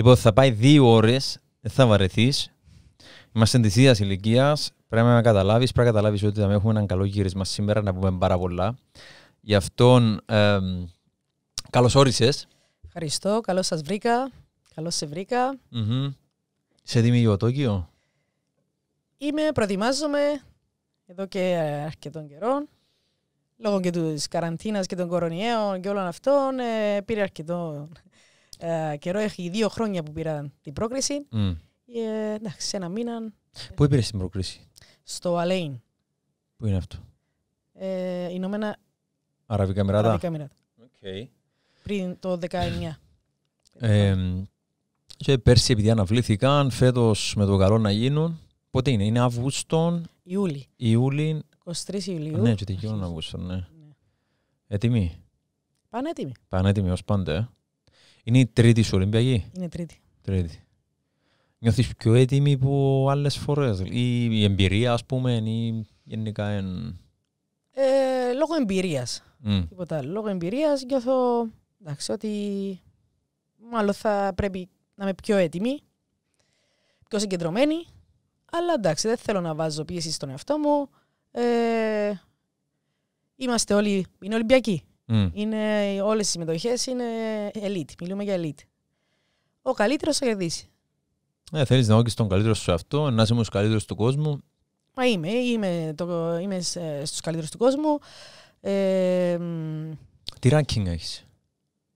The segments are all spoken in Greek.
Λοιπόν, θα πάει δύο ώρες, δεν θα βαρεθείς. Είμαστε της ίδιας ηλικίας. Πρέπει να καταλάβεις, πρέπει να καταλάβεις ότι θα έχουμε έναν καλό γύρισμα σήμερα να πούμε πάρα πολλά. Γι' αυτόν ε, καλώς όρισες. Ευχαριστώ, καλώς σας βρήκα. Καλώς σε βρήκα. Mm-hmm. Σε το Τόκιο. Είμαι, προετοιμάζομαι εδώ και αρκετών καιρών. Λόγω και της καραντίνας και των κορονοϊών και όλων αυτών, ε, πήρε αρκετό ε, καιρό, έχει δύο χρόνια που πήρα την πρόκριση. Ε, εντάξει, σε ένα μήνα. Πού πήρε την πρόκριση, Στο Αλέιν. Πού είναι αυτό, ε, Ηνωμένα. Αραβικά Μοιράτα. Πριν το 19. και πέρσι επειδή αναβλήθηκαν, φέτος με το καλό να γίνουν. Πότε είναι, είναι Αύγουστο. Ιούλη. Ιούλη. 23 Ιουλίου. Ναι, και τελειώνουν Αυγούστον, ναι. ναι. Έτοιμοι. Πανέτοιμοι. Πανέτοιμοι ως πάντα. Είναι η τρίτη σου Ολυμπιακή. Είναι τρίτη. τρίτη. Νιώθεις πιο έτοιμη από άλλες φορές. Η, η εμπειρία, ας πούμε, ή γενικά... Εν... Ε, λόγω εμπειρίας. Τίποτα άλλο. Λόγω εμπειρίας νιώθω εντάξει, ότι μάλλον θα πρέπει να είμαι πιο έτοιμη, πιο συγκεντρωμένη. Αλλά εντάξει, δεν θέλω να βάζω πίεση στον εαυτό μου. Ε, είμαστε όλοι, είναι Ολυμπιακοί. Mm. Είναι, όλες οι συμμετοχές είναι elite. Μιλούμε για elite. Ο καλύτερος θα κερδίσει. Ε, θέλεις να όγκεις τον καλύτερο σου αυτό, να είσαι με καλύτερους του κόσμου. Μα είμαι. Είμαι, το, είμαι ε, στους καλύτερους του κόσμου. Ε, Τι ranking έχεις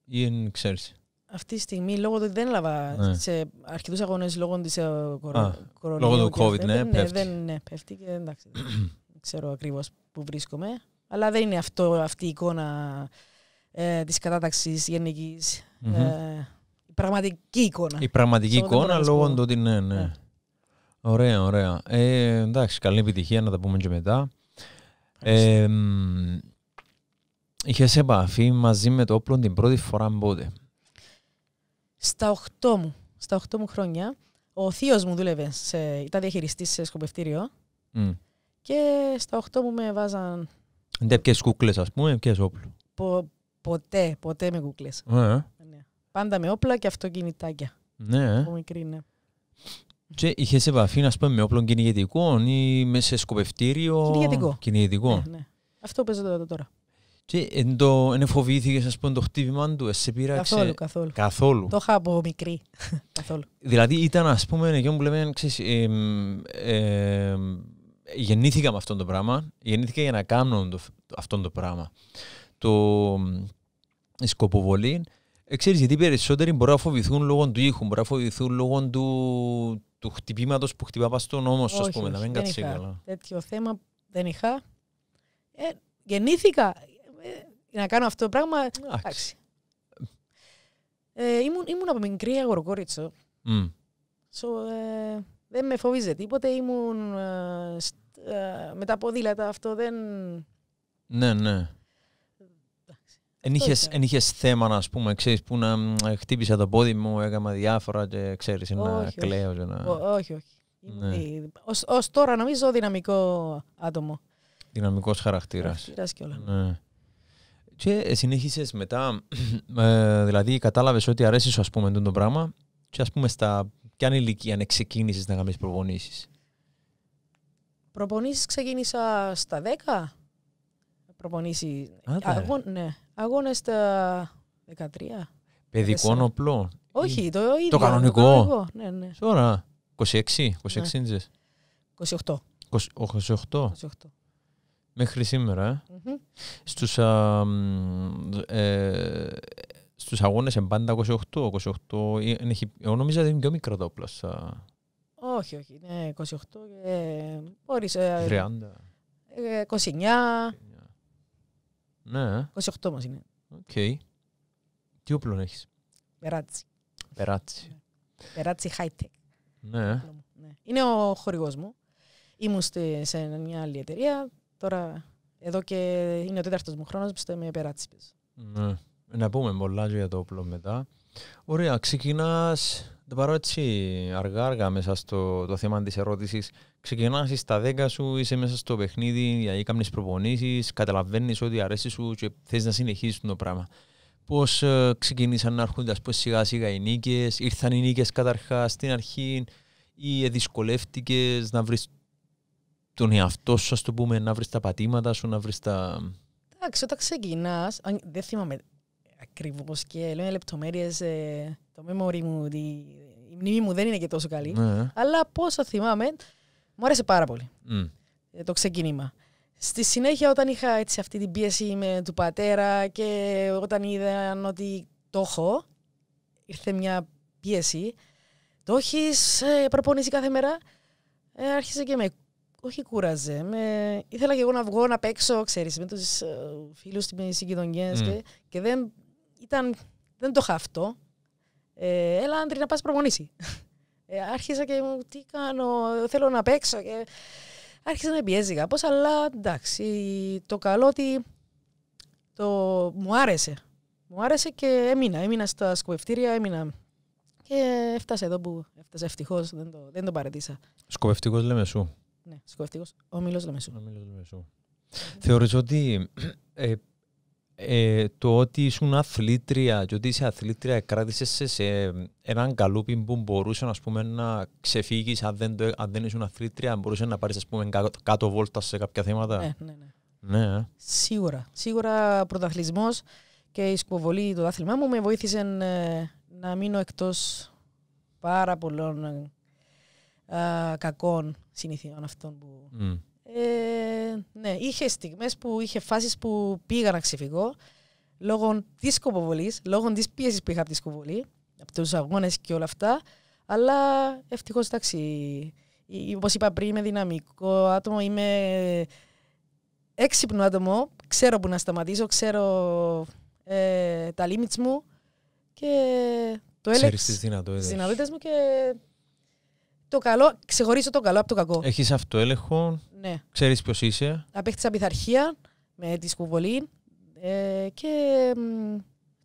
ή δεν ξέρεις. Αυτή τη στιγμή, λόγω του ότι δεν έλαβα ναι. σε αρκετούς αγώνες λόγω της ε, κορο... κορονοϊού. Λόγω του COVID, ναι, ναι, πέφτει. ναι, πέφτει και εντάξει, δεν ξέρω ακριβώς που βρίσκομαι. Αλλά δεν είναι αυτό, αυτή η εικόνα ε, της κατάταξης γενικής. Mm-hmm. Ε, η πραγματική εικόνα. Η πραγματική εικόνα, λόγω του ότι ναι, ναι. Yeah. Ναι. Ωραία, ωραία. Ε, εντάξει, καλή επιτυχία να τα πούμε και μετά. Ε, Είχες επαφή μαζί με το όπλο την πρώτη φορά πότε. Στα 8 μου, στα 8 μου χρόνια, ο θείος μου δούλευε, σε, ήταν διαχειριστής σε σκοπευτήριο. Mm. Και στα 8 μου με βάζαν δεν πιες κούκλες ας πούμε, πιες όπλο. Πο, ποτέ, ποτέ με κούκλες. Ναι. Ε. ναι. Πάντα με όπλα και αυτοκινητάκια. Ναι. Ε. Από μικρή, ναι. Και είχες επαφή ας πούμε με όπλων κυνηγετικών ή με σε σκοπευτήριο. Κυνηγετικό. Κυνηγετικό. Ναι, ναι. Αυτό παίζω τώρα. Και εν το ενεφοβήθηκε, ας πούμε, το χτύπημα του, σε πήραξε. Καθόλου, καθόλου. καθόλου. Το είχα από μικρή. καθόλου. Δηλαδή ήταν, ας πούμε, εκεί που λέμε, ξέρεις, ε, ε, γεννήθηκα με αυτό το πράγμα. Γεννήθηκα για να κάνω το, αυτό το πράγμα. Το η σκοποβολή. Ε, ξέρεις, γιατί περισσότεροι μπορεί να φοβηθούν λόγω του ήχου, μπορεί να φοβηθούν λόγω του, του χτυπήματος που χτυπά στον νόμο, ας πούμε. να μην καλά. Τέτοιο θέμα δεν είχα. Ε, γεννήθηκα ε, να κάνω αυτό το πράγμα. Εντάξει. Ε, ήμουν, ήμουν από μικρή αγοροκόριτσο. Mm δεν με φοβίζε τίποτε. Ήμουν ε, ε, με τα ποδήλατα αυτό δεν... Ναι, ναι. Εν είχε θέμα, να πούμε, ξέρεις, που να χτύπησε το πόδι μου, έκανα διάφορα και ξέρεις, να όχι, κλαίω. Όχι. όχι, όχι. Ναι. Ε, τώρα νομίζω δυναμικό άτομο. Δυναμικός χαρακτήρας. Χαρακτήρας και όλα. Ναι. Και συνέχισες μετά, δηλαδή κατάλαβες ότι αρέσεις σου ας πούμε το πράγμα και ας πούμε στα ποια είναι η ηλικία να ξεκίνησε να κάνει προπονήσεις. Προπονήσεις ξεκίνησα στα 10. Προπονήσει. Αγων, ναι. Αγώνες στα 13. Παιδικό όπλο. Όχι, το ίδιο. Το κανονικό. Ναι, ναι. Σωρά. 26, 26 ναι. 28. 28. 28. Μέχρι σήμερα. Mm-hmm. Στους, ε, στους αγώνες εμπάντα 28, 28, είναι, εγώ νομίζω ότι είναι πιο μικρό το όπλο. Όχι, όχι, είναι 28 και μπορείς... 30. Ε, 29. Ε, ναι. 28 ε. όμως είναι. Οκ. Τι όπλο έχεις. Περάτσι. Περάτσι. Ναι. Περάτσι high-tech. Ναι, ναι. Είναι ο χορηγός μου. Ήμουν σε μια άλλη εταιρεία. Τώρα, εδώ και είναι ο τέταρτος μου χρόνος που είμαι περάτσι. Ναι να πούμε πολλά για το όπλο μετά. Ωραία, ξεκινάς. Το πάρω έτσι αργά-αργά μέσα στο το θέμα της ερώτησης. Ξεκινάς στα δέκα σου, είσαι μέσα στο παιχνίδι, γιατί δηλαδή κάνεις προπονήσεις, καταλαβαίνεις ότι αρέσει σου και θες να συνεχίσεις το πράγμα. Πώς ε, ξεκίνησαν να έρχονται ας πούμε, σιγά σιγά οι νίκες, ήρθαν οι νίκες καταρχάς στην αρχή, ή ε, δυσκολεύτηκες να βρεις τον εαυτό σου, ας το πούμε, να βρεις τα πατήματα σου, να βρεις τα. Εντάξει, όταν ξεκινάς, δεν θυμάμαι ακριβώς και λένε λεπτομέρειες, ε, το memory μου, τη, η μνήμη μου δεν είναι και τόσο καλή, ναι. αλλά πόσο θυμάμαι, μου άρεσε πάρα πολύ ε, το ξεκίνημα. Στη συνέχεια όταν είχα έτσι, αυτή την πίεση με του πατέρα και όταν είδαν ότι το έχω, ήρθε μια πίεση, το έχεις ε, προπονήσει κάθε μέρα, ε, άρχισε και με όχι κούραζε. Με... Ήθελα και εγώ να βγω να παίξω, ξέρεις, με τους ε, φίλους, τις και δεν ήταν, δεν το είχα αυτό. Ε, έλα, άντρη, να πας προπονήσει. Ε, άρχισα και μου, τι κάνω, θέλω να παίξω. Και... Άρχισα να πιέζει κάπως, αλλά εντάξει, το καλό ότι το... μου άρεσε. Μου άρεσε και έμεινα. Έμεινα στα σκοπευτήρια, έμεινα. Και έφτασε εδώ που έφτασε. Ευτυχώς δεν το, δεν το παρατήσα. Σκοπευτικός λέμε σου. Ναι, σκοπευτικός. Ο Μίλο λέμε σου. Θεωρείς ότι ε, ε, το ότι ήσουν αθλήτρια και ότι είσαι αθλήτρια κράτησε σε έναν καλούπι που μπορούσε ας πούμε, να ξεφύγεις αν, δεν, ε, αν δεν ήσουν αθλήτρια, μπορούσες να πάρεις κάτω, κάτω βόλτα σε κάποια θέματα. Ναι, ναι, ναι. ναι. Ε. Σίγουρα. Σίγουρα πρωταθλητισμός και η σκοποβολή του άθλημά μου με βοήθησε να μείνω εκτός πάρα πολλών κακών συνηθιών αυτών που. Ε, ναι, είχε στιγμές που είχε φάσεις που πήγα να ξεφυγώ λόγω της κοποβολής, λόγω της πίεσης που είχα από τη σκοποβολή, από τους αγώνες και όλα αυτά. Αλλά ευτυχώς εντάξει. Όπως είπα πριν, είμαι δυναμικό άτομο, είμαι έξυπνο άτομο. Ξέρω που να σταματήσω, ξέρω ε, τα limits μου και το έλεγχο. τις δυνατότητες μου και το καλό, ξεχωρίζω το καλό από το κακό. Έχεις αυτοέλεγχο, ναι. Ξέρεις ποιος είσαι. Απέκτησα πειθαρχία με τη σκουβολή ε, και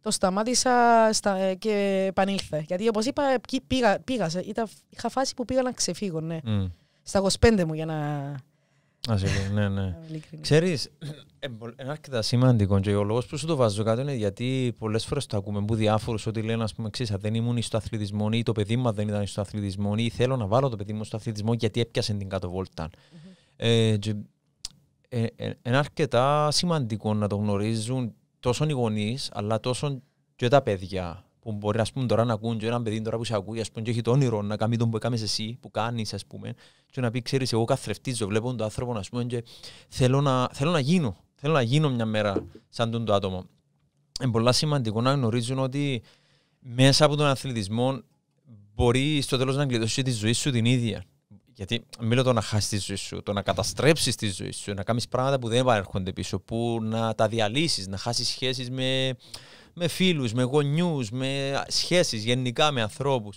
το σταμάτησα στα, ε, και επανήλθε. Γιατί όπως είπα, πήγα, πήγα ήταν, είχα φάση που πήγα να ξεφύγω. Ναι. Mm. Στα 25 μου για να. Να σε πω, ναι, ναι. Ξέρεις, ε, ένα αρκετά σημαντικό και ο λόγος που σου το βάζω κάτω είναι γιατί πολλές φορές το ακούμε που διάφορους ότι λένε, ας πούμε, ξέρεις, δεν ήμουν στο αθλητισμό ή το παιδί μου δεν ήταν στο αθλητισμό ή θέλω να βάλω το παιδί μου στο αθλητισμό γιατί έπιασε την κατω βόλτα. Mm-hmm. Ε, ε, ε, είναι αρκετά σημαντικό να το γνωρίζουν τόσο οι γονείς, αλλά τόσο και τα παιδιά. Που μπορεί ας πούμε, τώρα να ακούν και ένα παιδί τώρα που σε ακούει ας πούμε, και έχει το όνειρο να κάνει τον που έκαμες εσύ, που κάνεις, ας πούμε, και να πει: Ξέρεις, εγώ καθρεφτίζω, βλέπω τον άνθρωπο ας πούμε, και θέλω να, θέλω να γίνω. Θέλω να γίνω μια μέρα σαν τον το άτομο. Είναι πολύ σημαντικό να γνωρίζουν ότι μέσα από τον αθλητισμό μπορεί στο τέλος να κλειδώσει τη ζωή σου την ίδια. Γιατί μιλώ το να χάσεις τη ζωή σου, το να καταστρέψεις τη ζωή σου, να κάνεις πράγματα που δεν παρέρχονται πίσω, που να τα διαλύσεις, να χάσεις σχέσεις με, με φίλους, με γονιούς, με σχέσεις γενικά με ανθρώπους.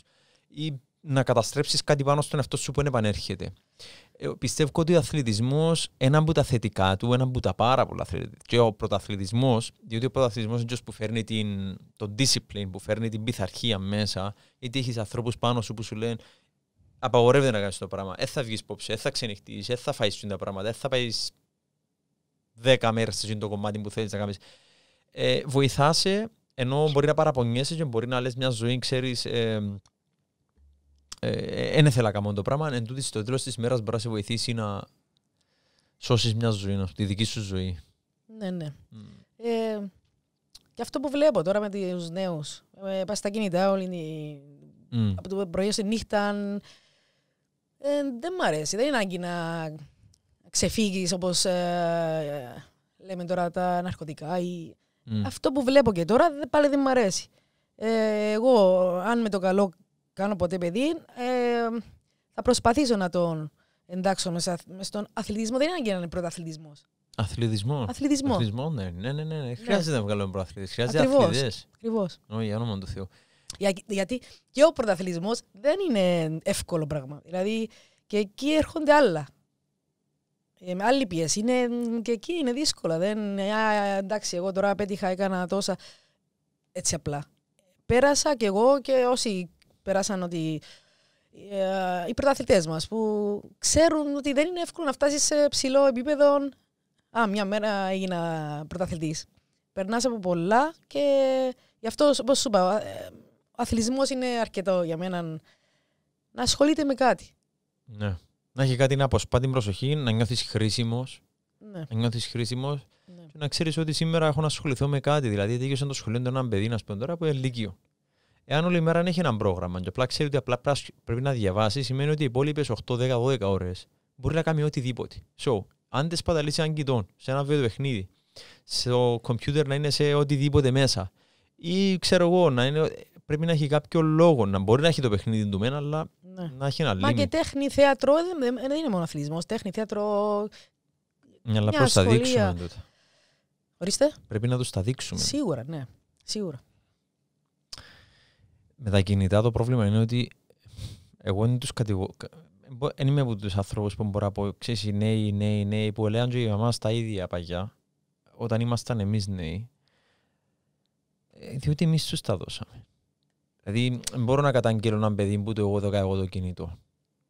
Ή να καταστρέψεις κάτι πάνω στον εαυτό σου που δεν επανέρχεται. Ε, πιστεύω ότι ο αθλητισμός, ένα από τα θετικά του, ένα από τα πάρα πολλά θετικά και ο πρωταθλητισμός, διότι ο πρωταθλητισμός είναι που φέρνει την, το discipline, που φέρνει την πειθαρχία μέσα, γιατί έχεις ανθρώπους πάνω σου που σου λένε απαγορεύεται να κάνεις το πράγμα. Δεν θα βγεις υπόψη, δεν θα ξενυχτείς, δεν θα φάεις τα πράγματα, δεν θα πάει δέκα μέρες σε το κομμάτι που θέλεις να κάνεις. Ε, βοηθάσαι, ενώ μπορεί να παραπονιέσαι και μπορεί να λες μια ζωή, ξέρεις. Ε, δεν ε, ε, ήθελα να κάνω το πράγμα. Εν τούτης, στο τέλος της μέρας μπορεί να σε βοηθήσει να σώσεις μια ζωή, να, τη δική σου ζωή. Ναι, ναι. Mm. Ε, και αυτό που βλέπω τώρα με τους νέους. Ε, Πας στα κινητά, όλοι Mm. Από το πρωί σε νύχτα, ε, δεν μ' αρέσει. Δεν είναι ανάγκη να ξεφύγεις όπως ε, λέμε τώρα τα ναρκωτικά. Αυτό που βλέπω και τώρα πάλι δεν μ' αρέσει. Ε, εγώ, αν με το καλό κάνω ποτέ παιδί, ε, θα προσπαθήσω να τον εντάξω μέσα στον αθλητισμό. Δεν είναι ανάγκη να είναι πρωταθλητισμός. Αθλητισμός. Αθλητισμό. Αθλητισμό, ναι. Ναι, ναι, ναι. Χρειάζεται να βγάλουμε προαθλητέ. Χρειάζεται αθλητές. Ακριβώς. Όχι, όνομα του Θεού γιατί και ο πρωταθλητισμός δεν είναι εύκολο πράγμα. Δηλαδή και εκεί έρχονται άλλα. Ε, με άλλη πίεση. Είναι, και εκεί είναι δύσκολα. Δεν, α, εντάξει, εγώ τώρα πέτυχα, έκανα τόσα. Έτσι απλά. Πέρασα κι εγώ και όσοι πέρασαν ότι ε, οι πρωταθλητές μας που ξέρουν ότι δεν είναι εύκολο να φτάσεις σε ψηλό επίπεδο. Α, μια μέρα έγινα πρωταθλητής. Περνάς από πολλά και γι' αυτό, όπως σου είπα, ε, αθλησμός είναι αρκετό για μένα να ασχολείται με κάτι. Ναι. Να έχει κάτι να αποσπά την προσοχή, να νιώθεις χρήσιμος. Ναι. Να νιώθεις χρήσιμος ναι. και να ξέρεις ότι σήμερα έχω να ασχοληθώ με κάτι. Δηλαδή, τέτοιο όσο το σχολείο του έναν παιδί, να πούμε τώρα, που είναι λύκειο. Εάν όλη η μέρα έχει ένα πρόγραμμα και απλά ξέρει ότι απλά πρέπει να διαβάσει, σημαίνει ότι οι υπόλοιπες 8, 10, 12 ώρες μπορεί να κάνει οτιδήποτε. So, αν δεν σπαταλήσει έναν κοιτών, σε ένα βίντεο παιχνίδι, στο κομπιούτερ να είναι σε οτιδήποτε μέσα, ή ξέρω εγώ, να είναι πρέπει να έχει κάποιο λόγο. Να μπορεί να έχει το παιχνίδι του μένα, αλλά ναι. να έχει ένα λίγο. Μα και τέχνη, θέατρο δεν, δεν είναι μόνο αθλητισμός. Τέχνη, θέατρο. Ναι, αλλά πώς θα δείξουμε τότε. Ορίστε. Πρέπει να τους τα δείξουμε. Σίγουρα, ναι. Σίγουρα. Με τα κινητά το πρόβλημα είναι ότι εγώ δεν τους κατηγορώ. Δεν είμαι από τους ανθρώπους που μπορώ να πω, ξέρεις, οι νέοι, οι νέοι, οι νέοι, που έλεγαν ότι για εμά τα ίδια παγιά, όταν ήμασταν εμείς νέοι. Ε, διότι εμείς τους τα δώσαμε. Δηλαδή, μπορώ να καταγγείλω έναν παιδί που το εγώ εγώ το κινητό.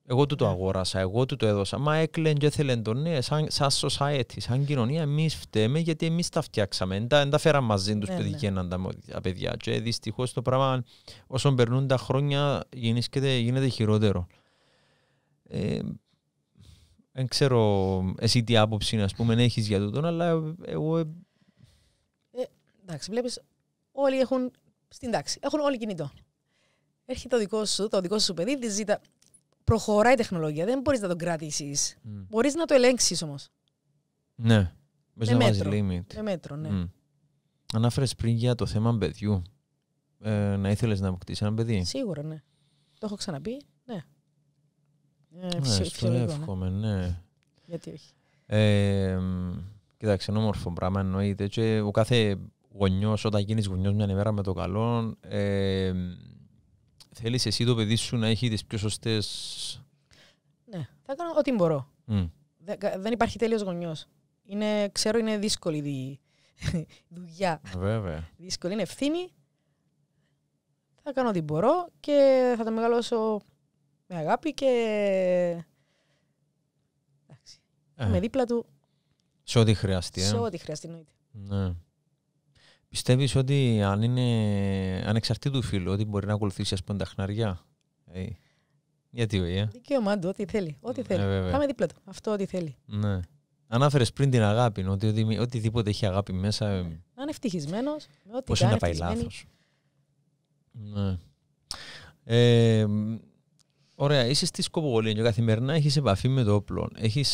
Εγώ του το ναι. αγόρασα, εγώ του το έδωσα. Μα έκλαιν και έθελε το ναι, σαν, σαν society, σαν κοινωνία, εμείς φταίμε γιατί εμείς τα φτιάξαμε. Δεν τα, τα φέραμε μαζί τους ναι, παιδιά ναι. τα παιδιά. Και δυστυχώς το πράγμα, όσο περνούν τα χρόνια, γίνεται χειρότερο. δεν ε, ξέρω εσύ τι άποψη ας πούμε έχεις για τούτο, αλλά εγώ... Ε, ε, εντάξει, βλέπεις, όλοι έχουν στην τάξη. Έχουν όλοι κινητό. Έρχεται το δικό σου, το δικό σου παιδί, τη ζητά. Προχωράει η τεχνολογία. Δεν μπορείς να τον κρατήσεις. Mm. Μπορείς να το ελέγξεις όμως. Ναι. Μες, να μέτρο. Limit. με μέτρο, ναι. Mm. Ανάφερες πριν για το θέμα παιδιού. Ε, να ήθελες να αποκτήσεις ένα παιδί. Σίγουρα, ναι. Το έχω ξαναπεί. Ναι. Ε, ναι, ναι. εύχομαι, ναι. Γιατί όχι. Ε, Κοιτάξτε, είναι όμορφο πράγμα εννοείται. ο κάθε γονιός, όταν γίνεις γονιός μια ημέρα με το καλό, ε, θέλεις εσύ το παιδί σου να έχει τις πιο σωστές. Ναι, θα κάνω ό,τι μπορώ. Δεν υπάρχει τέλειος γονιός. Είναι, ξέρω είναι δύσκολη η δουλειά. Βέβαια. Δύσκολη είναι ευθύνη. Θα κάνω ό,τι μπορώ και θα το μεγαλώσω με αγάπη και. Εντάξει. Ε. Είμαι δίπλα του. Σε ό,τι χρειαστεί. Ε. Σε ό,τι χρειαστεί, Ναι. Πιστεύεις ότι αν είναι ανεξαρτήτου φίλου, ότι μπορεί να ακολουθήσει τα χναριά. Ε, γιατί όχι, ε? Δικαίωμά του, ό,τι θέλει. Ό,τι ε, θέλει. Πάμε δίπλα του. Αυτό ό,τι θέλει. Ναι. Ανάφερες πριν την αγάπη, ότι, οτιδήποτε έχει αγάπη μέσα. Ε, να είναι ευτυχισμένο. Πώ να πάει λάθος. Ναι. Ε, ωραία, είσαι στη Σκοποβολίνιο. Καθημερινά έχεις επαφή με το όπλο. Έχεις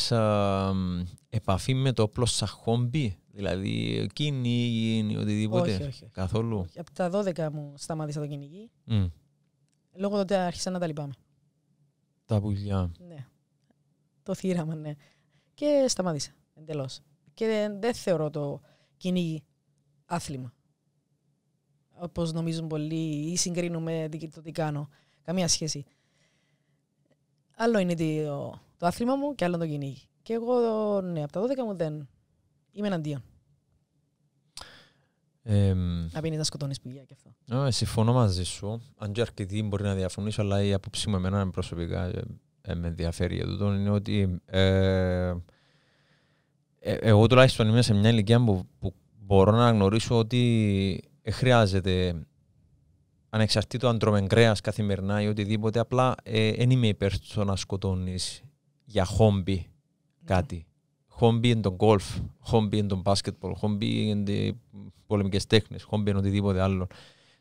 επαφή με το όπλο σαν χόμπι. Δηλαδή κυνήγι, οτιδήποτε. Όχι, όχι. Καθόλου. Όχι, από τα 12 μου σταμάτησα το κυνήγι. Mm. Λόγω τότε άρχισα να τα λυπάμαι. Τα πουλιά. Ναι. Το θύραμα, ναι. Και σταμάτησα εντελώς. Και δεν θεωρώ το κυνήγι άθλημα. Όπως νομίζουν πολλοί ή συγκρίνουμε το τι κάνω. Καμία σχέση. Άλλο είναι το, το άθλημα μου και άλλο το κυνήγι. Και εγώ, ναι, από τα 12 μου δεν είμαι εναντίον. Να Απίνει να σκοτώνεις πηγαία και αυτό. Ναι, συμφωνώ μαζί σου. Αν και αρκετοί μπορεί να διαφωνήσω, αλλά η άποψή μου εμένα προσωπικά ε, ε, με ενδιαφέρει για τούτο είναι ότι εγώ τουλάχιστον είμαι σε μια ηλικία που, που μπορώ να γνωρίσω ότι χρειάζεται ανεξαρτήτω αν τρώμε κρέας καθημερινά ή οτιδήποτε, απλά δεν είμαι υπέρ να σκοτώνεις για χόμπι ναι. κάτι χόμπι είναι το γκολφ, χόμπι είναι το μπάσκετπολ, χόμπι είναι πολεμικές τέχνες, χόμπι είναι οτιδήποτε άλλο.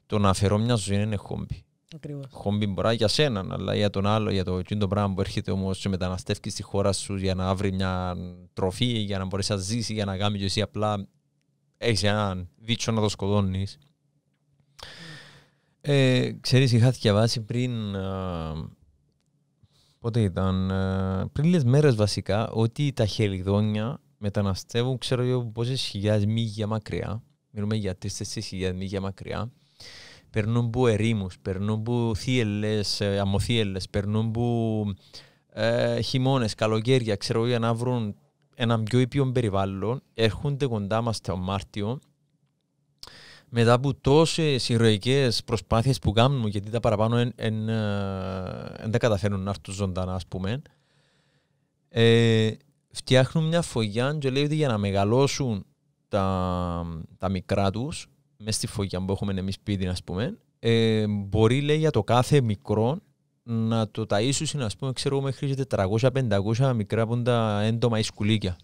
Το να αφαιρώ μια ζωή είναι χόμπι. Ακριβώς. Χόμπι μπορεί για σέναν, αλλά για τον άλλο, για το εκείνο πράγμα που έρχεται όμως και μεταναστεύει στη χώρα σου για να βρει μια τροφή, για να μπορέσει να ζήσεις, για να κάνει και εσύ απλά έχεις έναν βίτσο να το σκοτώνεις. Ε, ξέρεις, είχα διαβάσει πριν Πότε ήταν, ε, πριν λες μέρες βασικά, ότι τα χελιδόνια μεταναστεύουν, ξέρω εγώ, πόσες χιλιάδες μίγια μακριά. Μιλούμε για τρεις-τέσσερις χιλιάδες μίγια μακριά. Περνούν που ερήμους, περνούν που θύελες, ε, αμοθύελες, περνούν που ε, χειμώνες, καλοκαίρια, ξέρω για να βρουν ένα πιο ήπιο περιβάλλον, έρχονται κοντά μας τον Μάρτιο μετά από τόσες ηρωικές προσπάθειες που κάνουν, γιατί τα παραπάνω δεν ε, τα καταφέρνουν να έρθουν ζωντανά, ας πούμε, ε, φτιάχνουν μια φωγιά και λέει ότι για να μεγαλώσουν τα, τα μικρά τους, μες στη φωγιά που έχουμε εμείς σπίτι, ας πούμε, ε, μπορεί λέει για το κάθε μικρό να το ταΐσουν, ας πούμε, ξέρω μέχρι 400-500 μικρά από τα έντομα ή σκουλίκια.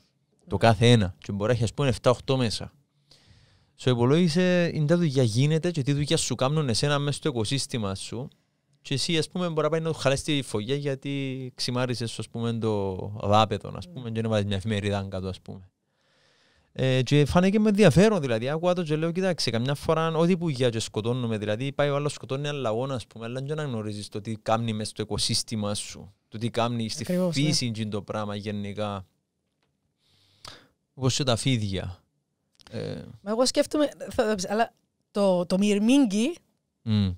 Το κάθε ένα. Και μπορεί να έχει, ας πούμε, 7-8 μέσα σου υπολόγισε τι δουλειά γίνεται και τι δουλειά σου κάνουν εσένα μέσα στο οικοσύστημα σου και εσύ ας πούμε μπορεί να πάει να χαλάσεις τη φωγιά γιατί ξυμάρισες ας πούμε το δάπεδο ας πούμε και να βάζεις μια εφημερίδα κάτω ας πούμε. Ε, και φάνηκε με ενδιαφέρον δηλαδή, άκουγα το και λέω κοιτάξτε καμιά φορά ό,τι που για και σκοτώνουμε δηλαδή πάει ο άλλος σκοτώνει ένα λαγό ας πούμε αλλά και να γνωρίζεις το τι κάνει μέσα στο οικοσύστημα σου το τι κάνει στη Ακριβώς, ναι. φύση ναι. το πράγμα γενικά όπως τα φίδια Μα εγώ σκέφτομαι, θα, αλλά το, το μυρμίγκι, mm.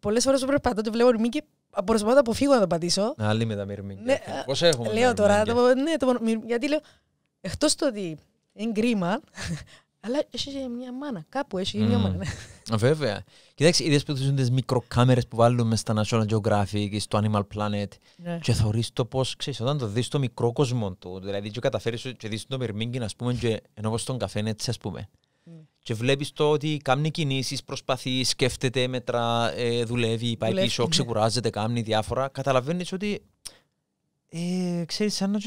πολλές φορές που περπατώ το βλέπω μυρμίγκι, προσπαθώ να αποφύγω να το πατήσω. Άλλη με τα μυρμίγκια. Ναι, Πώς έχουμε Λέω τώρα, το, ναι, το, γιατί λέω, Εκτός το ότι είναι κρίμα, αλλά έχει μια μάνα, κάπου έχει μια μάνα. Ναι. Βέβαια. Κοιτάξτε, ιδέε που τι μικροκάμερες που βάλουμε στα National Geographic ή στο Animal Planet ναι. και θεωρείς το πώς ξέρεις όταν το δεις στο μικρό κόσμο του, δηλαδή και καταφέρεις και δεις το Περμίγκιν, ας πούμε, και ενώ πως τον καφέ είναι έτσι, πούμε. Ναι. Και βλέπεις το ότι κάνει κινήσεις, προσπαθεί, σκέφτεται, μετρά, ε, δουλεύει, πάει πίσω, ξεκουράζεται, κάνει διάφορα. Καταλαβαίνεις ότι, ε, ξέρεις, σαν να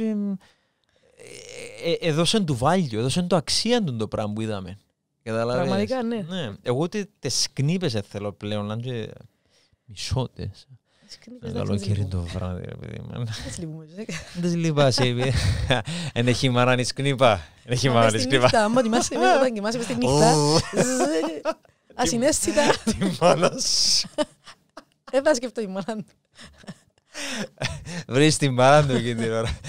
ε, ε, έδωσαν του βάλιο, έδωσαν το αξία του το πράγμα που είδαμε. Καταλάβες. Πραγματικά, ναι. ναι. Εγώ ούτε τι σκνήπε θέλω πλέον, να είναι μισότε. Καλοκαίρι το βράδυ, ρε παιδί μου. Δεν τις λυπάσαι, ε, Είναι χειμαράνη σκνήπα. Ένα χειμαράνη σκνήπα. Άμα θυμάσαι, όταν κοιμάσαι μες τη νύχτα. Ασυναίσθητα. Τη μάνα σου. Δεν θα σκεφτώ η μάνα του. Βρεις τη μάνα του εκείνη την ώρα.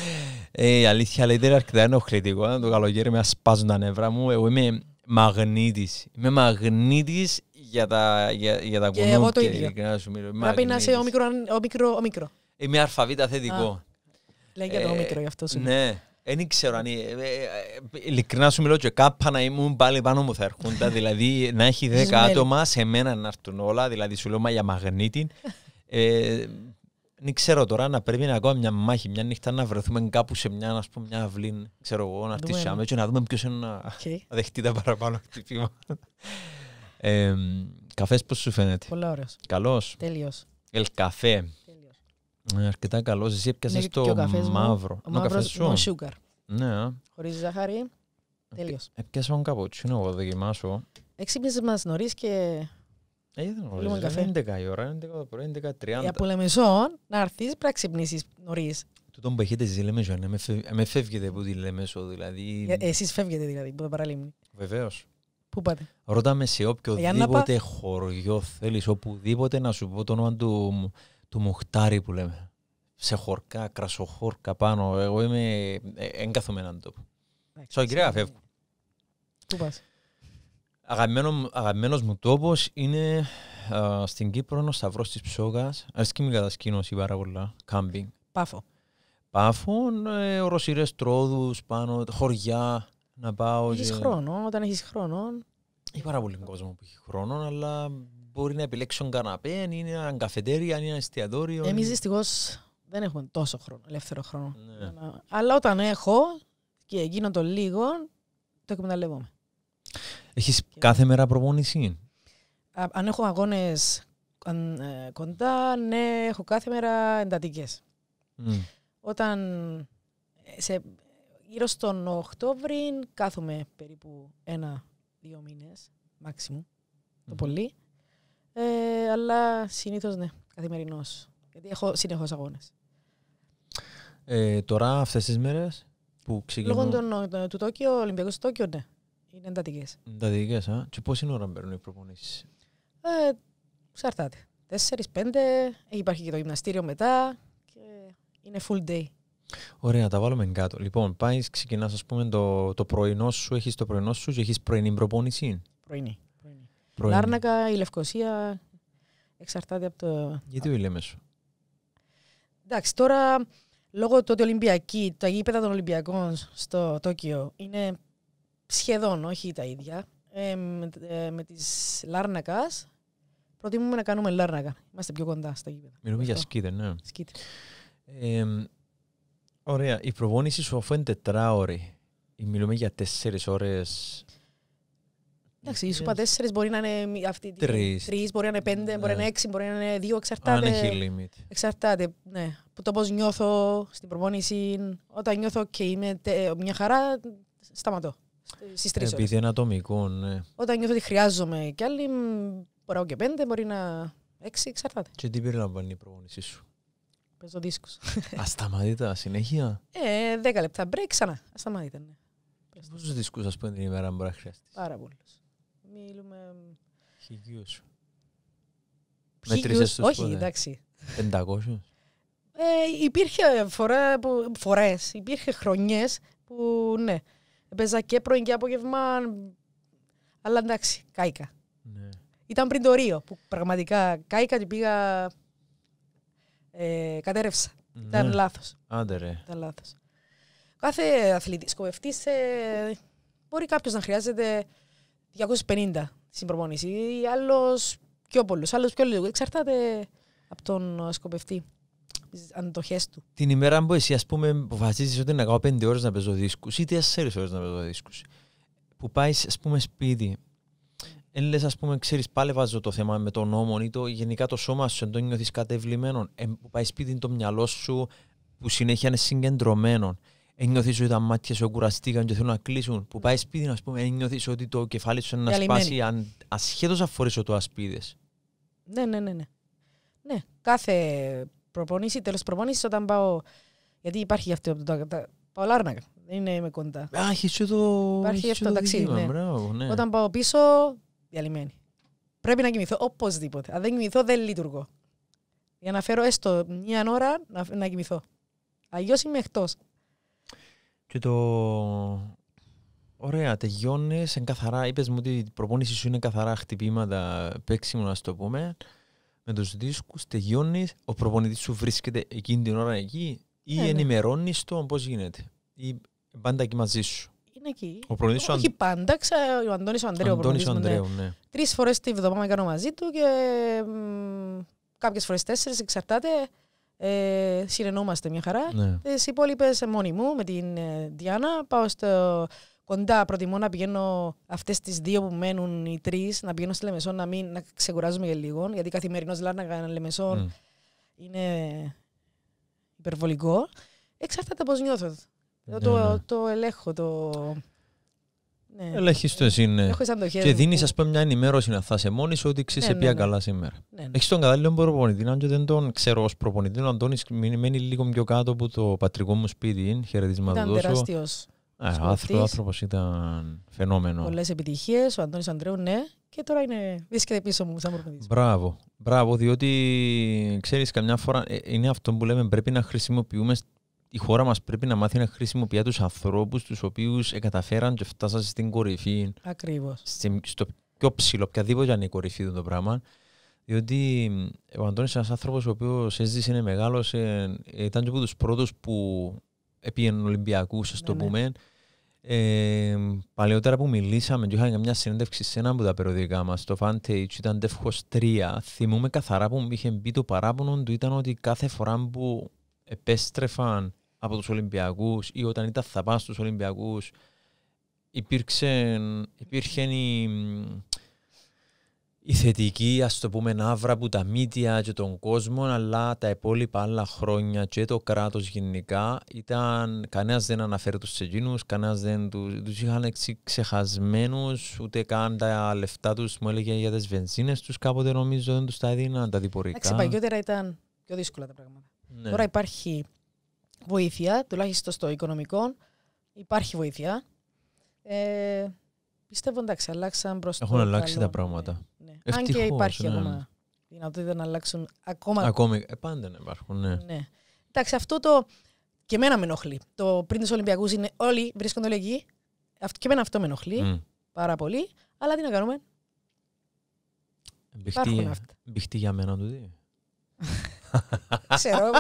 Ε, η αλήθεια λέει δεν είναι αρκετά ενοχλητικό. Το καλοκαίρι με ασπάζουν τα νεύρα μου. Εγώ είμαι μαγνήτης. Είμαι μαγνήτης για τα, για, για τα κουνούπια. Εγώ το ίδιο. Πρέπει να είσαι όμικρο, ο μικρό. Είμαι αρφαβήτα θετικό. Λέει για το ε, μικρό, γι' αυτό σου. Ναι. Δεν ξέρω αν. Ε, ε, ειλικρινά σου μιλώ και κάπα να ήμουν πάλι πάνω μου θα έρχονταν. δηλαδή να έχει 10 άτομα σε μένα να έρθουν όλα. Δηλαδή σου λέω μα για μαγνήτη. δεν ξέρω τώρα να πρέπει να κάνουμε μια μάχη μια νύχτα να βρεθούμε κάπου σε μια, πούμε, μια αυλή, ξέρω εγώ, να αρτήσουμε και να δούμε ποιος είναι να okay. δεχτεί τα παραπάνω χτυπήματα. ε, καφές πώς σου φαίνεται. Πολύ ωραίος. Καλός. Τέλειος. Ελ καφέ. Τέλειος. Ε, αρκετά καλός. Εσύ έπιασες το μαύρο. Ο μαύρος είναι sugar. Ναι. Χωρίς ζάχαρη. Ε, Τέλειος. Έπιασα τον καπουτσίνο εγώ δοκιμάσω. Έξυπνησες ε, μας νωρίς και Λέμε λοιπόν, ε. καφέ. 11 η ώρα, 11 το πρωί, 11.30. Για Πολεμεσό, να έρθεις πρέπει να ξυπνήσεις νωρίς. Τούτον που έχετε εσείς λέμε, ναι, ε, με φεύγετε από τη Λεμεσό, δηλαδή... Ε, εσείς φεύγετε δηλαδή, από το παραλίμνη. Βεβαίως. Πού πάτε. Ρώτα σε οποιοδήποτε χωριό θέλεις, οπουδήποτε να σου πω το όνομα του, του που λέμε. Σε χωρκά, κρασοχόρκα πάνω, εγώ είμαι εγκαθομέναν τόπο. Στο κυρία φεύγω. Πού πας. Αγαπημένος, αγαπημένος μου τόπος είναι α, στην Κύπρο ο Σταυρός της Ψόγας. Αρισκή ε, μου κατασκήνωση πάρα πολλά. Κάμπινγκ. Πάφο. Πάφο, ε, οροσυρές τρόδους, πάνω, χωριά να πάω. Έχεις χρόνο, όταν έχεις χρόνο. Έχει πάρα πολύ κόσμο που έχει χρόνο, αλλά μπορεί να επιλέξει τον καναπέ, αν είναι ένα καφετέρι, αν είναι ένα εστιατόριο. Εμείς δυστυχώς δεν έχουμε τόσο χρόνο, ελεύθερο χρόνο. Ναι. Αλλά όταν έχω και εκείνο το λίγο, το εκμεταλλεύομαι. Έχεις κάθε μέρα προπόνηση. αν έχω αγώνες ε, κοντά, ναι, έχω κάθε μέρα εντατικές. Όταν ε, γύρω στον Οκτώβρη κάθομαι περίπου ένα-δύο μήνες, Μάξιμου. το πολύ. Ε, αλλά συνήθως ναι, καθημερινό. Γιατί έχω συνεχώς αγώνες. τώρα αυτές τις μέρες που ξεκινούν... Λόγω του Τόκιο, Ολυμπιακού Τόκιο, ναι. Είναι εντατικές. Τι α. Και πόση ώρα παίρνουν οι προπονήσεις. Ε, ξαρτάται. τεσσερι πέντε, υπάρχει και το γυμναστήριο μετά και είναι full day. Ωραία, τα βάλουμε κάτω. Λοιπόν, πάει, ξεκινάς, ας πούμε, το, το πρωινό σου, έχεις το πρωινό σου και έχεις πρωινή προπόνηση. Πρωινή. πρωινή. πρωινή. Λάρνακα, η Λευκοσία, εξαρτάται από το. Γιατί ο σου. Εντάξει, τώρα λόγω του ότι Ολυμπιακή, τα γήπεδα των Ολυμπιακών στο Τόκιο είναι σχεδόν, όχι τα ίδια, ε, με, ε, με τις Λάρνακας, προτιμούμε να κάνουμε Λάρνακα. Είμαστε πιο κοντά στα γήπεδα. Μιλούμε για σκίτε, ναι. ωραία. Η προπόνηση σου αφού είναι τετράωρη. Μιλούμε για τέσσερις ώρες. Εντάξει, σου είπα τέσσερις μπορεί να είναι αυτή, τρεις. μπορεί να είναι πέντε, ναι. μπορεί να είναι ναι. έξι, μπορεί να είναι δύο, εξαρτάται. Αν έχει limit. Εξαρτάται, ναι. το πώς νιώθω στην προπόνηση, όταν νιώθω και είμαι τε, μια χαρά, σταματώ στις ε, τρεις ώρε. Επειδή είναι ατομικό, ναι. Όταν νιώθω ότι χρειάζομαι κι άλλοι, μπορώ και πέντε, μπορεί να. έξι, εξαρτάται. Και τι περιλαμβάνει η προπόνησή σου. Παίζω δίσκους. Ασταμάτητα, συνέχεια. Ε, δέκα λεπτά break ξανά. Ασταμάτητα, ναι. Πόσους δίσκους, ας πούμε, την ημέρα μπορεί να χρειαστείς. Πάρα πολλούς. Μιλούμε. Χιλιού. Μέτρησες τους. Όχι, εντάξει. 500. Ε, υπήρχε φορά φορές, υπήρχε χρονιές που ναι, Έπαιζα και πρωί και απόγευμα. Αλλά εντάξει, κάηκα. Ναι. Ήταν πριν το Ρίο που πραγματικά κάηκα και πήγα. Ε, κατέρευσα. Ναι. Ήταν λάθος. Άντε ρε. Ήταν λάθος. Κάθε αθλητής σκοπευτής ε, μπορεί κάποιος να χρειάζεται 250 στην προπόνηση. Άλλος πιο πολλούς, άλλος πιο λίγο. Εξαρτάται από τον σκοπευτή αντοχές του. Την ημέρα που εσύ ας πούμε αποφασίζεις ότι να κάνω πέντε ώρες να παίζω δίσκους ή τέσσερις ώρες να παίζω δίσκους που πάεις ας πούμε σπίτι εν ας πούμε ξέρεις πάλι βάζω το θέμα με τον νόμο ή το, γενικά το σώμα σου εν το νιώθεις που πάει σπίτι είναι το μυαλό σου που συνέχεια είναι συγκεντρωμένο νιώθεις ότι τα μάτια σου κουραστήκαν και θέλουν να κλείσουν. Που πάει σπίτι, να πούμε, ότι το κεφάλι σου είναι να σπάσει αν, ασχέτως το Ναι, ναι, ναι, ναι. Ναι, κάθε προπονήσεις, τέλος προπονήσεις όταν πάω, γιατί υπάρχει αυτό το, Λάρνακα, δεν είναι κοντά. Α, έχει σου το Υπάρχει αυτό το ταξίδι, ναι. ναι. Όταν πάω πίσω, διαλυμένη. Πρέπει να κοιμηθώ οπωσδήποτε. Αν δεν κοιμηθώ, δεν λειτουργώ. Για να φέρω έστω μια ώρα να, να κοιμηθώ. Αλλιώς είμαι εκτός. Και το. Ωραία, τελειώνεις. Εν καθαρά, είπες μου ότι η προπόνηση σου είναι καθαρά χτυπήματα, παίξιμο να το πούμε με του δίσκου, τελειώνει, ο προπονητής σου βρίσκεται εκείνη την ώρα εκεί ή ε, ναι, ναι. ενημερώνεις το πώς γίνεται. Ή πάντα εκεί μαζί σου. Είναι εκεί. Ο σου. Όχι πάντα, ξέρω, ο Αντώνης ο Αντρέου. ο ναι. Αντρέου, ναι. Τρεις Τρει φορές τη βδομάδα κάνω μαζί του και κάποιες φορές τέσσερις, εξαρτάται. Ε, μια χαρά. Ναι. Τις υπόλοιπες μόνοι μου με την ε, Πάω στο κοντά. Προτιμώ να πηγαίνω αυτές τις δύο που μένουν, οι τρεις, να πηγαίνω στη Λεμεσό να μην να ξεκουράζουμε για λίγο. Γιατί καθημερινό Λάρνακα δηλαδή Λεμεσό mm. είναι υπερβολικό. Εξαρτάται πώς νιώθω. Ε, το, ναι, ναι. το ελέγχω. Το... Ναι. Ελέγχεις το εσύ. Ναι. το και δίνεις, ας πούμε, μια ενημέρωση να θάσαι μόνη σου ότι ξέρεις ναι, πια ναι, ναι. καλά σήμερα. Ναι, Έχεις τον κατάλληλο προπονητή, αν και δεν τον ξέρω ως προπονητή. Ο Αντώνη μένει λίγο πιο κάτω από το πατρικό μου σπίτι. Χαιρετισματοδό. Ήταν τεράστιο. Ο ε, άνθρωπο ήταν φαινόμενο. Πολλές επιτυχίες. Ο Αντώνης Αντρέου, ναι. Και τώρα είναι, βρίσκεται πίσω μου Μπράβο. Μπράβο, διότι ξέρεις, καμιά φορά ε, είναι αυτό που λέμε πρέπει να χρησιμοποιούμε. Η χώρα μας πρέπει να μάθει να χρησιμοποιεί τους ανθρώπους τους οποίους καταφέραν και φτάσαν στην κορυφή. Ακριβώς. Στο πιο ψηλό, οποιαδήποτε είναι η κορυφή του πράγμα. Διότι ε, ο Αντώνης ένας άνθρωπος ο οποίος έζησε, είναι μεγάλος, ήταν και από τους πρώτους που επί Ολυμπιακούς, ας το ναι, ναι. πούμε. Ε, παλαιότερα που μιλήσαμε και είχαμε μια συνέντευξη σε ένα από τα περιοδικά μας το Fantage, ήταν τεύχο 3 θυμούμε καθαρά που μου είχε μπει το παράπονο του ήταν ότι κάθε φορά που επέστρεφαν από τους Ολυμπιακούς η οταν ηταν θα πανε στους ολυμπιακους υπηρχε η η θετική, ας το πούμε, ναύρα που τα μύτια και τον κόσμο, αλλά τα υπόλοιπα άλλα χρόνια και το κράτος γενικά ήταν, κανένας δεν αναφέρει του εκείνους, κανένας δεν τους, είχαν ξεχασμένους, ούτε καν τα λεφτά τους, μου έλεγε για τις βενζίνες τους κάποτε νομίζω δεν τους τα έδιναν, τα διπορικά. Εντάξει, παγιότερα ήταν πιο δύσκολα τα πράγματα. Ναι. Τώρα υπάρχει βοήθεια, τουλάχιστον στο οικονομικό, υπάρχει βοήθεια. Ε, πιστεύω εντάξει, αλλάξαν προς Έχουν αλλάξει καλό. τα πράγματα. Αν και υπάρχει ναι. ακόμα δυνατότητα να αλλάξουν ακόμα. Ακόμη, ε, πάντα υπάρχουν, ναι. ναι. Εντάξει, αυτό το. και εμένα με ενοχλεί. Το πριν τους Ολυμπιακούς είναι όλοι βρίσκονται όλοι εκεί. Αυτό, και εμένα αυτό με ενοχλεί πάρα πολύ. Αλλά τι να κάνουμε. Μπιχτή για μένα του δει. Ξέρω.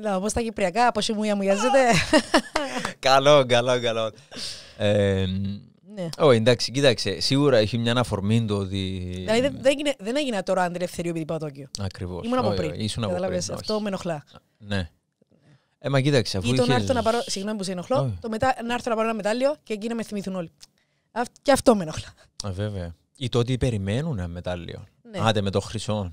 Να πω στα κυπριακά, πώ η μουια Καλό, καλό, καλό. Ε, ναι. Όχι, εντάξει, κοίταξε. Σίγουρα έχει μια αναφορμή το ότι. Δηλαδή δεν, δεν, έγινε, δεν έγινε τώρα αντιλευθερίο επειδή πάω Τόκιο. Ακριβώς. Ήμουν από πριν. Ήσουν από πριν. Αυτό με ενοχλά. Ναι. Ε, μα κοίταξε, αφού. Ή το είχες... να πάρω. Συγγνώμη που σε ενοχλώ. Το μετά, να έρθω να πάρω ένα μετάλλιο και εκεί να με θυμηθούν όλοι. Και αυτό με ενοχλά. Α, βέβαια. Ή το ότι περιμένουν ένα μετάλλιο. Ναι. Άντε με το χρυσό.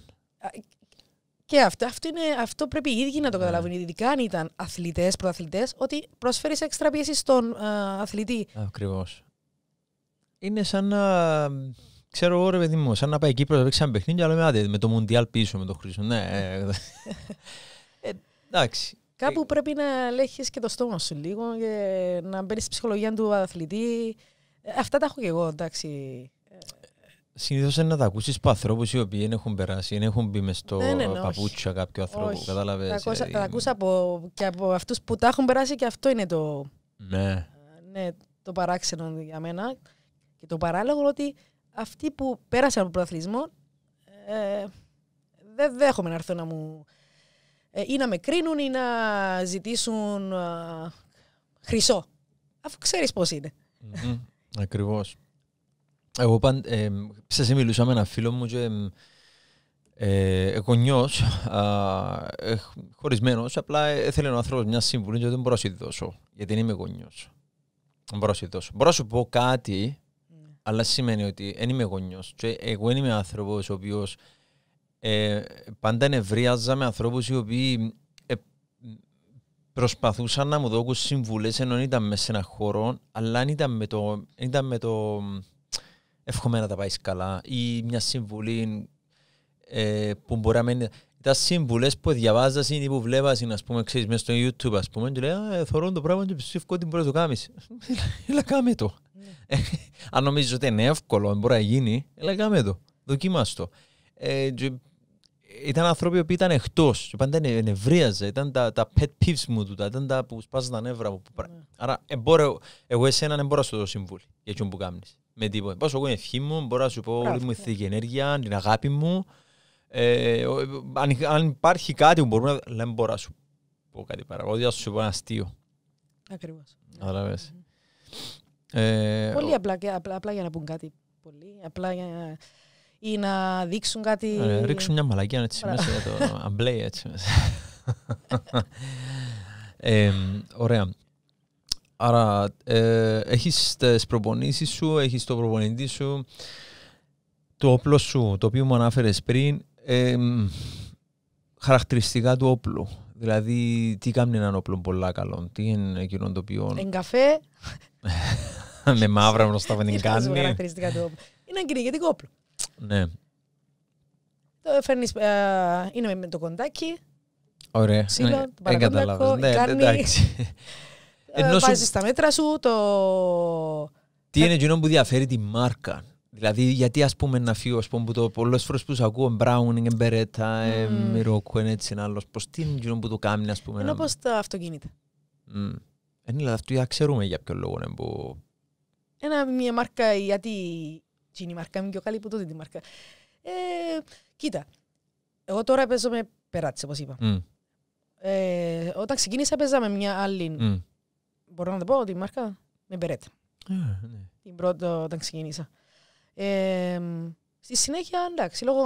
Και αυτό, αυτό, είναι, αυτό πρέπει οι ίδιοι να το ναι. καταλάβουν. Yeah. Ειδικά αν ήταν αθλητές, πρωταθλητές, ότι προσφέρεις έξτρα πίεση στον α, αθλητή. Ακριβώς είναι σαν να. Ξέρω εγώ ρε παιδί να πάει Κύπρος να παίξει παιχνίδι, αλλά με, με το Μουντιάλ πίσω, με το Χρήσο. Ναι. Ε, ε, ε, εντάξει. Κάπου ε, πρέπει να ελέγχεις και το στόμα σου λίγο και να μπαίνεις στη ψυχολογία του αθλητή. Αυτά τα έχω και εγώ, εντάξει. Συνήθως είναι να τα ακούσεις από ανθρώπους οι οποίοι δεν έχουν περάσει, δεν έχουν μπει μες στο ναι, ναι, ναι παπούτσια κάποιου κάποιο άνθρωπο. Κατάλαβες. Τα, ακούσα, από, και από αυτούς που τα έχουν περάσει και αυτό είναι το. Ναι. ναι το παράξενο για μένα το παράλογο ότι αυτοί που πέρασαν από προαθλισμό ε, δεν δέχομαι να έρθουν να μου ε, ή να με κρίνουν ή να ζητήσουν ε, χρυσό. Αφού ξέρεις πώς είναι. Mm-hmm. Ακριβώς. Εγώ πάντα, ε, μιλούσα με ένα φίλο μου και ε, ε γονιός, ε, χωρισμένος, απλά έθελε ο άνθρωπος μια σύμβουλη και δεν μπορώ να σου δώσω, γιατί δεν είμαι γονιός. μπορώ Μπορώ να σου πω κάτι αλλά σημαίνει ότι δεν είμαι γονιός. Εγώ δεν είμαι άνθρωπος ο οποίος ε, πάντα ενευρίαζα με ανθρώπους οι οποίοι ε, προσπαθούσαν να μου δώσουν συμβουλές ενώ ήταν μέσα σε ένα χώρο, αλλά αν ήταν με το. Ήταν με το Εύχομαι να τα πάεις καλά, ή μια συμβουλή ε, που μπορεί να μένει. Τα συμβουλές που διαβάζα ή που βλέπα, ας πούμε, ξέρεις, μέσα στο YouTube, ας πούμε, του λέω: Θεωρώ το πράγμα και ψήφω ότι μπορεί να το κάνει. Ελά, κάμε το αν νομίζεις ότι είναι εύκολο, μπορεί να γίνει, λέγαμε το, δοκίμαστο. Ε, και, ήταν άνθρωποι που ήταν εκτός. πάντα ενευρίαζε. Ήταν τα, τα pet peeves μου του, ήταν τα που σπάζαν τα νεύρα μου. Mm. Άρα, εμπόρε, εγώ εσένα δεν μπορώ να σου δώσω συμβούλη για αυτό που κάνεις. Με τίποτα. Πόσο εγώ ευχή μου, μπορώ να σου πω όλη μου η ναι. ενέργεια, την αγάπη μου. Ε, αν, αν, υπάρχει κάτι που μπορούμε να. Δεν μπορώ να σου πω κάτι παραπάνω. Δεν σου πω ένα αστείο. Ακριβώς. Άρα, ε, πολύ απλά, απλά, για να πούν κάτι. Πολύ απλά για να... ή να δείξουν κάτι. Ε, ρίξουν μια μαλακία έτσι μέσα για το αμπλέι έτσι μέσα. ωραία. Άρα ε, έχεις τις προπονήσεις σου, έχεις το προπονητή σου, το όπλο σου, το οποίο μου ανάφερες πριν, χαρακτηριστικά του όπλου. Δηλαδή, τι κάνει έναν όπλο πολλά καλό, τι είναι εκείνο το οποίο. Εν καφέ. με μαύρα μπροστά δεν την κάνει. Είναι χαρακτηριστικά του όπλου. ένα κυνηγετικό όπλο. Ναι. Το φέρνεις. Είναι με το κοντάκι. Ωραία. Σύλλο, δεν καταλάβω. Ναι, ναι εντάξει. Ε, Βάζεις τα μέτρα σου, το. Τι είναι εκείνο που διαφέρει τη μάρκα Δηλαδή, γιατί ας πούμε να φύγω, ας πούμε, που το πολλές φορές που σου ακούω Μπράουνινγκ, Μπερέτα, ε, Μιρόκουεν, έτσι είναι άλλος. πώς τι είναι που το κάνει, ας πούμε. Ενώ πώς τα αυτοκίνητα. Εν δηλαδή, αυτό ξέρουμε για ποιο λόγο είναι που... Ένα, μια μάρκα, γιατί είναι η μάρκα είναι πιο καλή που τότε τη μάρκα. Ε, κοίτα, εγώ τώρα παίζω με περάτσε, όπως είπα. Mm. Ε, όταν ξεκίνησα παίζα με μια άλλη, mm. μπορώ να το πω, τη μάρκα, με Μπερέτα. Ε, ναι. Την πρώτη όταν ξεκίνησα. Ε, στη συνέχεια, εντάξει, λόγω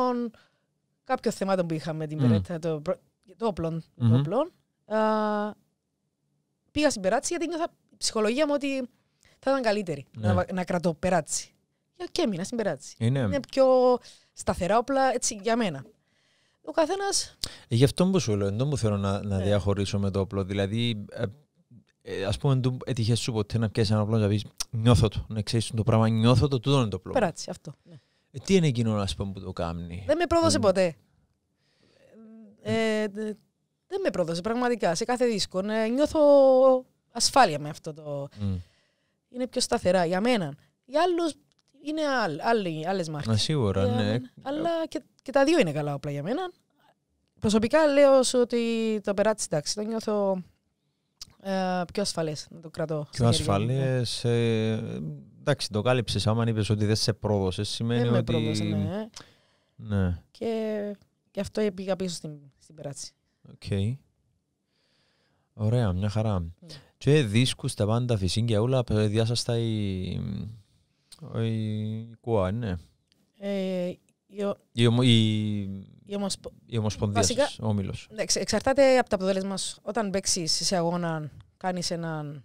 κάποιων θεμάτων που είχαμε την mm. το, το οπλον το πήγα στην γιατί νιώθα η ψυχολογία μου ότι θα ήταν καλύτερη ναι. να, να κρατώ Και έμεινα στην Είναι. Είναι πιο σταθερά όπλα έτσι, για μένα ο καθένας. Γι' αυτό που σου λέω, δεν μου θέλω να, να ναι. διαχωρίσω με το όπλο. Δηλαδή, ε, ε, ας πούμε, του έτυχες σου ποτέ να πιέσει ένα απλό να πεις νιώθω το, να ξέρεις το πράγμα, νιώθω το, τούτο είναι το πλόν. Περάτησε, αυτό. Ναι. Ε, τι είναι εκείνο, ας πούμε, που το κάνει. Δεν με πρόδωσε ε, ποτέ. Ε, δεν με πρόδωσε πραγματικά, σε κάθε δίσκο. Ε, νιώθω ασφάλεια με αυτό το... Mm. Είναι πιο σταθερά για μένα. Για άλλους είναι άλλε άλλες μάρκες. Σίγουρα, ναι. Αλλά και, και, τα δύο είναι καλά όπλα για μένα. Προσωπικά λέω ότι το περάτη εντάξει, το νιώθω ε, πιο ασφαλές να το κρατώ. Πιο ασφαλές. Ναι. Ε, εντάξει, το κάλυψες. Άμα είπες ότι δεν σε πρόδωσες, σημαίνει ότι. ναι. ναι. Και γι' αυτό πήγα πίσω στην, στην πράξη. Οκ. Ωραία, μια χαρά. Ναι. Και δίσκους, τα πάντα, φυσίγκια, όλα, διάσαστα η... η κουά, ναι. Ε, η η, ομοσπο... η Ομοσπονδία Βασικά, ο Όμιλος. Εξαρτάται από το αποτέλεσμα σου. Όταν παίξεις σε αγώνα, κάνεις έναν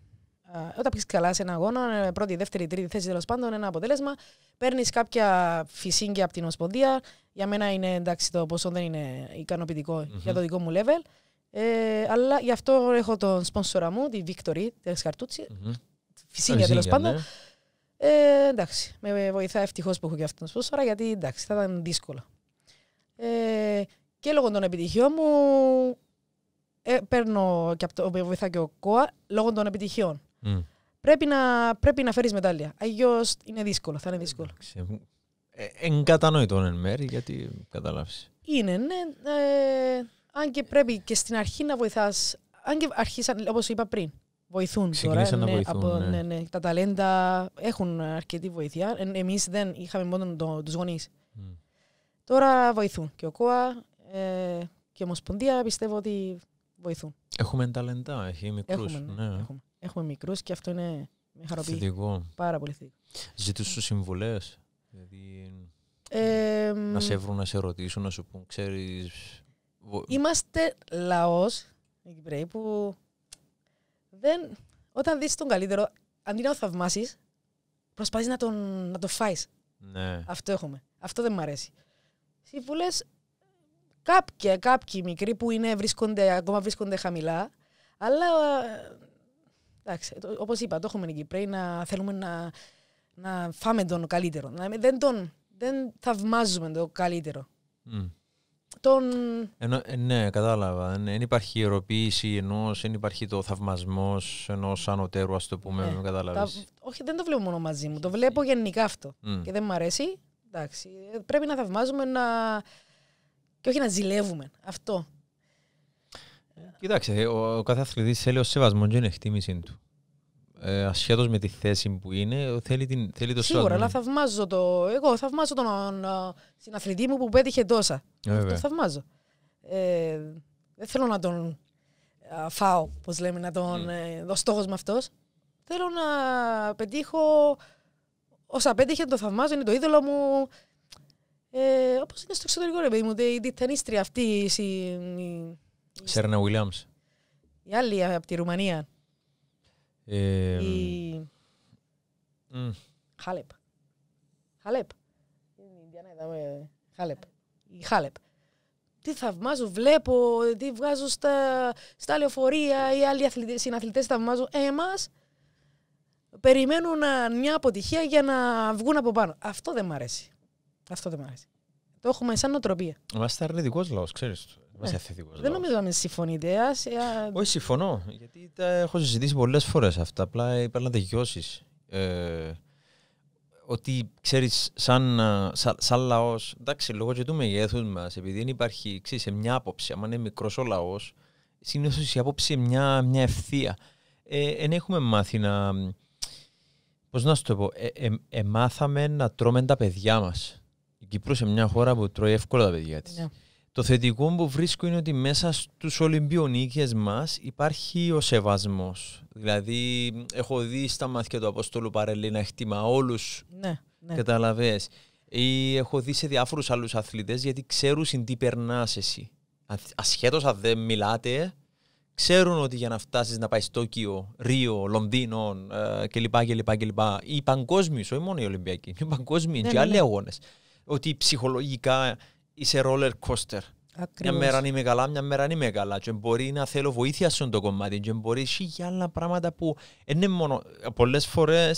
όταν πήγες καλά σε ένα αγώνα, ε, πρώτη, δεύτερη, τρίτη θέση τέλος πάντων, ένα αποτέλεσμα. Παίρνεις κάποια φυσίγκια από την Ομοσπονδία. Για μένα είναι εντάξει το ποσό δεν είναι ικανοποιητικό mm-hmm. για το δικό μου level. Ε, αλλά γι' αυτό έχω τον σπονσορα μου, τη Victory, τη Σκαρτούτσι. Mm-hmm. τέλο πάντων. Ναι. Ε, εντάξει, με βοηθά ευτυχώς που έχω και αυτόν τον σπονσορα γιατί εντάξει, θα ήταν δύσκολο. Ε, και λόγω των επιτυχιών μου ε, παίρνω και από το οποίο βοηθά και ο ΚΟΑ λόγω των επιτυχιών. Πρέπει να, πρέπει να φέρεις μετάλλια. Αλλιώς είναι δύσκολο, θα είναι δύσκολο. Ε, εγκατανόητο εν μέρη, γιατί καταλάβεις. Είναι, ναι. Ε, αν και πρέπει και στην αρχή να βοηθάς. Αν και αρχίσαν, όπως είπα πριν, βοηθούν Ξεκινήσαν τώρα. Να ναι, βοηθούν, από, ναι. ναι. Ναι, Τα ταλέντα έχουν αρκετή βοήθεια. Ε, Εμείς δεν είχαμε μόνο τους γονείς. Τώρα βοηθούν και ο ΚΟΑ ε, και η Ομοσπονδία πιστεύω ότι βοηθούν. Έχουμε ταλεντά, έχει μικρούς. Έχουμε, ναι. ναι. έχουμε. μικρούς και αυτό είναι με χαροποιεί. Θετικό. Πάρα πολύ θετικό. Ζητούς συμβουλές. Δηλαδή, να σε βρουν, να σε ρωτήσουν, να σου πούν, ξέρεις... Είμαστε λαός, οι Κυπρέοι, που δεν... Όταν δεις τον καλύτερο, αντί να το θαυμάσεις, προσπαθείς να τον, να φάεις. Ναι. Αυτό έχουμε. Αυτό δεν μου αρέσει. Συμβουλέ κάποια, κάποιοι μικροί που είναι, βρίσκονται, ακόμα βρίσκονται χαμηλά. Αλλά εντάξει, όπως είπα, το έχουμε εκεί πρέπει να θέλουμε να, να φάμε τον καλύτερο. δεν, τον, δεν θαυμάζουμε τον καλύτερο. Τον... Ε, ναι, κατάλαβα. Δεν ναι, υπάρχει ιεροποίηση ενό, δεν υπάρχει το θαυμασμός ενός ανωτέρου, ας το πούμε. Ναι. όχι, δεν το βλέπω μόνο μαζί μου. Το βλέπω γενικά αυτό. Και δεν μου αρέσει, Εντάξει, ε, πρέπει να θαυμάζουμε να... και όχι να ζηλεύουμε. Αυτό. Κοιτάξτε, ο, ο κάθε αθλητής θέλει ο σεβασμός και την εκτίμηση του. Ε, ασχέτως με τη θέση που είναι, θέλει, την, θέλει το σίγουρα, σίγουρα, αλλά θαυμάζω το... Εγώ θαυμάζω τον συναθλητή μου που πέτυχε τόσα. Το ε, Αυτό θαυμάζω. Ε, δεν θέλω να τον φάω, όπως λέμε, να τον... Mm. Ε, με αυτός. Θέλω να πετύχω Όσα απέτυχε το θαυμάζω, είναι το είδωλο μου. Ε, Όπως είναι στο εξωτερικό, ρε παιδί μου, η ταινίστρια αυτή. Σέρνα Ουιλιάμς. Η άλλη από τη Ρουμανία. Ε, η... Χάλεπ. Χάλεπ. Χάλεπ. Η Χάλεπ. Τι θαυμάζω, βλέπω, τι βγάζω στα, στα λεωφορεία, οι άλλοι αθλητές, συναθλητές θαυμάζουν. Ε, εμάς, περιμένουν μια αποτυχία για να βγουν από πάνω. Αυτό δεν μ' αρέσει. Αυτό δεν μ' αρέσει. Το έχουμε σαν νοοτροπία. Είμαστε αρνητικός λαός, ξέρεις. Είμαστε ε, θετικός. Δεν νομίζω να με συμφωνείτε. Ε, Όχι, συμφωνώ. Γιατί τα έχω συζητήσει πολλές φορές αυτά. Απλά υπάρχουν να τελειώσεις. Ε, ότι ξέρεις, ε, σαν, σαν, λαός, εντάξει, λόγω του μεγέθους μας, επειδή δεν υπάρχει ξέρεις, σε μια άποψη, αν είναι μικρός ο λαός, συνήθως η άποψη μια, μια ευθεία. εν έχουμε μάθει να, Πώς να σου το πω, ε, ε, εμάθαμε να τρώμε τα παιδιά μας. Η Κύπρος είναι μια χώρα που τρώει εύκολα τα παιδιά της. Ναι. Το θετικό που βρίσκω είναι ότι μέσα στους Ολυμπιονίκες μας υπάρχει ο σεβασμός. Δηλαδή, έχω δει στα μάτια του Απόστολου Παρελή να χτιμά όλους. Ναι, ναι. Καταλαβέ. Ή έχω δει σε διάφορους άλλους αθλητές γιατί ξέρουν τι περνάς εσύ. Ασχέτως αν δεν μιλάτε, ξέρουν ότι για να φτάσεις να πάεις Τόκιο, Ρίο, Λονδίνο ε, κλπ, κλπ, κλπ. Οι παγκόσμιοι, όχι μόνο οι Ολυμπιακοί, οι παγκόσμιοι ναι, και ναι, άλλοι ναι. αγώνες. Ότι ψυχολογικά είσαι roller coaster. Μια μέρα είμαι καλά, μια μέρα είμαι καλά. Και μπορεί να θέλω βοήθεια στον το κομμάτι. Και μπορεί και άλλα πράγματα που είναι μόνο. Πολλές φορές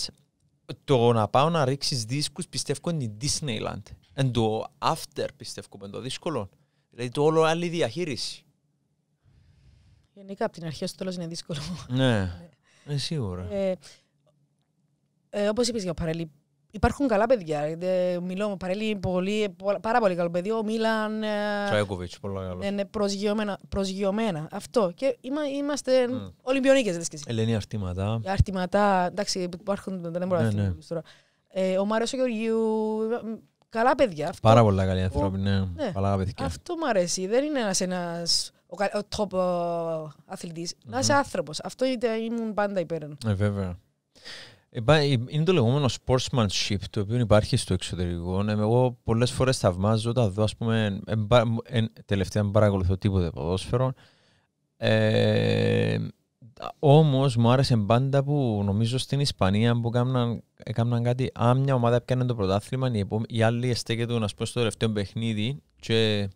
το να πάω να ρίξεις δίσκους πιστεύω είναι η Disneyland. Εν το after πιστεύω είναι το δύσκολο. Δηλαδή το όλο άλλη διαχείριση. Γενικά από την αρχή το τέλο είναι δύσκολο. Ναι, ναι. σίγουρα. Ε, ε, Όπως είπες για Παρέλη, υπάρχουν καλά παιδιά. Ε, μιλώ με Παρέλη, πολύ, πάρα πολύ καλό παιδί. Ο Μίλαν. Ε, Τσάικοβιτ, πολύ καλό. Είναι ναι, προσγειωμένα, προσγειωμένα. Αυτό. Και είμα, είμαστε mm. Ολυμπιονίκες, λες και εσύ. Ελένη Αρτήματα. Αρτήματα, εντάξει, υπάρχουν. Δεν μπορώ να ναι, ναι. τώρα. Ε, ο Μάριος Γεωργίου. Καλά παιδιά. Πάρα πολλά καλή άνθρωποι, ναι. ναι. Καλά παιδιά. Αυτό μου αρέσει. Δεν είναι ένας ο, ο αθλητη ε, αθλητής, mm-hmm. να είσαι άνθρωπος. Αυτό ήμουν πάντα υπέρ. Ε, βέβαια. Ε, ε, είναι το λεγόμενο sportsmanship το οποίο υπάρχει στο εξωτερικό. Ναι, εγώ πολλές φορές θαυμάζω όταν δω, ας πούμε, τελευταία δεν παρακολουθώ τίποτε ποδόσφαιρο. Ε, Όμως μου άρεσε πάντα που νομίζω στην Ισπανία που έκαναν κάτι. Αν μια ομάδα πιάνει το πρωτάθλημα, η άλλη στέκεται να πούμε, στο τελευταίο παιχνίδι και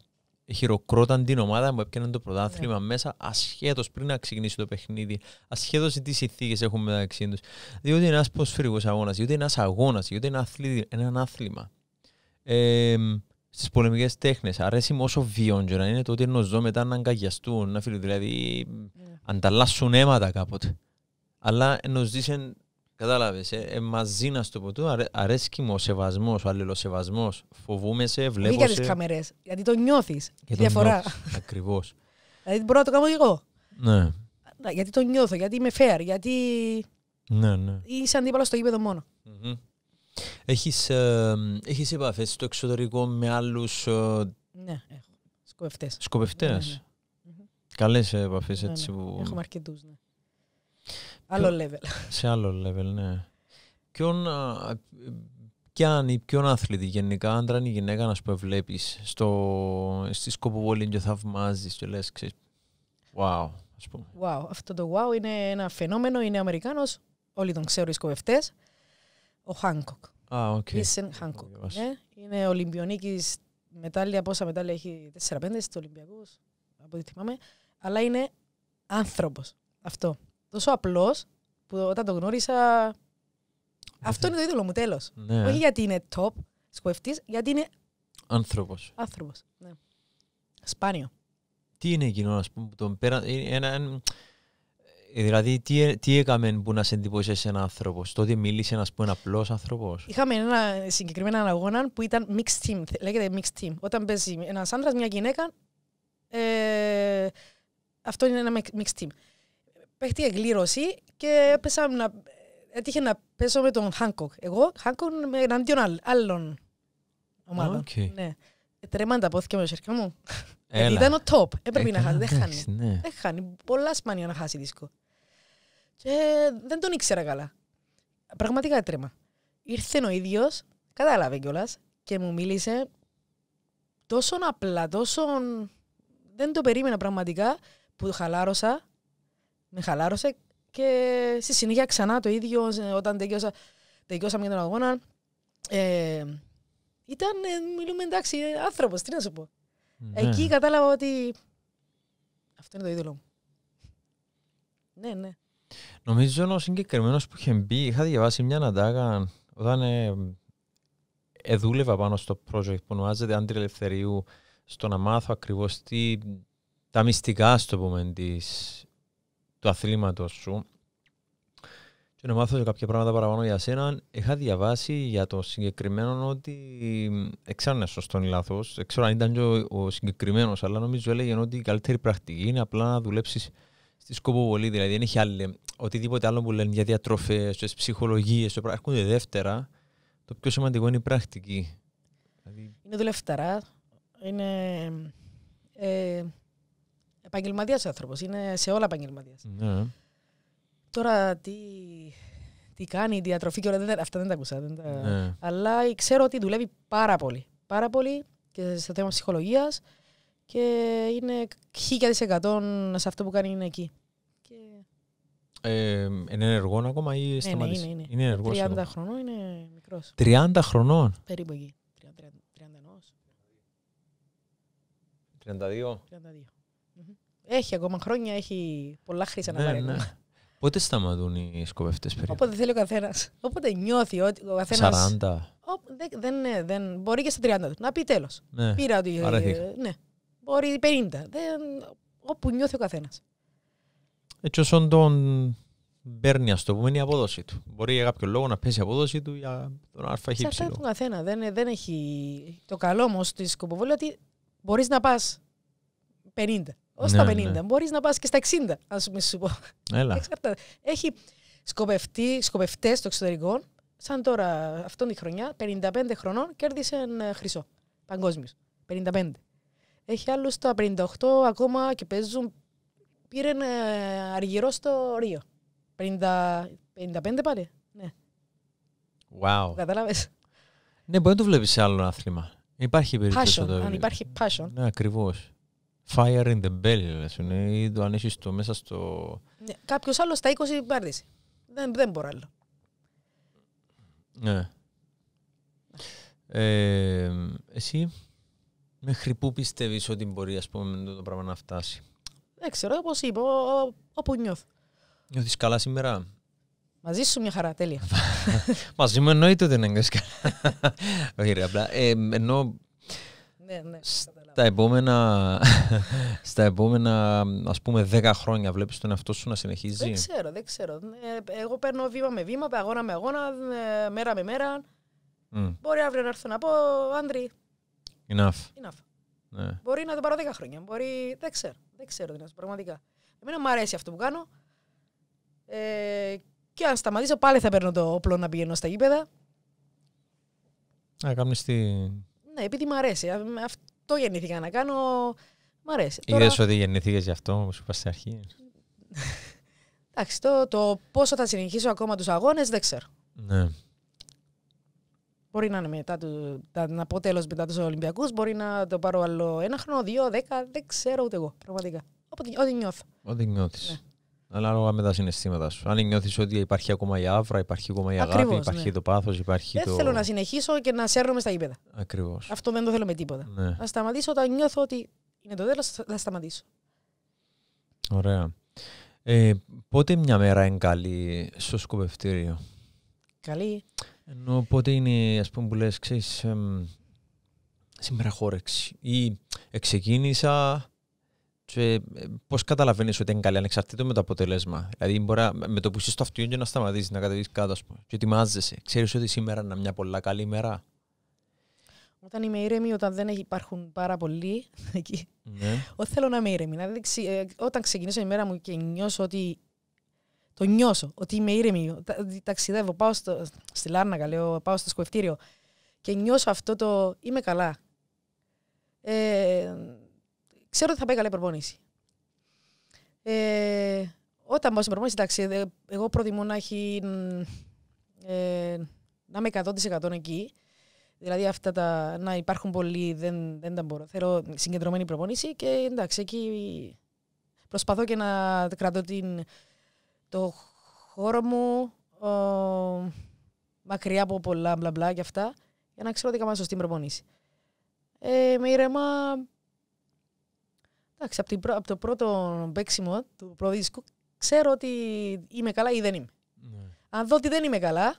χειροκρόταν την ομάδα που έπαιρνε το ναι. πρωτάθλημα μέσα ασχέτως πριν να ξεκινήσει το παιχνίδι, ασχέτως τι συνθήκες έχουν μεταξύ τους. Διότι είναι ένα προσφυγικό αγώνας, διότι είναι ένας αγώνας, διότι είναι ένα άθλημα. Ε, Στις πολεμικές τέχνες, αρέσει μου όσο βιώνει να είναι το ότι ενώ ζω μετά να αγκαγιαστούν, να δηλαδή ναι. ανταλλάσσουν αίματα κάποτε. Αλλά ενώ Κατάλαβες, ε, ε, μαζί να στο πω του, αρέ, αρέσκει μου ο σεβασμός, ο αλληλοσεβασμός. Φοβούμαι σε, βλέπω Όχι για τις γιατί το νιώθεις Γιατί διαφορά. Ακριβώ. ακριβώς. δηλαδή μπορώ να το κάνω εγώ. Ναι. Γιατί το νιώθω, γιατί είμαι fair, γιατί ναι, ναι. είσαι αντίπαλος στο γήπεδο μόνο. Έχεις, ε, έχεις στο εξωτερικό με άλλους. Ε, ναι, έχω. Σκοπευτές. Σκοπευτές. Ναι, ναι. Καλές ναι, έτσι ναι. που... Έχουμε αρκετούς, ναι. Άλλο level. Σε άλλο level, ναι. Ποιον, ποιον, ποιον άθλητη γενικά, άντρα ή γυναίκα, να σου πω, βλέπεις στη σκοποβολή και θαυμάζεις και λες, ξέρεις, Wow, ας πούμε. Wow. Αυτό το wow είναι ένα φαινόμενο, είναι Αμερικάνος. Όλοι τον ξέρουν οι σκοπευτές, Ο Χάνκοκ. Α, οκ. Χάνκοκ. Ναι. Είναι Ολυμπιονίκης μετάλλια, πόσα μετάλλια έχει, 4-5 στους Ολυμπιακούς, από ό,τι θυμάμαι. Αλλά είναι άνθρωπος. Αυτό τόσο απλός που όταν το γνώρισα. Αυτό είναι το είδωλο μου, τέλος. Ναι. Όχι γιατί είναι top σκουευτή, γιατί είναι. Άνθρωπος. Άνθρωπος. Ναι. Σπάνιο. Τι είναι εκείνο, ας πούμε, τον πέρα. Ένα, ε, Δηλαδή, τι, ε, τι έκαμε που να σε εντυπωσιάσει ένα άνθρωπο, Τότε μίλησε ένα που ένα απλός άνθρωπος. Είχαμε ένα συγκεκριμένο αγώνα που ήταν mixed team, λέγεται mixed team. Όταν παίζει ένας άντρας, μια γυναίκα, ε, αυτό είναι ένα mixed team. Παίχτηκε εγκλήρωση και έπεσα να, έτυχε να πέσω με τον Χάνκοκ. Εγώ, Χάνκοκ με εναντίον άλλων ομάδων. Okay. Ναι. Ε, Τρέμαν τα πόθηκε με το σέρκα μου. Έλα. ήταν ο top. Έπρεπε ε, να χάσει. Δεν χάνει. Ναι. Δεν χάνει. Πολλά σπάνια να χάσει δίσκο. Και δεν τον ήξερα καλά. Πραγματικά τρέμα. Ήρθε ο ίδιος, κατάλαβε κιόλας και μου μίλησε τόσο απλά, τόσο. Δεν το περίμενα πραγματικά που χαλάρωσα με χαλάρωσε και στη συνέχεια ξανά το ίδιο όταν τελειώσα, τελειώσαμε για τον αγώνα. Ε, ήταν, ε, μιλούμε εντάξει, άνθρωπος, τι να σου πω. Ναι. Εκεί κατάλαβα ότι αυτό είναι το ίδιο μου. Ναι, ναι. Νομίζω ο συγκεκριμένος που είχε μπει, είχα διαβάσει μια αντάγα όταν ε, δούλευα πάνω στο project που ονομάζεται Άντρη Ελευθερίου στο να μάθω ακριβώς τα μυστικά, στο πούμε, της του αθλήματος σου και να μάθω κάποια πράγματα παραπάνω για σένα. Είχα διαβάσει για το συγκεκριμένο ότι. Εξάρνε σωστό ή λάθος. Δεν ξέρω αν ήταν ο, ο συγκεκριμένος, αλλά νομίζω έλεγε ότι η καλύτερη πρακτική είναι απλά να δουλέψεις στη σκοποβολή. Δηλαδή δεν έχει άλλη. Οτιδήποτε άλλο που λένε για διατροφές, για ψυχολογίε, έρχονται δεύτερα. Το πιο σημαντικό είναι η πρακτική. Δηλαδή- είναι δουλευτερά, Είναι. Ε, επαγγελματίας άνθρωπος. Είναι σε όλα επαγγελματίας. Ναι, ναι. Τώρα τι, τι κάνει η διατροφή και όλα, δεν, αυτά δεν τα ακούσα. Δεν τα... Ναι. Αλλά ξέρω ότι δουλεύει πάρα πολύ. Πάρα πολύ και στο θέμα ψυχολογίας και είναι χίλια σε αυτό που κάνει είναι εκεί. Και... Ε, είναι ενεργό ακόμα ή ναι, Ναι, είναι, είναι. είναι 30 χρονών είναι μικρός. 30 χρονών. Περίπου εκεί. 32. 32. Έχει ακόμα χρόνια, έχει πολλά χρήσα να πάρει. Ναι, ναι. Πότε σταματούν οι σκοπευτές περίπου. Όποτε θέλει ο καθένας. Όποτε νιώθει ότι ο καθένας. 40. δεν, ναι, μπορεί και στα 30 Να πει τέλος. Ναι. Πήρα ότι. Ναι. Μπορεί 50. όπου νιώθει ο καθένας. Έτσι όσον τον παίρνει, ας το πούμε, η απόδοση του. Μπορεί για κάποιο λόγο να πέσει η απόδοση του για τον ΑΕ. Σε αυτά τον καθένα. Δεν, δεν έχει... Το καλό όμως τη σκοποβόλη ότι μπορείς να πας 50 ω ναι, τα 50. Ναι. Μπορείς να πας και στα 60, α πούμε σου πω. Έλα. Έχει σκοπευτεί, σκοπευτές στο εξωτερικών, σαν τώρα αυτόν τη χρονιά, 55 χρονών, κέρδισε ε, χρυσό. Παγκόσμιος. 55. Έχει άλλους τα 58 ακόμα και παίζουν. Πήρε ε, αργυρό στο Ρίο. 50, 55 πάλι. Ναι. Wow. Κατάλαβε. Ναι, μπορεί να το βλέπεις σε άλλο άθλημα. Υπάρχει περίπτωση. αν υπάρχει passion. Ναι, ακριβώς fire in the bell, λες, ή το αν έχεις το μέσα στο... Ναι, κάποιος άλλος στα 20 Μάρτις. Δεν, δεν μπορώ άλλο. Ναι. Ε, εσύ, μέχρι πού πιστεύεις ότι μπορεί ας πούμε, το πράγμα να φτάσει. Δεν ξέρω, όπως είπα, όπου νιώθω. Νιώθεις καλά σήμερα. Μαζί σου μια χαρά, τέλεια. Μαζί μου εννοείται ότι δεν νιώθεις καλά. Όχι ρε, απλά, ε, ενώ ναι, ναι, στα επόμενα, στα επόμενα ας πούμε 10 χρόνια βλέπεις τον εαυτό σου να συνεχίζει. Δεν ξέρω, δεν ξέρω. Ε, εγώ παίρνω βήμα με βήμα, αγώνα με αγώνα, ε, μέρα με μέρα. Mm. Μπορεί αύριο να έρθω να πω, «Άντρι, Enough. Enough. Ναι. Μπορεί να το πάρω 10 χρόνια. Μπορεί... Δεν ξέρω. Δεν ξέρω τι πραγματικά. Εμένα μου αρέσει αυτό που κάνω. Ε, και αν σταματήσω, πάλι θα παίρνω το όπλο να πηγαίνω στα γήπεδα. Να κάνεις τη... Ναι, επειδή μου αρέσει αυτό γεννήθηκα να κάνω. Μ' αρέσει. Είδες Τώρα... ότι γεννήθηκες γι' αυτό, όπως είπα στην αρχή. Εντάξει, το, το πόσο θα συνεχίσω ακόμα τους αγώνες δεν ξέρω. Ναι. Μπορεί να είναι μετά του, να πω τέλος μετά τους Ολυμπιακούς, μπορεί να το πάρω άλλο ένα χρόνο, δύο, δέκα, δεν ξέρω ούτε εγώ. Πραγματικά. Ό,τι νιώθω. Ό,τι νιώθεις. Ναι. Ανάλογα με τα συναισθήματα σου. Αν νιώθεις ότι υπάρχει ακόμα η άβρα, υπάρχει ακόμα η αγάπη, υπάρχει ναι. το πάθος, υπάρχει. Δεν θέλω να συνεχίσω και να σέρνομαι στα γήπεδα. Ακριβώς. Αυτό δεν το θέλω με τίποτα. Ναι. Να σταματήσω όταν νιώθω ότι είναι το τέλος, θα σταματήσω. Ωραία. Ε, πότε μια μέρα είναι καλή στο σκοπευτήριο. Καλή. Ενώ πότε είναι, ας πούμε, που λες, ξέρεις, σήμερα χόρεξη. Ή ε, ξεκίνησα, και ε, πώς καταλαβαίνεις ότι είναι καλή, ανεξαρτήτως με το αποτέλεσμα. Δηλαδή, μπορεί με το που είσαι στο αυτοκίνητο να σταματήσεις, να κατεβεί κάτω, ας πούμε, και ετοιμάζεσαι. Ξέρεις ότι σήμερα είναι μια πολύ καλή ημέρα. Όταν είμαι ήρεμη, όταν δεν υπάρχουν πάρα πολλοί εκεί, ναι. Ό, θέλω να είμαι ήρεμη. Ε, όταν ξεκινήσω η μέρα μου και νιώσω ότι. Το νιώσω ότι είμαι ήρεμη. Ταξιδεύω, πάω στο... στη Λάρνακα, λέω, πάω στο σκουευτήριο και νιώσω αυτό το είμαι καλά. Ε, Ξέρω ότι θα πάει καλή προπόνηση. Ε, όταν πάω στην προπόνηση, εντάξει, εγώ προτιμώ να έχει. Ε, να είμαι 100% εκεί. Δηλαδή αυτά τα, να υπάρχουν πολλοί, δεν, δεν τα μπορώ. Θέλω συγκεντρωμένη προπόνηση και εντάξει, εκεί προσπαθώ και να κρατώ την, το χώρο μου μακριά από πολλά μπλα μπλα και αυτά για να ξέρω ότι είχαμε σωστή προπόνηση. Ε, με ηρεμά Εντάξει, από, από το πρώτο παίξιμο του προδίσκου ξέρω ότι είμαι καλά ή δεν είμαι. Ναι. Αν δω ότι δεν είμαι καλά,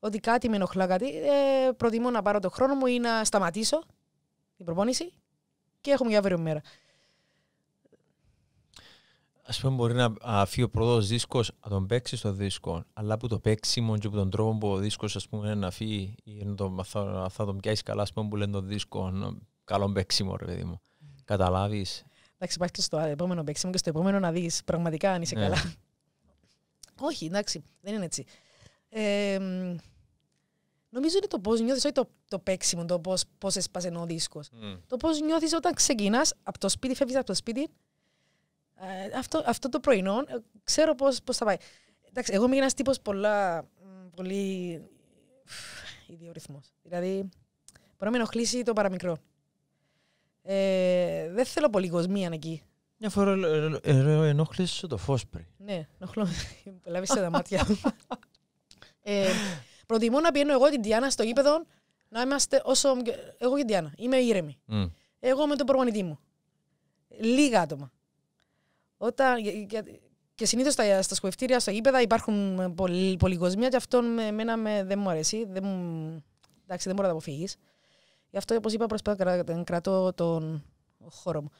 ότι κάτι με ενοχλά, κάτι, ε, προτιμώ να πάρω το χρόνο μου ή να σταματήσω την προπόνηση και έχουμε για αύριο μέρα. Ας πούμε, μπορεί να αφεί ο πρώτος δίσκος να τον παίξει στο δίσκο, αλλά από το παίξιμο και από τον τρόπο που ο δίσκος να φύγει ή να θα, τον πιάσει καλά, ας πούμε, που λένε τον δίσκο, καλό παίξιμο, ρε παιδί μου. Καταλάβεις Εντάξει, υπάρχει και στο επόμενο παίξιμο και στο επόμενο να δεις πραγματικά αν είσαι ναι. καλά. Όχι, εντάξει, δεν είναι έτσι. Ε, νομίζω είναι το πώς νιώθεις, όχι το, το παίξιμο, το πώς έσπασε ο δίσκος. Mm. Το πώς νιώθεις όταν ξεκινάς από το σπίτι, φεύγεις από το σπίτι. Ε, αυτό, αυτό το πρωινό, ε, ξέρω πώς θα πάει. Εντάξει, εγώ είμαι ένας τύπος πολύ ιδιορυθμός. Δηλαδή, μπορεί να με ενοχλήσει το παραμικρό. Ε, δεν θέλω πολύ κοσμία εκεί. Μια φορά ε, ε, ε, ενόχλησε το φόσπρι. Ναι, ενοχλώ. τα μάτια μου. ε, προτιμώ να πιένω εγώ την Τιάννα στο γήπεδο να είμαστε όσο. Εγώ και την Τιάννα. Είμαι ήρεμη. Mm. Εγώ με τον προγονητή μου. Λίγα άτομα. Όταν, και συνήθως στα, στα σκουευτήρια, στα γήπεδα υπάρχουν πολυ, κοσμία και αυτό με, εμένα με, δεν μου αρέσει. Δεν, εντάξει, δεν μπορεί να τα αποφύγεις. Γι' αυτό, όπως είπα, προσπαθώ να κρατώ τον χώρο μου.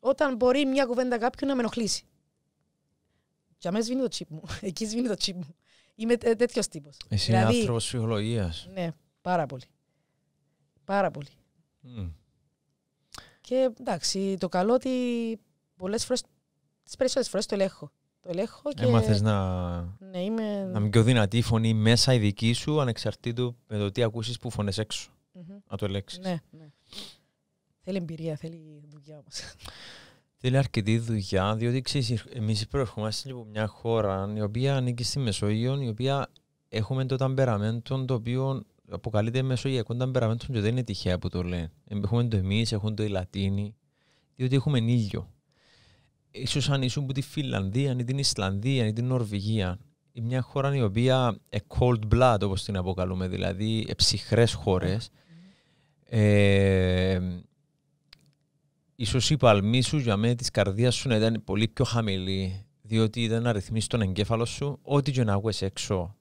όταν μπορεί μια κουβέντα κάποιου να με ενοχλήσει. Για μένα σβήνει το τσίπ μου. Εκεί σβήνει το τσίπ μου. Είμαι τέτοιος τύπος. Εσύ δηλαδή, είναι άνθρωπος ψυχολογίας. Ναι, πάρα πολύ. Πάρα πολύ. Και εντάξει, το καλό ότι πολλές φορές, τις περισσότερες φορές το ελέγχω το ελέγχω. Και... Έμαθες να... Ναι, είμαι... να είμαι πιο δυνατή η φωνή μέσα η δική σου, ανεξαρτήτου με το τι ακούσεις που φωνές έξω. Mm-hmm. Να το ελέγξεις. Ναι, ναι. Θέλει εμπειρία, θέλει δουλειά όμως. Θέλει αρκετή δουλειά, διότι ξέρεις, εμείς προερχόμαστε από μια χώρα η οποία ανήκει στη Μεσόγειο, η οποία έχουμε το ταμπεραμέντο το οποίο αποκαλείται μεσογειακό ταμπεραμέντο και δεν είναι τυχαία που το λένε. Έχουμε το εμείς, έχουν το οι Λατίνοι, διότι έχουμε ήλιο ίσως αν ήσουν από τη Φιλανδία, ή την Ισλανδία, ή την Νορβηγία, ή μια χώρα η οποία είναι cold blood, όπως την αποκαλούμε, δηλαδή οι ψυχρές χώρες, ε, ίσως παλμή σου για μένα της καρδιά σου να ήταν πολύ πιο χαμηλή διότι ήταν να ρυθμίσεις τον εγκέφαλο σου ό,τι και να έξω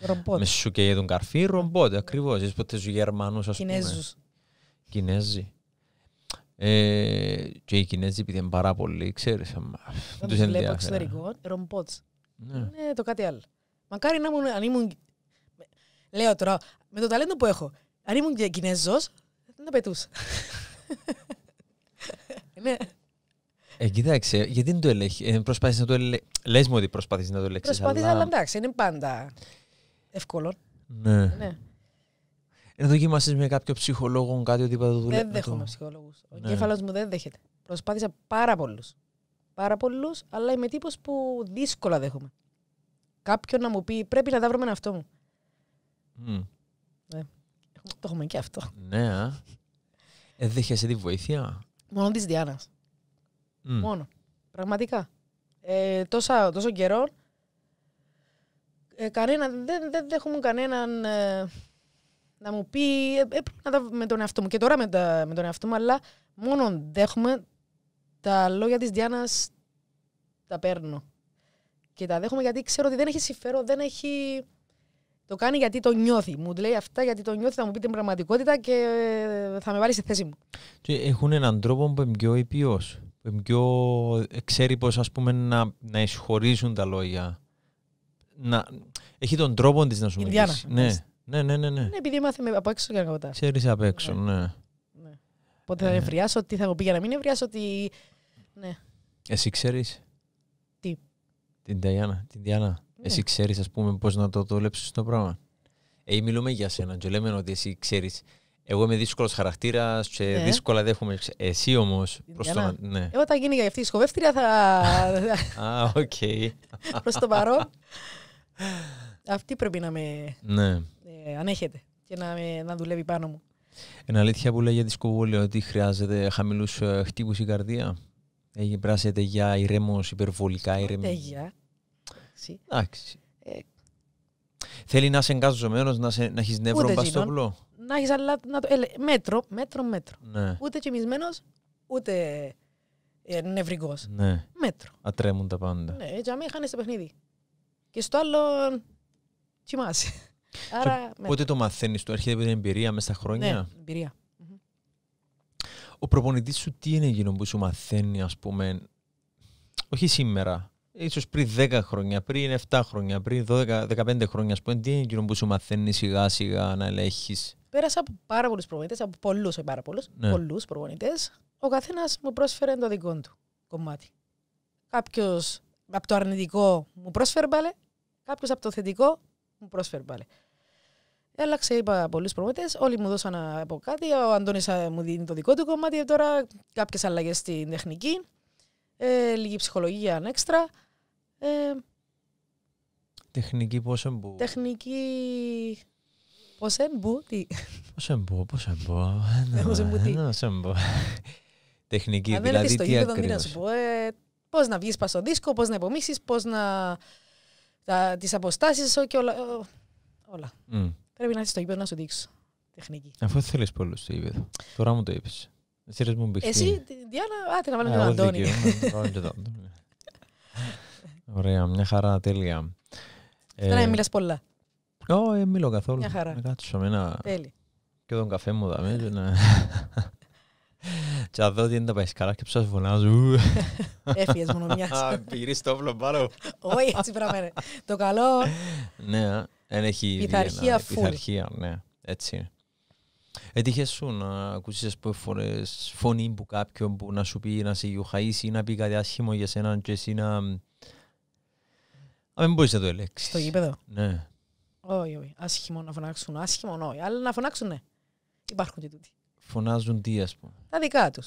ρομπότ. μες σου και για τον καρφί ρομπότ ακριβώς. είσαι ποτέ σου α πούμε Κινέζοι ε, και οι Κινέζοι επειδή πάρα πολύ ξέρεις, δεν τους ενδιαφέρει. Βλέπω εξωτερικό, ρομπότς. Ναι. Είναι το κάτι άλλο. Μακάρι να ήμουν, αν ήμουν... Λέω τώρα, με το ταλέντο που έχω, αν ήμουν και Κινέζος, δεν τα πετούσα. ναι. Ε, γιατί δεν το ελέγχει. Ε, να το ελέγχει. Λες μου ότι προσπαθείς να το ελέγξεις. αλλά εντάξει, είναι πάντα εύκολο. ναι. ναι. Εν δοκίμασε με κάποιο ψυχολόγο, κάτι οτιδήποτε δουλεύει. Δεν δέχομαι ψυχολόγους. Ο ναι. μου δεν δέχεται. Προσπάθησα πάρα πολλούς. Πάρα πολλούς, αλλά είμαι τύπος που δύσκολα δέχομαι. Κάποιον να μου πει πρέπει να τα βρούμε αυτό μου. Ναι. Το έχουμε και αυτό. Ναι, Ε, δέχεσαι τη βοήθεια. Μόνο της Διάνας. Μόνο. Πραγματικά. Ε, τόσο καιρό ε, δεν, δεν δέχομαι κανέναν ε, να μου πει. Έπρεπε ε, να τα με τον εαυτό μου. Και τώρα με, τον εαυτό μου, αλλά μόνο δέχομαι τα λόγια της Διάνας Τα παίρνω. Και τα δέχομαι γιατί ξέρω ότι δεν έχει συμφέρον, δεν έχει. Το κάνει γιατί το νιώθει. Μου λέει αυτά γιατί το νιώθει, θα μου πει την πραγματικότητα και ε, θα με βάλει στη θέση μου. Και έχουν έναν τρόπο που είναι πιο ήπιος. Πιο... Ε, ξέρει πώς να, να εισχωρήσουν τα λόγια. Έχει τον τρόπο της να σου μιλήσει. Ναι. Ναι, ναι, ναι. ναι. ναι επειδή μάθαμε από έξω και να Ξέρεις απ' έξω, ναι. ναι. ναι. Πότε θα εμβριάσω, τι θα μου πει για να μην εμβριάσω, τι. Ναι. Εσύ ξέρεις. Τι. Την Ταϊάννα. Την Ναι. Εσύ ξέρεις, ας πούμε, πώς να το δουλέψεις το πράγμα. Ε, μιλούμε για σένα, και λέμε ότι εσύ ξέρεις. Εγώ είμαι δύσκολος χαρακτήρας και ναι. δύσκολα δέχομαι. Εσύ όμως. Το... Ναι. Εγώ όταν γίνει για αυτή η σκοπεύτρια θα. Α, οκ. Προς το παρόν. Αυτή πρέπει να με. Ναι αν ανέχεται και να, να δουλεύει πάνω μου. Είναι αλήθεια που λέει για τη ότι χρειάζεται χαμηλούς ε, χτύπους η καρδία. Έχει πράσετε για ηρέμος, υπερβολικά ηρέμο. Τέγια. Εντάξει. Ε, Θέλει να είσαι εγκαζωμένος, να, σε, να έχεις νεύρο μπαστόπλο. Να έχεις αλλά. Να το, μέτρο, μέτρο, μέτρο. Ναι. Ούτε κοιμισμένο, ούτε ε, νευρικός. Ναι. Μέτρο. Ατρέμουν τα πάντα. Ναι, για να χάνεις το παιχνίδι. Και στο άλλο, τσιμάσαι. Άρα, ναι. πότε το μαθαίνεις, το έρχεται από την εμπειρία μέσα στα χρόνια. Ναι, εμπειρία. Ο προπονητής σου τι είναι εκείνο που σου μαθαίνει, ας πούμε, όχι σήμερα, ίσως πριν 10 χρόνια, πριν 7 χρόνια, πριν 12, 15 χρόνια, ας πούμε, τι είναι εκείνο που σου μαθαίνει σιγά σιγά να ελέγχεις. Πέρασα από πάρα πολλούς προπονητές, από πολλούς, όχι πάρα πολλούς, ναι. πολλούς προπονητές. Ο καθένας μου πρόσφερε το δικό του κομμάτι. Κάποιος από το αρνητικό μου πρόσφερε μπαλέ, κάποιος από το θετικό μου πρόσφερε πάλι. Έλαξε, είπα πολλούς προμηθευτές, όλοι μου δώσαν από κάτι. Ο Αντώνης μου δίνει το δικό του κομμάτι. Ε, τώρα κάποιες αλλαγές στην τεχνική. Ε, λίγη ψυχολογία ανέξτρα. Ε, τεχνική πώς εμπού. Τεχνική. Πώς εμπού, τι. Πώς εμπού, πώ εμπού. Τεχνική, δηλαδή. Αν δηλαδή, τι να σου πω. Ε, να βγεις πας στο δίσκο, πώς να υπομίσεις, πώς να τις αποστάσεις και όλα. όλα. Mm. Πρέπει να είσαι στο γήπεδο να σου δείξω τεχνική. Αφού θέλεις πολύ στο γήπεδο. Τώρα μου το είπες. Εσύ μου μπήκε. Εσύ, Διάνα, άτε να ε, βάλω τον Αντώνη. Ωραία, μια χαρά, τέλεια. Τώρα να ε, μιλάς πολλά. Όχι, ε, μιλώ καθόλου. Μια χαρά. Να ένα... Τέλει. Και τον καφέ μου δαμέ. Και θα δω τι είναι τα καλά και ψάς φωνάζω. Έφυγες μόνο μιας. Πηγείς το όπλο πάνω. Όχι, έτσι πράγμα είναι. Το καλό... Ναι, δεν έχει πειθαρχία φουλ. Πειθαρχία, ναι, έτσι είναι. Έτυχες σου να ακούσεις πολλές φορές φωνή που κάποιον που να σου πει να σε γιουχαίσει ή να πει κάτι άσχημο για σένα και εσύ να... Α, μην μπορείς να το ελέγξεις. Στο γήπεδο. Ναι. Όχι, όχι. Άσχημο να φωνάξουν. Άσχημο, όχι. Αλλά να φωνάξουν, ναι. Υπάρχουν και τούτοι. Φωνάζουν τι, ας πούμε. Τα δικά τους.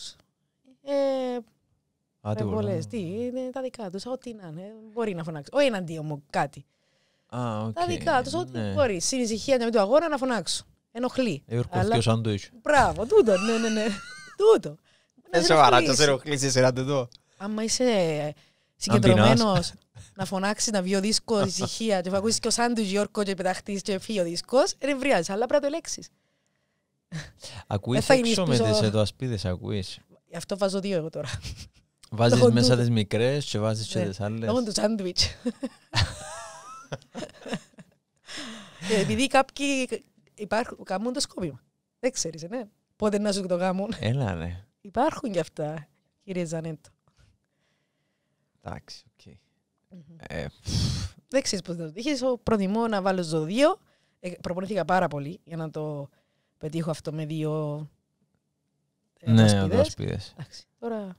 Ε, Άντε, πολλές. Τι, είναι τα δικά τους. Ό,τι να είναι. Μπορεί να φωνάξει. Όχι εναντίον μου, κάτι. Α, okay. Τα δικά τους, ό,τι ναι. μπορεί. Συνησυχία με το αγώνα να φωνάξω. Ενοχλεί. και Ευρωπαϊκό σάντουιτ. Μπράβο, τούτο. Ναι, ναι, ναι. τούτο. Δεν σε το σε εσένα τούτο. Άμα είσαι συγκεντρωμένος να φωνάξεις να βγει ο δίσκος ησυχία, και ακούσεις και ο Σάντου Γιώργο και πεταχτείς και φύγει ο δίσκος, δεν αλλά πρέπει να το λέξει. Ακούεις ε, έξω με τις εδωασπίδες, ακούεις. Αυτό βάζω δύο εγώ τώρα. Βάζεις μέσα τις μικρές και βάζεις και ναι. τις άλλες. Λόγω το σάντουιτς. Ε, επειδή κάποιοι υπάρχουν, κάνουν το σκόπιμα. Δεν ξέρεις, ε, ναι. Πότε να σου το γάμουν. Έλα, ναι. Υπάρχουν κι αυτά, κύριε Ζανέντο. Εντάξει, οκ. Δεν ξέρεις πω να το δείξει. Προτιμώ να βάλω ζωδίο. Προπονήθηκα πάρα πολύ για να το πετύχω αυτό με δύο ναι, Εντάξει, τώρα...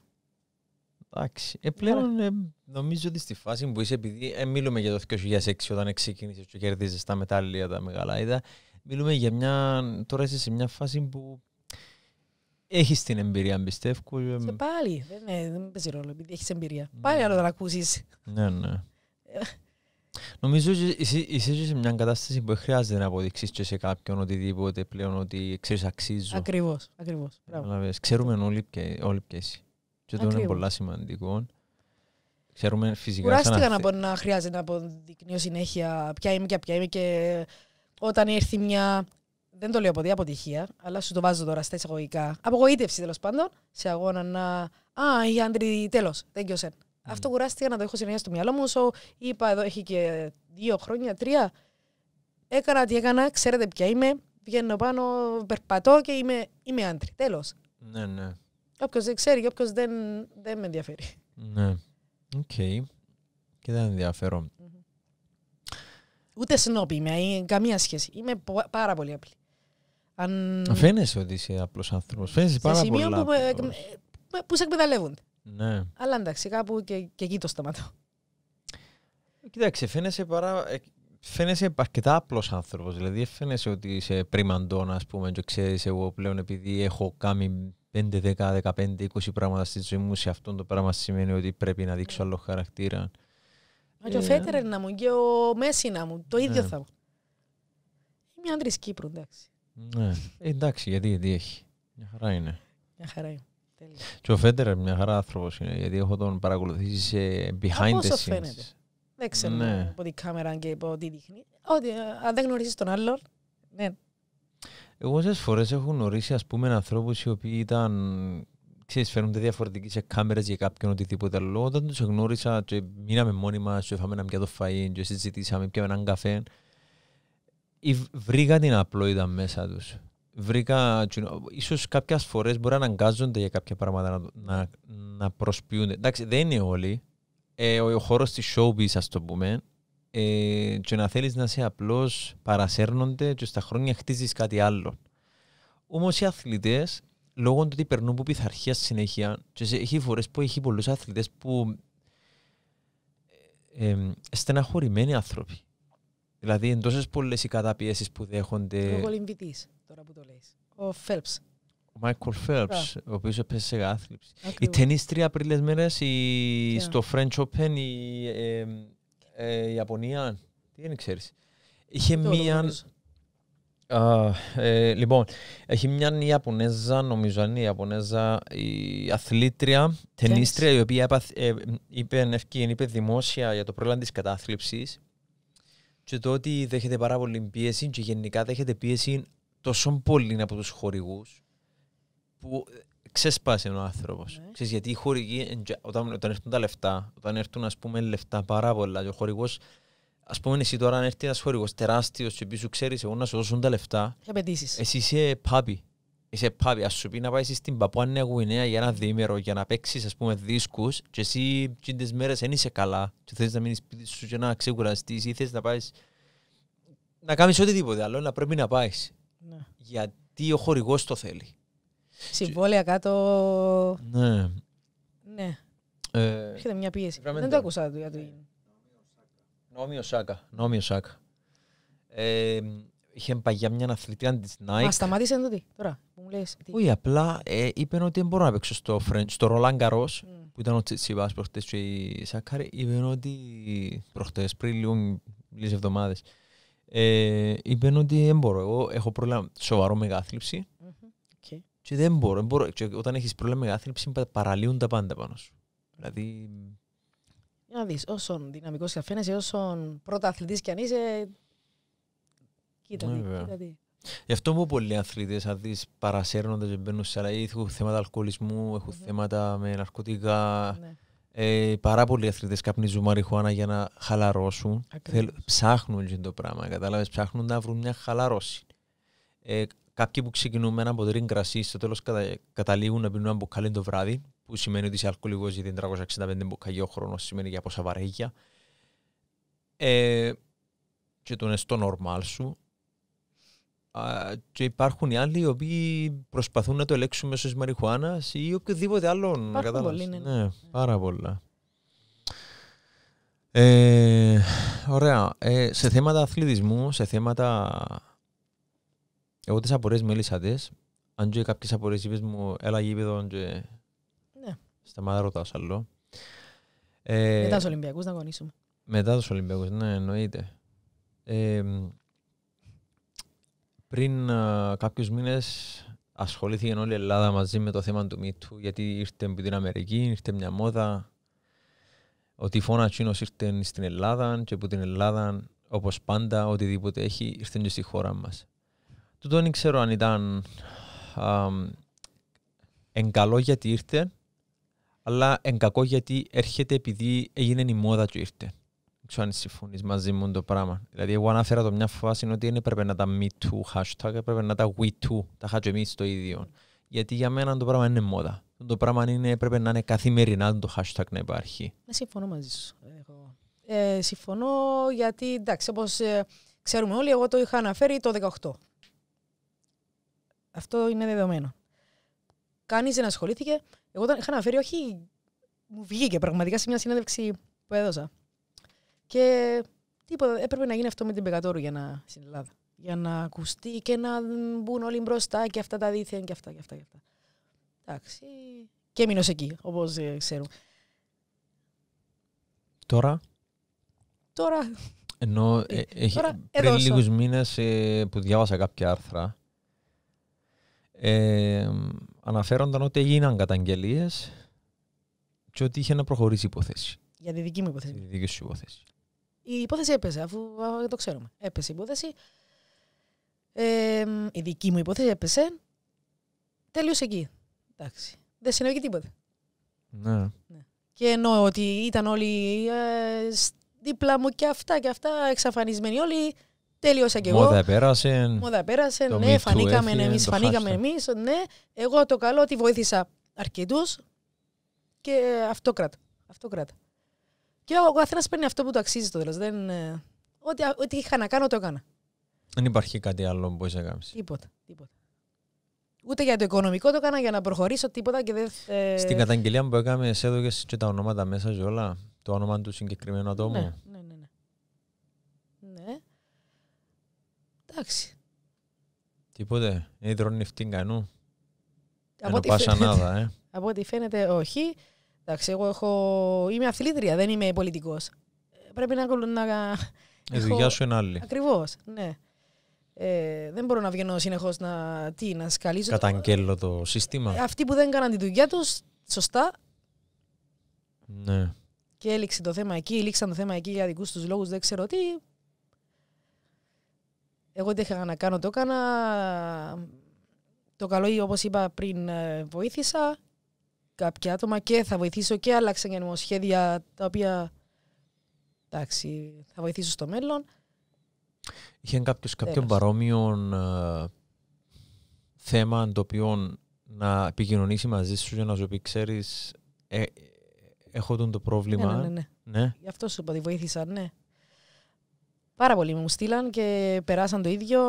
Εντάξει. Ε, πλέον ε, νομίζω ότι στη φάση που είσαι, επειδή ε, μιλούμε για το 2006 όταν ξεκίνησες και κερδίζεις τα μετάλλια, τα μεγάλα είδα, μιλούμε για μια... Τώρα είσαι σε μια φάση που έχεις την εμπειρία, πιστεύω. Ε, σε πάλι. Δεν, ναι, δεν παίζει ρόλο, επειδή έχεις εμπειρία. Πάλι ναι. άλλο να ακούσεις. Ναι, ναι. Ε, Νομίζω ότι είσαι σε μια κατάσταση που χρειάζεται να αποδείξεις και σε κάποιον οτιδήποτε πλέον ότι ξέρεις αξίζει. Ακριβώς. Ακριβώς, Ξέρουμε όλοι και, και εσύ. Και αυτό είναι πολύ σημαντικό. Ξέρουμε φυσικά. Κουράστηκα να, να χρειάζεται να αποδεικνύω συνέχεια ποια είμαι και ποια είμαι και όταν ήρθε μια. Δεν το λέω ποτέ αποτυχία, αλλά σου το βάζω τώρα στα εισαγωγικά. Απογοήτευση τέλος πάντων σε αγώνα να. Α, οι άντρη τέλο. Δεν κοιόσεν. Αυτό κουράστηκα να το έχω συνέχεια στο μυαλό μου. Όσο είπα, εδώ έχει και δύο χρόνια, τρία. Έκανα τι έκανα, ξέρετε ποια είμαι. Βγαίνω πάνω, περπατώ και είμαι, είμαι άντρη. Τέλος. Ναι, ναι. Όποιος δεν ξέρει και όποιος δεν, δεν με ενδιαφέρει. Ναι. Οκ. Okay. Και δεν ενδιαφέρον. Mm-hmm. Ούτε σνόπι είμαι, ε, καμία σχέση. Είμαι πάρα πολύ απλή. Αν... Φαίνεσαι ότι είσαι απλός άνθρωπος. Φαίνεσαι πάρα πολύ. Σε σημείο που, που σε εκμεταλλεύονται. Ναι. Αλλά εντάξει, κάπου και, και εκεί το σταματώ. Κοίταξε φαίνεσαι, παρά, ε, φαίνεσαι αρκετά απλός άνθρωπος. Δηλαδή, φαίνεσαι ότι είσαι πριμαντών, ας πούμε, και ξέρεις, εγώ πλέον επειδή έχω κάνει 5, 10, 15, 20 πράγματα στη ζωή μου, σε αυτό το πράγμα σημαίνει ότι πρέπει να δείξω ναι. άλλο χαρακτήρα. Μα και ο ε, Φέτερ να μου και ο Μέση να μου, το ναι. ίδιο θα μου. Είμαι άντρης Κύπρου, εντάξει. Ναι, ε, εντάξει, γιατί, γιατί έχει. Μια χαρά είναι. Μια χαρά είναι. Και ο Φέντερ μια χαρά άνθρωπος γιατί έχω τον παρακολουθήσει σε behind the scenes. Φαίνεται. Δεν ξέρω ναι. από την κάμερα και από τι δείχνει. Ότι ε, αν δεν γνωρίζεις τον άλλον, ναι. Εγώ σε φορές έχω γνωρίσει ας πούμε ανθρώπους οι οποίοι ήταν. Ξέρεις, φαίνονται διαφορετικοί σε κάμερες για κάποιον οτιδήποτε άλλο. Όταν τους γνώρισα, και μείναμε μόνοι μας, του είχαμε ένα πιάτο φαΐ, και συζητήσαμε, πιάμε έναν καφέ. Βρήκα την απλότητα μέσα τους βρήκα, ίσως κάποιες φορές μπορεί να αναγκάζονται για κάποια πράγματα να, να, να προσποιούνται. Εντάξει, δεν είναι όλοι. Ε, ο, ο χώρος της showbiz, ας το πούμε, ε, και να θέλεις να είσαι απλώς παρασέρνονται και στα χρόνια χτίζεις κάτι άλλο. Όμως οι αθλητές, λόγω του ότι περνούν από πειθαρχία στη συνέχεια, και σε, έχει φορές που έχει πολλούς αθλητές που ε, ε, στεναχωρημένοι άνθρωποι. Δηλαδή, είναι τόσε πολλές οι καταπιέσεις που δέχονται. Λόγω τώρα που το λες. Ο Φέλπς. Ο Μάικλ Φέλπς, ο οποίος έπεσε σε άθλιψη. Η ταινίστρια πριν λίγες μέρες στο French Open η, ε, Ιαπωνία, τι δεν ξέρεις. Είχε μία... Ε, λοιπόν, έχει μια Ιαπωνέζα, νομίζω αν είναι Ιαπωνέζα, η αθλήτρια, ταινίστρια, η οποία ε, είπε, είπε δημόσια για το πρόβλημα της κατάθλιψης και το ότι δέχεται πάρα πολύ πίεση και γενικά δέχεται πίεση τόσο πολλοί από τους χορηγούς που ε, ξεσπάσει ο άνθρωπος. Ναι. γιατί οι χορηγοί, όταν, όταν έρθουν τα λεφτά, όταν έρθουν ας πούμε, λεφτά πάρα πολλά, και ο χορηγός, ας πούμε, εσύ τώρα, αν έρθει ένας χορηγός τεράστιος, και οποίο ξέρεις, εγώ να σου δώσουν τα λεφτά. Εσύ είσαι πάπη. Είσαι πάπη. Ας σου πει να πάεις στην Παππούα Νέα Γουινέα για ένα διήμερο για να παίξεις, ας δίσκους, και εσύ τι μέρε δεν είσαι καλά, και θες να μείνεις σπίτι σου και να ξεκουραστείς, ή θες να πάεις. Να κάνεις οτιδήποτε άλλο, να πρέπει να πάεις. Ναι. Γιατί ο χορηγός το θέλει. Συμβόλαια κάτω... Ναι. Ναι. Ε, Έχετε μια πίεση. Δεν το άκουσα το ναι. γιατί. Νόμιο Σάκα. Νόμιο Σάκα. Ε, είχε παγιά μια αθλητή της Nike. Μα σταμάτησε τότε, τώρα που μου λες. Όχι, απλά ε, είπε ότι δεν μπορώ να παίξω στο, French, στο Roland Garros, mm. που ήταν ο Τσιτσιβάς προχτές και η Σάκαρη, είπε ότι προχτές, πριν λίγο λίγες εβδομάδες, ε, είπαν ότι δεν μπορώ. Εγώ έχω πρόβλημα σοβαρό okay. και δεν μπορώ. Δεν μπορώ. Και όταν έχεις πρόβλημα μεγάθλιψη παραλύουν τα πάντα πάνω σου. Δηλαδή... Να δεις όσο δυναμικός και αφαίνεσαι, όσον πρώτα αθλητής κι αν είσαι, κοίτα τι, Γι' αυτό που πολλοί αθλητές, αν δεις, παρασέρνονται μπαίνουν σε αλλαγή. Έχουν θέματα αλκοολισμού, έχουν mm-hmm. θέματα με ναρκωτικά. Ναι. Ε, πάρα πολλοί αθλητές καπνίζουν μαριχουάνα για να χαλαρώσουν. Θέλ, ψάχνουν για το πράγμα. Κατάλαβες, ψάχνουν να βρουν μια χαλαρώση. Ε, κάποιοι που ξεκινούν με ένα ποτήρι κρασί, στο τέλος κατα... καταλήγουν να πίνουν ένα μπουκάλι το βράδυ, που σημαίνει ότι είσαι αλκοολικός γιατί είναι 365 μπουκάλι ο χρόνος, σημαίνει για πόσα βαρέγια. Ε, και τον στο νορμάλ σου και υπάρχουν οι άλλοι οι οποίοι προσπαθούν να το ελέγξουν μέσω της Μαριχουάνας ή οποιοδήποτε άλλο. Υπάρχουν πολλοί, ναι, ναι. ναι. Πάρα πολλά. Ε, ωραία. Ε, σε θέματα αθλητισμού, σε θέματα. Εγώ τις απορίες μίλησα τις. Αν και κάποιες απορίες είπες μου, έλα γήπεδο και. Ναι. Σταμάτα ρωτάω άλλο. Ε, μετά τους Ολυμπιακούς να αγωνίσουμε. Μετά τους Ολυμπιακούς, ναι, εννοείται. Πριν κάποιου ε, κάποιους μήνες ασχολήθηκε όλη η Ελλάδα μαζί με το θέμα του Μύτου γιατί ήρθε από την Αμερική, ήρθε μια μόδα Ο φώνα τσίνος ήρθε στην Ελλάδα και από την Ελλάδα όπως πάντα οτιδήποτε έχει ήρθε και στη χώρα μας. Του δεν ξέρω αν ήταν εν καλό γιατί ήρθε αλλά εν κακό γιατί έρχεται επειδή έγινε η μόδα του ήρθε ξέρω αν συμφωνείς μαζί μου το πράγμα. Δηλαδή, εγώ αναφέρα το μια φάση ότι δεν έπρεπε να τα me too hashtag, έπρεπε να τα we too, τα χάτσο εμείς το ίδιο. Γιατί για μένα το πράγμα είναι μόδα. Το πράγμα είναι, έπρεπε να είναι καθημερινά το hashtag να υπάρχει. Ναι, συμφωνώ μαζί σου. Ε, συμφωνώ γιατί, εντάξει, όπως ε, ξέρουμε όλοι, εγώ το είχα αναφέρει το 18. Αυτό είναι δεδομένο. Κανείς δεν ασχολήθηκε. Εγώ το είχα αναφέρει, όχι. Μου βγήκε πραγματικά σε μια συνέντευξη που έδωσα και τίποτα, έπρεπε να γίνει αυτό με την Πεκατόρου για να, στην Ελλάδα. Για να ακουστεί και να μπουν όλοι μπροστά και αυτά τα δίθεν και αυτά και αυτά. Και αυτά. Εντάξει. Και μείνω εκεί, όπως ε, ξέρουν. Τώρα. Τώρα. Ενώ ε, ε, έχει, πριν λίγους μήνες που διάβασα κάποια άρθρα. αναφέρονταν ότι έγιναν καταγγελίες και ότι είχε να προχωρήσει η υπόθεση. Για τη δική μου υπόθεση. Για τη δική σου υπόθεση. Η υπόθεση έπεσε, αφού το ξέρουμε. Έπεσε η υπόθεση. η δική μου υπόθεση έπεσε. Τέλειωσε εκεί. Εντάξει. Δεν συνέβη τίποτα. Ναι. ναι. Και εννοώ ότι ήταν όλοι ε, δίπλα μου και αυτά και αυτά, εξαφανισμένοι όλοι. Τέλειωσα και εγώ. Μόδα πέρασε. Μόδα πέρασε. ναι, φανήκαμε εμεί. Φανήκαμε εμείς. Ναι, εγώ το καλό ότι βοήθησα αρκετούς και αυτό και ο καθένας παίρνει αυτό που του αξίζει το Δεν... Ε, ό,τι, ό,τι είχα να κάνω, το έκανα. Δεν υπάρχει κάτι άλλο που να κάνει. Τίποτα, τίποτα. Ούτε για το οικονομικό το έκανα για να προχωρήσω τίποτα και δεν. Ε... Στην καταγγελία που έκαμες, σε και τα ονόματα μέσα σε όλα. Το όνομα του συγκεκριμένου ατόμου. Ναι, ναι, ναι. ναι. ναι. Εντάξει. Τίποτε. Είναι τρώνε κανού. Από ό,τι φαίνεται, ε. Από ό,τι φαίνεται, όχι. Εντάξει, εγώ έχω... είμαι αθλήτρια, δεν είμαι πολιτικός. Ε, πρέπει να. να... Η δουλειά σου είναι άλλη. Ακριβώς, ναι. Ε, δεν μπορώ να βγαίνω συνεχώς να, τι, να σκαλίζω. Καταγγέλλω το σύστημα. Ε, αυτοί που δεν έκαναν τη δουλειά τους, σωστά. Ναι. Και έληξε το θέμα εκεί, λήξαν το θέμα εκεί για δικούς τους λόγους, δεν ξέρω τι. Εγώ τι είχα να κάνω, το έκανα. Το καλό, όπως είπα πριν, βοήθησα κάποια άτομα και θα βοηθήσω και άλλα και νομοσχέδια τα οποία εντάξει, θα βοηθήσω στο μέλλον. Είχε κάποιος κάποιο παρόμοιο ε, θέμα το οποίο να επικοινωνήσει μαζί σου για να σου πει, ξέρεις, ε, έχω το πρόβλημα. Ναι, ναι, ναι, ναι. ναι. Γι' αυτό σου είπα ότι βοήθησαν, ναι. Πάρα πολύ μου στείλαν και περάσαν το ίδιο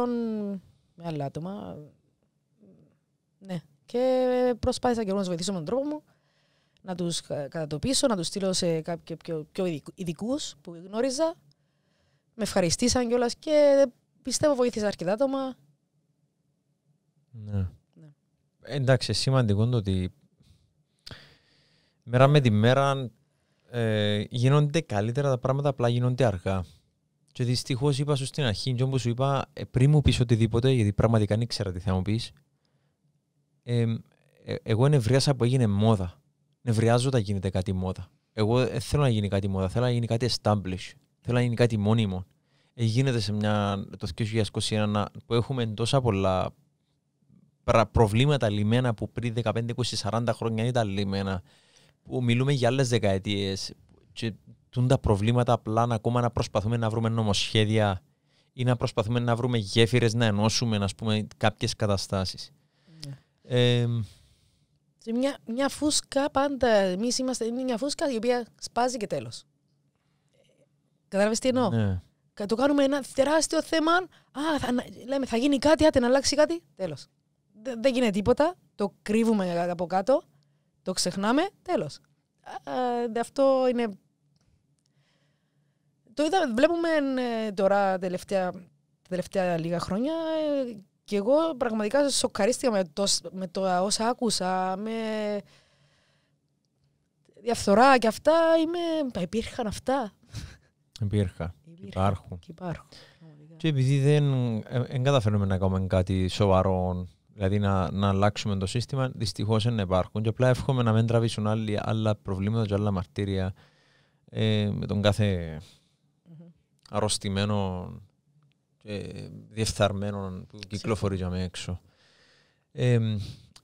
με άλλα άτομα. Ναι. Και προσπάθησα και εγώ να βοηθήσω με τον τρόπο μου, να τους κατατοπίσω, να τους στείλω σε κάποιου πιο, πιο ειδικούς που γνώριζα. Με ευχαριστήσαν κιόλας και πιστεύω βοήθησα αρκετά άτομα. Ναι. ναι. Εντάξει, σημαντικό είναι ότι μέρα με τη μέρα ε, γίνονται καλύτερα τα πράγματα, απλά γίνονται αργά. Και δυστυχώς είπα σου στην αρχή, και όπως σου είπα, ε, πριν μου πεις οτιδήποτε, γιατί πραγματικά δεν ήξερα τι θα μου πεις, ε, εγώ ενευρίασα που έγινε μόδα. Νευριάζω όταν γίνεται κάτι μόδα. Εγώ δεν θέλω να γίνει κάτι μόδα, θέλω να γίνει κάτι established. Θέλω να γίνει κάτι μόνιμο. Ε, γίνεται σε μια, το 2021 που έχουμε τόσα πολλά προβλήματα λιμένα που πριν 15, 20, 40 χρόνια ήταν λιμένα. Που μιλούμε για άλλες δεκαετίες. Και τούν τα προβλήματα απλά να ακόμα να προσπαθούμε να βρούμε νομοσχέδια ή να προσπαθούμε να βρούμε γέφυρες να ενώσουμε κάποιες καταστάσεις μια, φούσκα πάντα, εμείς είμαστε, είναι μια φούσκα η οποία σπάζει και τέλος. Κατάλαβες τι εννοώ. Ναι. Το κάνουμε ένα τεράστιο θέμα. θα, λέμε θα γίνει κάτι, άτε να αλλάξει κάτι. Τέλος. Δεν, γίνεται τίποτα. Το κρύβουμε από κάτω. Το ξεχνάμε. Τέλος. Αυτό είναι. Το είδα, βλέπουμε ε, τώρα τελευταία, τελευταία λίγα χρόνια ε, και εγώ πραγματικά σοκαρίστηκα με, το, με το όσα άκουσα, με διαφθορά και αυτά. Είμαι... Υπήρχαν αυτά. Υπήρχαν. Υπάρχουν. Και, υπάρχουν. και επειδή δεν ε, καταφέρνουμε να κάνουμε κάτι σοβαρό, δηλαδή να, να αλλάξουμε το σύστημα, δυστυχώς δεν υπάρχουν. Και απλά εύχομαι να μην τραβήσουν άλλοι, άλλα προβλήματα και άλλα μαρτύρια ε, με τον κάθε αρρωστημένο και που κυκλοφορεί για έξω.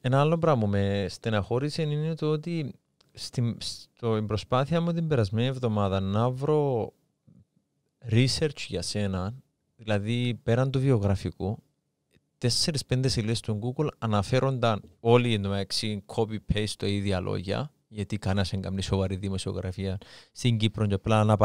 ένα άλλο πράγμα που με στεναχώρησε είναι το ότι στην στο, προσπάθεια μου την περασμένη εβδομάδα να βρω research για σένα, δηλαδή πέραν του βιογραφικου τέσσερις πέντε σελίδες του Google αναφέρονταν όλοι εντωμεταξύ copy-paste το ίδια λόγια, γιατί κανένας δεν κάνει σοβαρή δημοσιογραφία στην Κύπρο και απλά να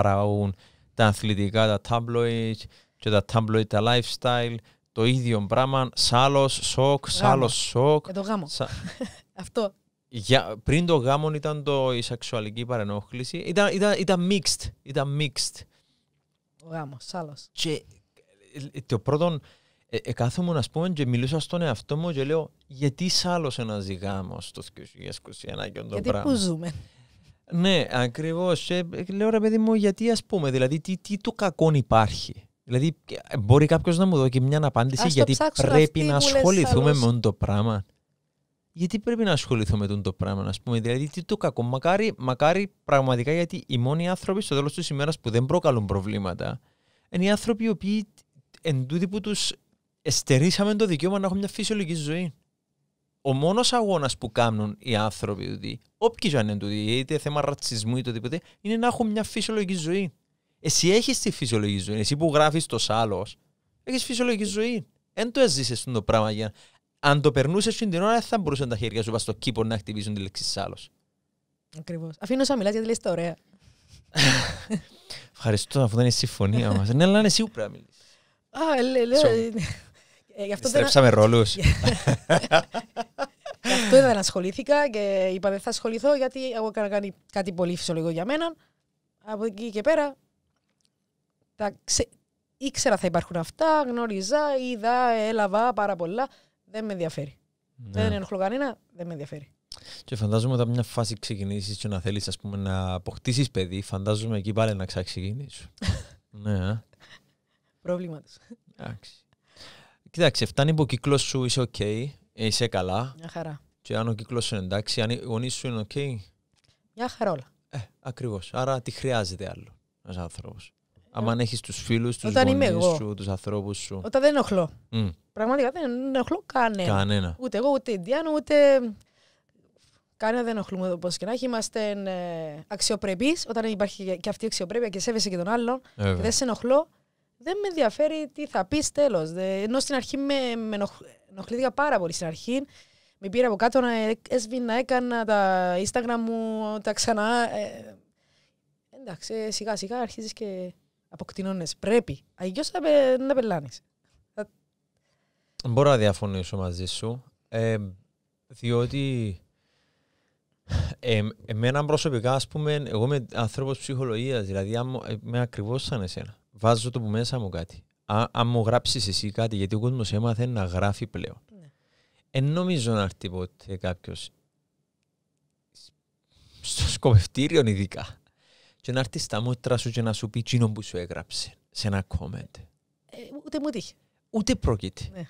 τα αθλητικά, τα tabloids, και τα tabloid, τα lifestyle, το ίδιο πράγμα, σάλος, σοκ, σάλος, σοκ. Και ε, το γάμο. Σα... Αυτό. Για, πριν το γάμο ήταν το, η σεξουαλική παρενόχληση. Ήταν, ήταν, ήταν mixed. Ήταν mixed. Ο γάμος, σάλος. Και ε, το πρώτο, ε, ε, κάθομαι πούμε και μιλούσα στον εαυτό μου και λέω γιατί ένα ένας γάμος το 2021 και το γιατί πράγμα. που ζούμε. Ναι, ακριβώς. Ε, λέω ρε παιδί μου, γιατί ας πούμε, δηλαδή, τι, τι το κακό υπάρχει. Δηλαδή, μπορεί κάποιος να μου δώσει μια απάντηση γιατί πρέπει να ασχοληθούμε με το πράγμα. Γιατί πρέπει να ασχοληθούμε με το πράγμα, ας πούμε. Δηλαδή, τι το κακό. Μακάρι, μακάρι πραγματικά γιατί οι μόνοι άνθρωποι στο τέλος της ημέρας που δεν προκαλούν προβλήματα είναι οι άνθρωποι οι οποίοι εν τούτη που τους εστερήσαμε το δικαίωμα να έχουν μια φυσιολογική ζωή. Ο μόνος αγώνας που κάνουν οι άνθρωποι, δηλαδή, όποιοι και αν είναι τούτοι, είτε θέμα ρατσισμού είτε οτιδήποτε, είναι να έχουν μια φυσιολογική ζωή. Εσύ έχεις τη φυσιολογική ζωή. Εσύ που γράφεις το άλλο, έχεις φυσιολογική ζωή. Δεν το έζησες το πράγμα. Για... Αν το περνούσες την ώρα, δεν θα μπορούσαν τα χέρια σου στο κήπο να χτυπήσουν τη λέξη άλλο. Ακριβώς. Αφήνω να μιλάς γιατί λες το ωραία. Ευχαριστώ αφού δεν είναι η συμφωνία μας. Ναι, αλλά είναι εσύ που πρέπει να μιλήσεις. Α, λέω. Ε, Στρέψαμε ρόλους. Γι' αυτό δεν ασχολήθηκα και είπα δεν θα ασχοληθώ γιατί εγώ κάνει κάτι πολύ φυσιολογικό για μένα. Από εκεί και πέρα τα ξε... ήξερα θα υπάρχουν αυτά, γνώριζα, είδα, έλαβα πάρα πολλά. Δεν με ενδιαφέρει. Ναι. Δεν ενοχλώ κανένα, δεν με ενδιαφέρει. Και φαντάζομαι όταν μια φάση ξεκινήσεις και να θέλεις να αποκτήσεις παιδί, φαντάζομαι εκεί πάλι να ξαξεκινήσεις. ναι. Ε. Πρόβλημα τους. Εντάξει. Κοιτάξτε, φτάνει που ο κύκλος σου είσαι ok, ε, είσαι καλά. Μια χαρά. Και αν ο κύκλος σου είναι εντάξει, αν οι γονείς σου είναι οκ. μια χαρά όλα. Ε, ακριβώς. Άρα τι χρειάζεται άλλο ένας άνθρωπος. Αν ναι. έχεις τους φίλους, τους γονεί σου, τους ανθρώπους σου. Όταν δεν ενοχλώ. Mm. Πραγματικά δεν ενοχλώ κανένα. κανένα. Ούτε εγώ, ούτε η ούτε. Κανένα δεν ενοχλούμε πώ και να έχει. Είμαστε ε, αξιοπρεπείς. Όταν υπάρχει και αυτή η αξιοπρέπεια και σέβεσαι και τον άλλον, και δεν σε ενοχλώ, δεν με ενδιαφέρει τι θα πεις τέλος. Ενώ στην αρχή με, με ενοχλήθηκα πάρα πολύ στην αρχή. Με πήρα από κάτω να ε, έσβηνα, έκανα τα Instagram μου, τα ξανά. Ε, ε εντάξει, σιγά σιγά αρχίζεις και αποκτηνώνες. Πρέπει. Αγιώς να πελάνεις. Μπορώ να διαφωνήσω μαζί σου. Ε, διότι ε, εμένα προσωπικά, ας πούμε, εγώ είμαι άνθρωπος ψυχολογίας, δηλαδή είμαι ακριβώς σαν εσένα. Βάζω το που μέσα μου κάτι. Α, αν μου γράψεις εσύ κάτι, γιατί ο κόσμος έμαθε να γράφει πλέον. Δεν ναι. νομίζω να έρθει ποτέ κάποιος στο σκοπευτήριο ειδικά και να έρθει στα μούτρα σου και να σου πει τσίνο που σου έγραψε σε ένα comment. Ε, ούτε μου τύχει. Ούτε πρόκειται. Ναι.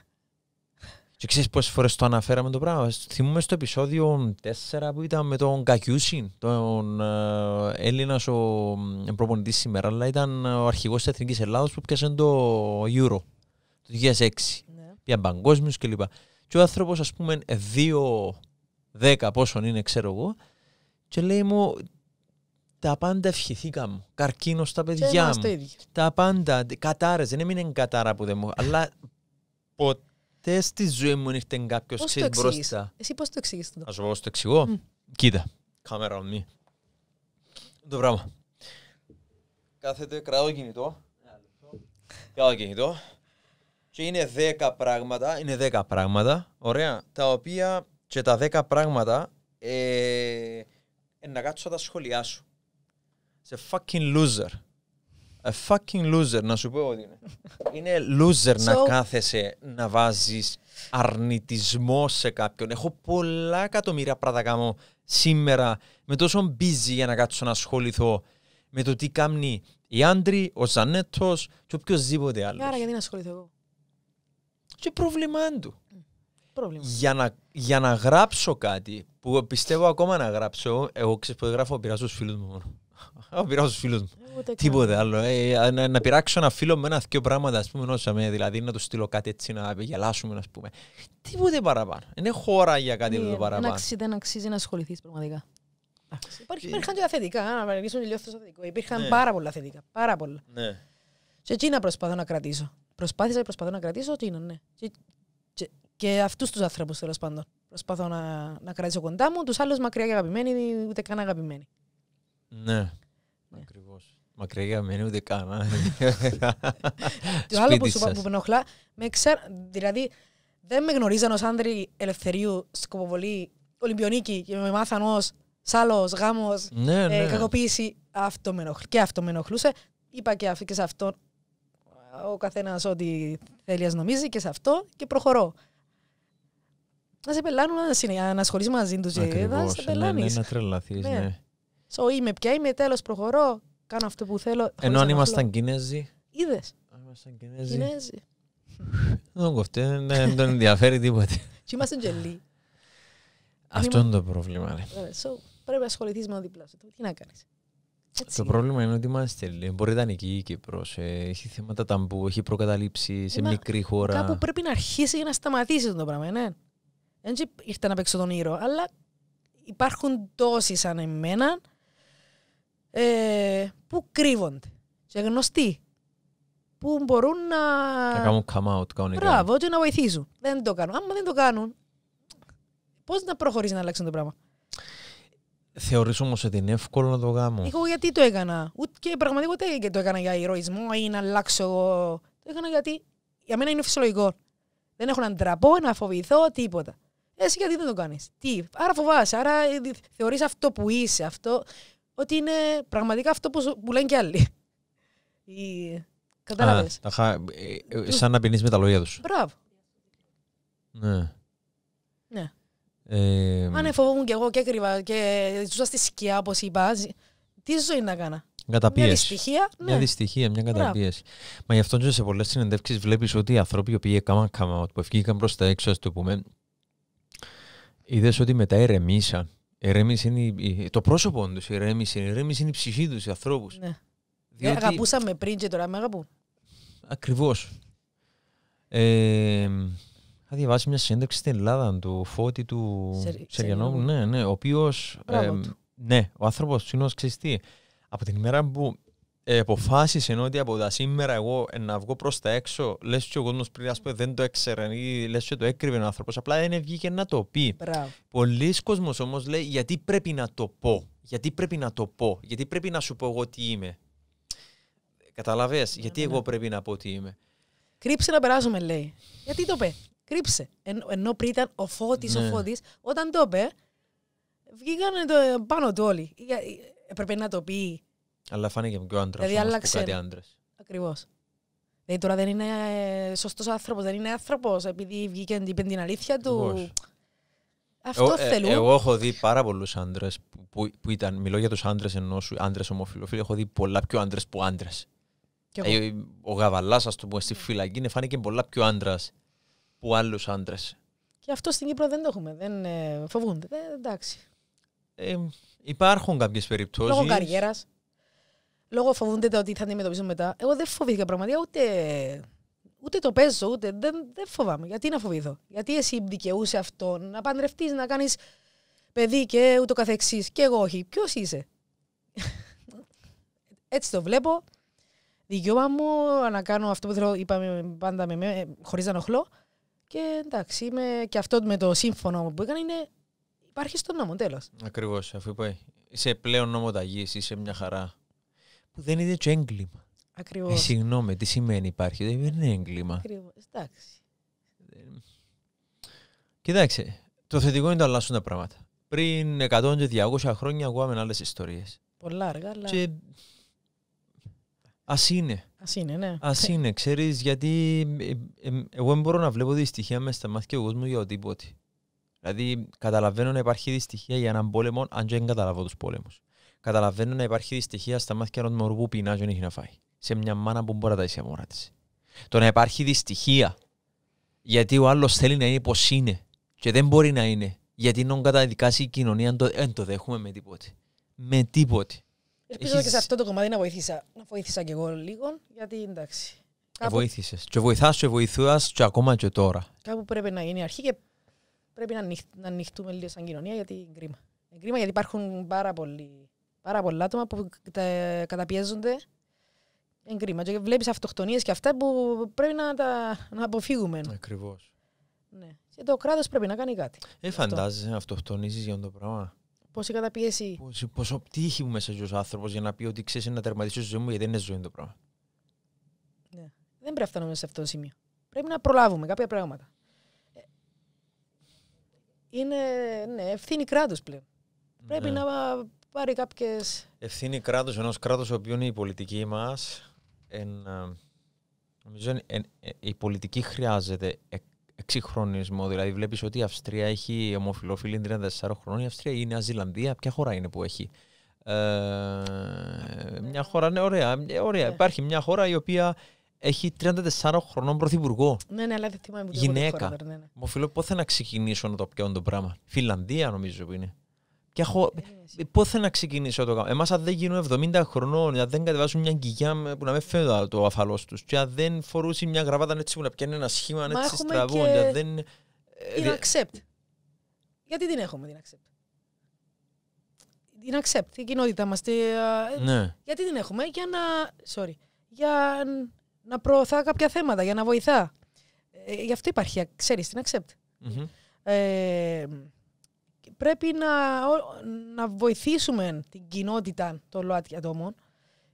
Και ξέρεις πόσες φορές το αναφέραμε το πράγμα. Θυμούμε στο επεισόδιο 4 που ήταν με τον Κακιούσιν, τον ε, Έλληνας ο προπονητής σήμερα, αλλά ήταν ο αρχηγός της Εθνικής Ελλάδος που πιάσε το Euro το 2006. Ναι. παγκόσμιο, παγκόσμιους κλπ. Και ο άνθρωπος ας πούμε 2-10 πόσον είναι ξέρω εγώ και λέει μου τα πάντα ευχηθήκα μου. Καρκίνος στα παιδιά μου. Τα πάντα. Κατάρες. Δεν έμεινε κατάρα που δεν μου. αλλά ποτέ στη ζωή μου ήρθε κάποιος ξέρει μπροστά. Εσύ πώς το εξηγείς αυτό. Α σου πω πώς το εξηγώ. Κοίτα. Κάμερα on Το πράγμα. Κάθεται, κινητό. Κρατάω κινητό. Και είναι 10 πράγματα. Είναι 10 πράγματα. Ωραία. Τα οποία και τα 10 πράγματα. Ε, να κάτσω να τα σχολιάσω. Είσαι fucking loser. A fucking loser, να σου πω ότι είναι. είναι loser so... να κάθεσαι να βάζεις αρνητισμό σε κάποιον. Έχω πολλά εκατομμύρια πράγματα κάνω σήμερα με τόσο busy για να κάτσω να ασχοληθώ με το τι κάνει οι Άντρη, ο Ζανέτος και οποιοδήποτε άλλος. Άρα γιατί να ασχοληθώ εγώ. Και πρόβλημά του. Για, να, για να γράψω κάτι που πιστεύω ακόμα να γράψω, εγώ ξέρω που γράφω, πειράζω τους φίλους μου μόνο. Θα πειράσω τους φίλους μου. Ε, Τίποτε άλλο. Ε, ε, να πειράξω ένα φίλο με ένα δυο πράγματα, ας πούμε, Δηλαδή να του στείλω κάτι έτσι να γελάσουμε, ας πούμε. Τίποτε παραπάνω. Είναι χώρα για κάτι ναι, το παραπάνω. Δεν αξίζει να ασχοληθείς πραγματικά. Υπήρχαν και τα θετικά, να και λίγο στο θετικό. Υπήρχαν ναι. πάρα πολλά θετικά. Πάρα πολλά. Ναι. Και εκεί να προσπαθώ να κρατήσω. Προσπάθησα και προσπαθώ να κρατήσω ότι είναι, ναι. Και αυτούς τους άνθρωπους τέλος πάντων. Προσπαθώ να, να κρατήσω κοντά μου, τους άλλους μακριά και αγαπημένοι, ούτε καν αγαπημένοι. Ναι. Ναι. Ακριβώς. Μακριά για μένα, ούτε καν. Το άλλο που είπα που με ενοχλά, δηλαδή δεν με γνωρίζαν ως άνδρη ελευθερίου σκοποβολή Ολυμπιονίκη και με μάθαν ως σάλος, γάμος, ναι, ε, ναι. κακοποίηση. Αυτό με και αυτό με ενοχλούσε. Είπα και, και σε αυτόν ο καθένας ό,τι θέλει νομίζει και σε αυτό και προχωρώ. Να σε πελάνουν, να, να μαζί μαζί τους. Να σε Ναι, να τρελαθείς, So είμαι πια, είμαι τέλος, προχωρώ. Κάνω αυτό που θέλω. Ενώ αν ήμασταν Κινέζοι. Είδες. Αν ήμασταν Κινέζοι. Κινέζοι. Δεν δεν τον ενδιαφέρει τίποτα. Και είμαστε τζελί. Αυτό είναι το πρόβλημα. Ε, πρέπει να ασχοληθείς με διπλά σου. Ε, τι να κάνεις. Το πρόβλημα είναι ότι είμαστε Έλληνε. Μπορεί να ήταν εκεί η Κύπρος. Ε, έχει θέματα ταμπού, έχει προκαταλήψεις σε μικρή χώρα. Κάπου πρέπει να αρχίσεις για να σταματήσεις το πράγμα, ναι. Έτσι να παίξω τον ήρωα, αλλά υπάρχουν τόσοι σαν εμένα ε, που κρύβονται και γνωστοί που μπορούν να... Να κάνουν come out κανονικά. Μπράβο και να βοηθήσουν. Δεν το κάνουν. Άμα δεν το κάνουν, πώς να προχωρήσει να αλλάξουν το πράγμα. Θεωρείς όμως ότι είναι εύκολο να το κάνω. Εγώ γιατί το έκανα. Ούτε και πραγματικά ούτε και το έκανα για ηρωισμό ή να αλλάξω. Το έκανα γιατί για μένα είναι φυσιολογικό. Δεν έχω να ντραπώ, να φοβηθώ, τίποτα. Εσύ γιατί δεν το κάνεις. Τι. Άρα φοβάσαι. Άρα ε, θεωρείς αυτό που είσαι, αυτό ότι είναι πραγματικά αυτό που που λένε και άλλοι. Κατάλαβε. Ε, ε, σαν να πεινείς με τα λόγια τους. Μπράβο. Ναι. Ναι. Ε, Αν ναι, φοβόμουν και εγώ και έκρυβα και ζούσα στη σκιά, όπως είπα, τι ζωή να κάνω. Καταπίεση. Μια δυστυχία. Ναι. Μια δυστυχία, μια καταπίεση. Μα γι' αυτό σε πολλές συνεντεύξεις βλέπεις ότι οι άνθρωποι οι οποίοι έκαναν come που βγήκαν προς τα έξω, ας το πούμε, είδες ότι μετά ηρεμήσαν είναι το πρόσωπο του Η είναι η ψυχή τους, οι ανθρώπους. Ναι. Ε, Διότι... Αγαπούσαμε πριν και τώρα με αγαπούν. Ακριβώς. Ε, διαβάσει μια συνέντευξη στην Ελλάδα του φώτη του Σεριανόπουλου. ναι, ναι, ο οποίος. Ε, ναι, ο άνθρωπος του είναι ο Από την ημέρα που Εποφάσισε αποφάσισε ότι από τα σήμερα εγώ ε, να βγω προς τα έξω, λες και ο κόσμο πριν δεν το έξερε ή λες και το έκρυβε ο άνθρωπος. Απλά δεν βγήκε να το πει. Πολλοί κόσμοι όμως λέει γιατί πρέπει να το πω. Γιατί πρέπει να το πω. Γιατί πρέπει να σου πω εγώ τι είμαι. Καταλαβέ, ναι, γιατί ναι, εγώ ναι. πρέπει να πω τι είμαι. Κρύψε να περάσουμε, λέει. Γιατί το πες. Κρύψε. Εν, ενώ πριν ήταν ο φώτης, ναι. ο φώτης, όταν το πες, βγήκαν πάνω του όλοι. Ε, έπρεπε να το πει αλλά φάνηκε πιο άντρα δηλαδή, άλλαξε. που κάτι άντρες. Ακριβώς. Δηλαδή τώρα δεν είναι ε, σωστός άνθρωπος, δεν είναι άνθρωπος, επειδή βγήκε την, την αλήθεια του. Αυτό ε, ε, θέλουν. εγώ έχω δει πάρα πολλούς άντρες που, που, που, ήταν. Μιλώ για τους άντρες ενό άντρε ομοφυλοφίλου. Έχω δει πολλά πιο άντρες που άντρες. Ε, ο Γαβαλάς, ας το πούμε, στη φυλακή είναι φάνηκε πολλά πιο άντρας που άλλους άντρες. Και αυτό στην Κύπρο δεν το έχουμε. Δεν ε, φοβούνται. Ε, εντάξει. υπάρχουν κάποιες περιπτώσει. Λόγω καριέρας λόγω φοβούνται ότι θα αντιμετωπίσουν μετά. Εγώ δεν φοβήθηκα πραγματικά ούτε, ούτε το παίζω, ούτε δεν, δεν φοβάμαι. Γιατί να φοβηθώ. Γιατί εσύ δικαιούσε αυτό να παντρευτείς, να κάνεις παιδί και ούτω καθεξής. Και εγώ όχι. Ποιος είσαι. Έτσι το βλέπω. Δικαίωμα μου να κάνω αυτό που θέλω, είπαμε πάντα με, με χωρίς να ενοχλώ. Και εντάξει, είμαι, και αυτό με το σύμφωνο που έκανε είναι. Υπάρχει στον νόμο, τέλος. Ακριβώς, αφού είπα. Είσαι πλέον νομοταγή, είσαι μια χαρά δεν είναι το έγκλημα. Ακριβώ. Ε, συγγνώμη, τι σημαίνει υπάρχει, δεν είναι έγκλημα. Ακριβώς. Εντάξει. Κοιτάξτε, το θετικό είναι το αλλάσουν τα πράγματα. Πριν 100 και 200 χρόνια ακούγαμε άλλες ιστορίες. Πολλά αργά, αλλά. Και... Ας είναι. Ας είναι, ναι. Ας ναι. είναι, ξέρεις, γιατί ε, ε, εγώ δεν μπορώ να βλέπω δυστυχία μέσα στα μάτια του κόσμου για οτιδήποτε. Δηλαδή, καταλαβαίνω να υπάρχει δυστυχία για έναν πόλεμο, αν δεν καταλαβαίνω τους πόλεμους. Καταλαβαίνω να υπάρχει δυστυχία στα μάτια των μωρού που πεινάζει όταν έχει να φάει. Σε μια μάνα που μπορεί να τα είσαι μόνα της. Το να υπάρχει δυστυχία γιατί ο άλλος θέλει να είναι πώ είναι και δεν μπορεί να είναι. Γιατί να καταδικάσει η κοινωνία, δεν το δέχουμε με τίποτε. Με τίποτε. Ελπίζω Έχεις... και σε αυτό το κομμάτι να βοηθήσα. Να βοήθησα κι εγώ λίγο, γιατί εντάξει. Ε, Κάπου... Βοήθησες. Και βοηθάς, και βοηθούας, και ακόμα και τώρα. Κάπου πρέπει να η αρχή και πρέπει να, να ανοιχτούμε λίγο σαν κοινωνία γιατί είναι κρίμα. Είναι κρίμα γιατί υπάρχουν πάρα πολλοί πάρα πολλά άτομα που καταπιέζονται. Είναι κρίμα. Και βλέπεις αυτοκτονίες και αυτά που πρέπει να τα να αποφύγουμε. Ακριβώς. Ναι. Και το κράτος πρέπει να κάνει κάτι. Ε, φαντάζεσαι να αυτοκτονίζει για το πράγμα. Πόση καταπίεση. Πόσο, πόσο τύχη μου μέσα ο άνθρωπος για να πει ότι ξέρεις να τερματίσει τη ζωή μου, γιατί δεν είναι ζωή το πράγμα. Ναι. Δεν πρέπει να φτάνουμε σε αυτό το σημείο. Πρέπει να προλάβουμε κάποια πράγματα. Ε, είναι ναι, ευθύνη κράτους πλέον. Πρέπει ναι. να πάρει κάποιες. Ευθύνη κράτους, ενός κράτους, οποίος είναι η πολιτική μας. Ε, νομίζω ε, η πολιτική χρειάζεται εξυγχρονισμό. Δηλαδή, βλέπεις ότι η Αυστρία έχει ομοφυλόφιλη 34 χρόνια. Η Αυστρία ή η Νέα Ζηλανδία, ποια χώρα είναι που έχει. Ε, μια χώρα, ναι, ωραία. ωραία. Ναι. Υπάρχει μια χώρα η οποία έχει 34 χρονών πρωθυπουργό. Ναι, ναι, αλλά δεν θυμάμαι. Γυναίκα. Μου ναι, ναι. ομοφιλό πότε να ξεκινήσω να το πιάνω το πράγμα. Φιλανδία, νομίζω που είναι. Και έχω... Πότε να ξεκινήσω το κάνω. Εμάς, αν δεν γίνω 70 χρονών, αν δεν κατεβάσουν μια γκυγιά που να με φαίνεται το αφαλός τους, και αν δεν φορούσε μια γραβάτα έτσι που να πιάνει ένα σχήμα έτσι στραβών, και... δεν. Ε, την accept. Γιατί την έχουμε την accept. Την accept, η κοινότητα μας. Ε, ναι. Γιατί την έχουμε, για να. Sorry. Για να προωθά κάποια θέματα, για να βοηθά. Ε, γι' αυτό υπάρχει, ξέρεις την accept. Ε, πρέπει να, να βοηθήσουμε την κοινότητα των ΛΟΑΤΚΙ ατόμων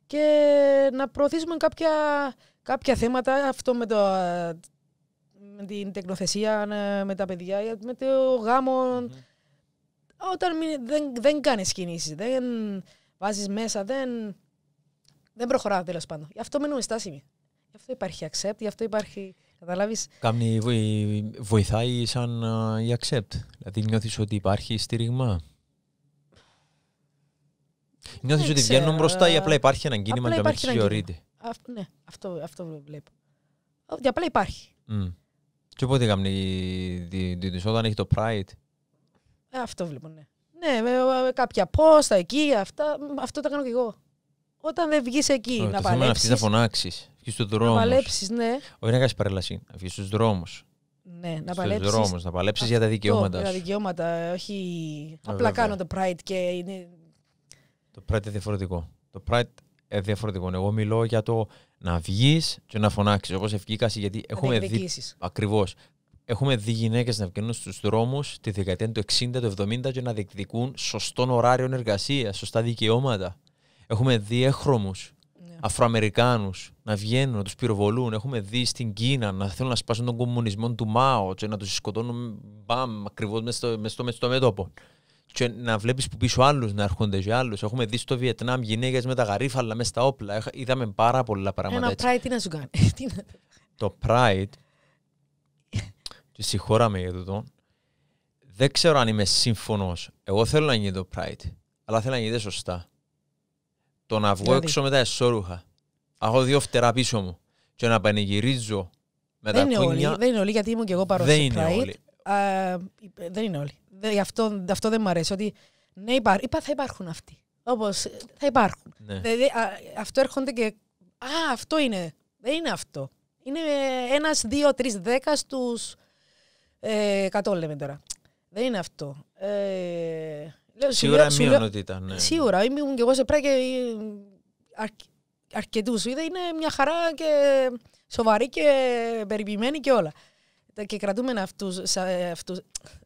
και να προωθήσουμε κάποια, κάποια θέματα, αυτό με, το, με την τεκνοθεσία, ναι, με τα παιδιά, με το γαμο mm-hmm. Όταν δεν, δεν κάνεις κινήσεις, δεν βάζεις μέσα, δεν, δεν προχωρά τέλος πάντων. Γι' αυτό μένουμε στάσιμοι. Γι' αυτό υπάρχει accept, γι' αυτό υπάρχει Καταλάβεις. βοηθάει σαν η accept. Δηλαδή νιώθεις ότι υπάρχει στήριγμα. Νιώθεις ότι βγαίνουν μπροστά ή απλά υπάρχει ένα κίνημα και αμέσως Ναι, αυτό, αυτό βλέπω. Ότι απλά υπάρχει. Mm. Και πότε όταν έχει το Pride. Ε, αυτό βλέπω, ναι. Ναι, με, κάποια πόστα εκεί, αυτά, αυτό τα κάνω κι εγώ. Όταν δεν βγεις εκεί να παλέψεις. Το αυτής να δρόμους. Να παλέψεις, ναι. Όχι να κάνεις παρέλαση. Να βγεις στους δρόμους. Ναι, να παλέψεις. δρόμους, να παλέψεις για τα δικαιώματα. Για τα δικαιώματα, όχι. απλά κάνω το Pride και είναι. Το Pride είναι διαφορετικό. Το Pride είναι διαφορετικό. Εγώ μιλώ για το να βγεις και να φωνάξεις. Όπως ευκήκα, γιατί έχουμε δει. Ακριβώς. Έχουμε δει γυναίκες να βγαίνουν στους δρόμους τη δεκαετία του 60, του 70 και να διεκδικούν σωστών ωράριο εργασίας, σωστά δικαιώματα. Έχουμε δει έχρωμους Αφροαμερικάνους να βγαίνουν, να τους πυροβολούν. Έχουμε δει στην Κίνα να θέλουν να σπάσουν τον κομμουνισμό του Μάο, και να τους σκοτώνουν μπαμ, ακριβώς μέσα στο, στο μέτωπο. Και να βλέπεις που πίσω άλλους να έρχονται για άλλους. Έχουμε δει στο Βιετνάμ γυναίκες με τα γαρίφαλα μέσα στα όπλα. Είδαμε πάρα πολλά πράγματα. Ένα Pride τι να σου κάνει. το Pride. και με για τούτο. Δεν ξέρω αν είμαι σύμφωνος. Εγώ θέλω να γίνει το Pride. Αλλά θέλω να γίνει σωστά. Το να βγω δηλαδή. έξω με τα εσώρουχα. Έχω δύο φτερά πίσω μου. Και να πανηγυρίζω με τα κούνια. δεν είναι όλοι, γιατί ήμουν και εγώ παρόν δεν, είναι όλοι. δεν είναι όλοι. αυτό, αυτό δεν μου αρέσει. Ότι ναι, θα υπάρχουν αυτοί. Όπως θα υπάρχουν. Δηλαδή, αυτό έρχονται και. Α, αυτό είναι. Δεν είναι αυτό. Είναι ένας, δύο, τρεις, δέκα στους. Ε, λέμε τώρα. Δεν είναι αυτό. Ε, Σίγουρα ότι μειονότητα. Ναι. Σίγουρα. Ήμουν και εγώ σε πράγμα και αρ, αρκετού. Είδα είναι μια χαρά και σοβαρή και περιποιημένη και όλα. Και κρατούμε αυτούς. Ε,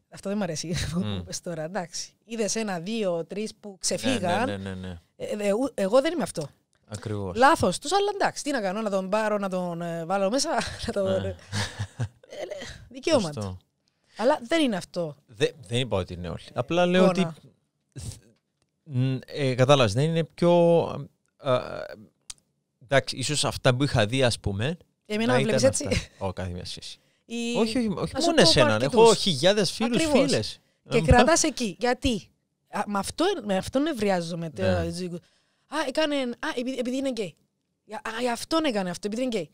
αυτό δεν μου αρέσει που mm. τώρα. Εντάξει. Είδες ένα, δύο, τρεις που ναι, ξεφύγαν. Ναι, ναι, ναι, ναι. Ε, ε, εγώ δεν είμαι αυτό. Ακριβώς. Λάθος τους, αλλά εντάξει. Τι να κάνω, να τον πάρω, να τον βάλω μέσα. Να ναι. δικαίωμα Αλλά δεν είναι αυτό. δεν είπα ότι είναι όλοι. Απλά λέω ότι ε, κατάλαβες, δεν είναι πιο... Ε, εντάξει, ίσως αυτά που είχα δει, ας πούμε... Εμένα να βλέπεις έτσι. Ω, κάθε μιας σχέσης. Η... Όχι, όχι, όχι μόνο εσένα. Έχω φίλους, φίλου, φίλες. Και ε, κρατάς εκεί. Γιατί. με αυτό, με αυτό νευριάζομαι. Ναι. Α, έκανε. Α, επειδή, είναι γκέι. Α, γι' αυτόν έκανε αυτό, επειδή είναι γκέι.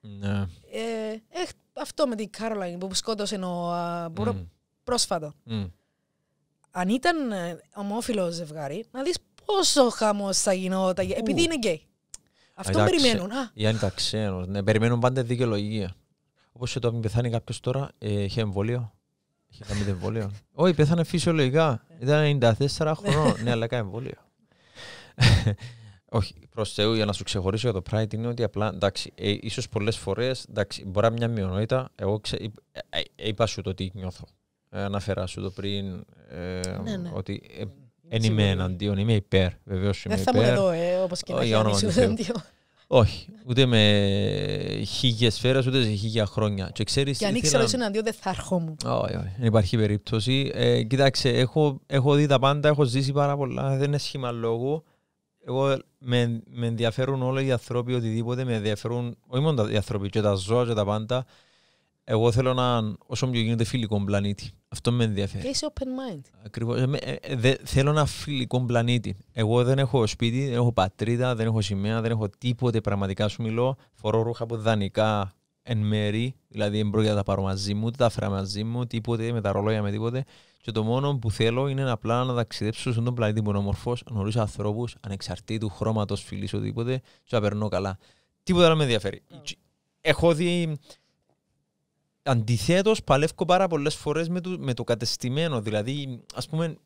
Ναι. Ε, ε αυτό με την Κάρολα, που σκότωσε ο, mm. πρόσφατα. Mm αν ήταν ε, ομόφυλο ζευγάρι, να δεις πόσο χαμός θα γινόταν. Επειδή είναι γκέι. Αυτό περιμένουν. Α. Ή αν ήταν περιμένουν πάντα δικαιολογία. Όπως το αν πεθάνει κάποιος τώρα, ε, είχε εμβόλιο. Είχε κάνει εμβόλιο. Όχι, πέθανε φυσιολογικά. Ήταν 94 χρόνια. ναι, αλλά κάνει εμβόλιο. Όχι, προς Θεού, για να σου ξεχωρίσω για το Pride είναι ότι απλά εντάξει, ε, ίσως πολλές φορές μπορεί να μια μειονότητα. Εγώ ε, ε, είπα σου το τι νιώθω. Ε, αναφέρα σου το πριν ε, ναι, ναι. ότι ε, ναι, εν είμαι εναντίον, είμαι υπέρ. Βεβαίως ε, είμαι Δεν θα μου εδώ, όπως και να είσαι εναντίον. Όχι, ούτε με χίλιες σφαίρες, ούτε σε χίλια χρόνια. Και, ξέρεις, και αν ήξερα ότι εναντίον δεν θα έρχομαι. Όχι, όχι, δεν υπάρχει περίπτωση. Ε, έχω, έχω δει τα πάντα, έχω ζήσει πάρα πολλά. Δεν είναι σχήμα λόγου. Εγώ με, με ενδιαφέρουν όλοι οι άνθρωποι, οτιδήποτε με ενδιαφέρουν, όχι μόνο οι άνθρωποι, και τα ζώα και τα πάντα. Εγώ θέλω να όσο πιο γίνεται φιλικό πλανήτη. Αυτό με ενδιαφέρει. Και είσαι open mind. Ακριβώς. Ε, ε, ε θέλω ένα φιλικό πλανήτη. Εγώ δεν έχω σπίτι, δεν έχω πατρίδα, δεν έχω σημαία, δεν έχω τίποτε πραγματικά σου μιλώ. Φορώ ρούχα από δανεικά εν μέρη, δηλαδή δεν πρόκειται να τα πάρω μαζί μου, τα φέρα μαζί μου, τίποτε, με τα ρολόγια με τίποτε. Και το μόνο που θέλω είναι απλά να ταξιδέψω στον πλανήτη που είναι όμορφος, γνωρίζω ανθρώπους ανεξαρτήτου χρώματος, φιλή, οτιδήποτε, και να περνώ καλά. Τίποτα άλλο με ενδιαφέρει. Έχω δει Αντιθέτως, παλεύω πάρα πολλές φορές με, το κατεστημένο. Δηλαδή, ας πούμε,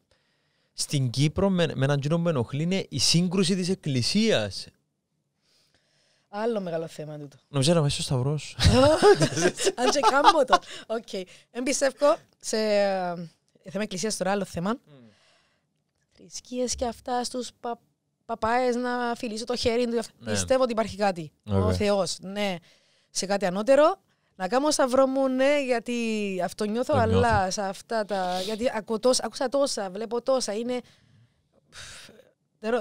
στην Κύπρο, με, έναν τζίνο που με ενοχλεί είναι η σύγκρουση της Εκκλησίας. Άλλο μεγάλο θέμα τούτο. Νομίζω να είσαι ο Σταυρός. Αν σε κάμπο το. Οκ. Εμπιστεύω σε ε, θέμα Εκκλησίας τώρα, άλλο θέμα. Mm. Θρησκείες και αυτά στους παπάες να φιλήσω το χέρι του. Ναι. Πιστεύω ότι υπάρχει κάτι. Ο Θεός, ναι. Σε κάτι ανώτερο, να κάνω σταυρό μου, ναι, γιατί αυτό νιώθω, το αλλά σε αυτά τα. Γιατί τόσα, άκουσα τόσα, βλέπω τόσα. Είναι.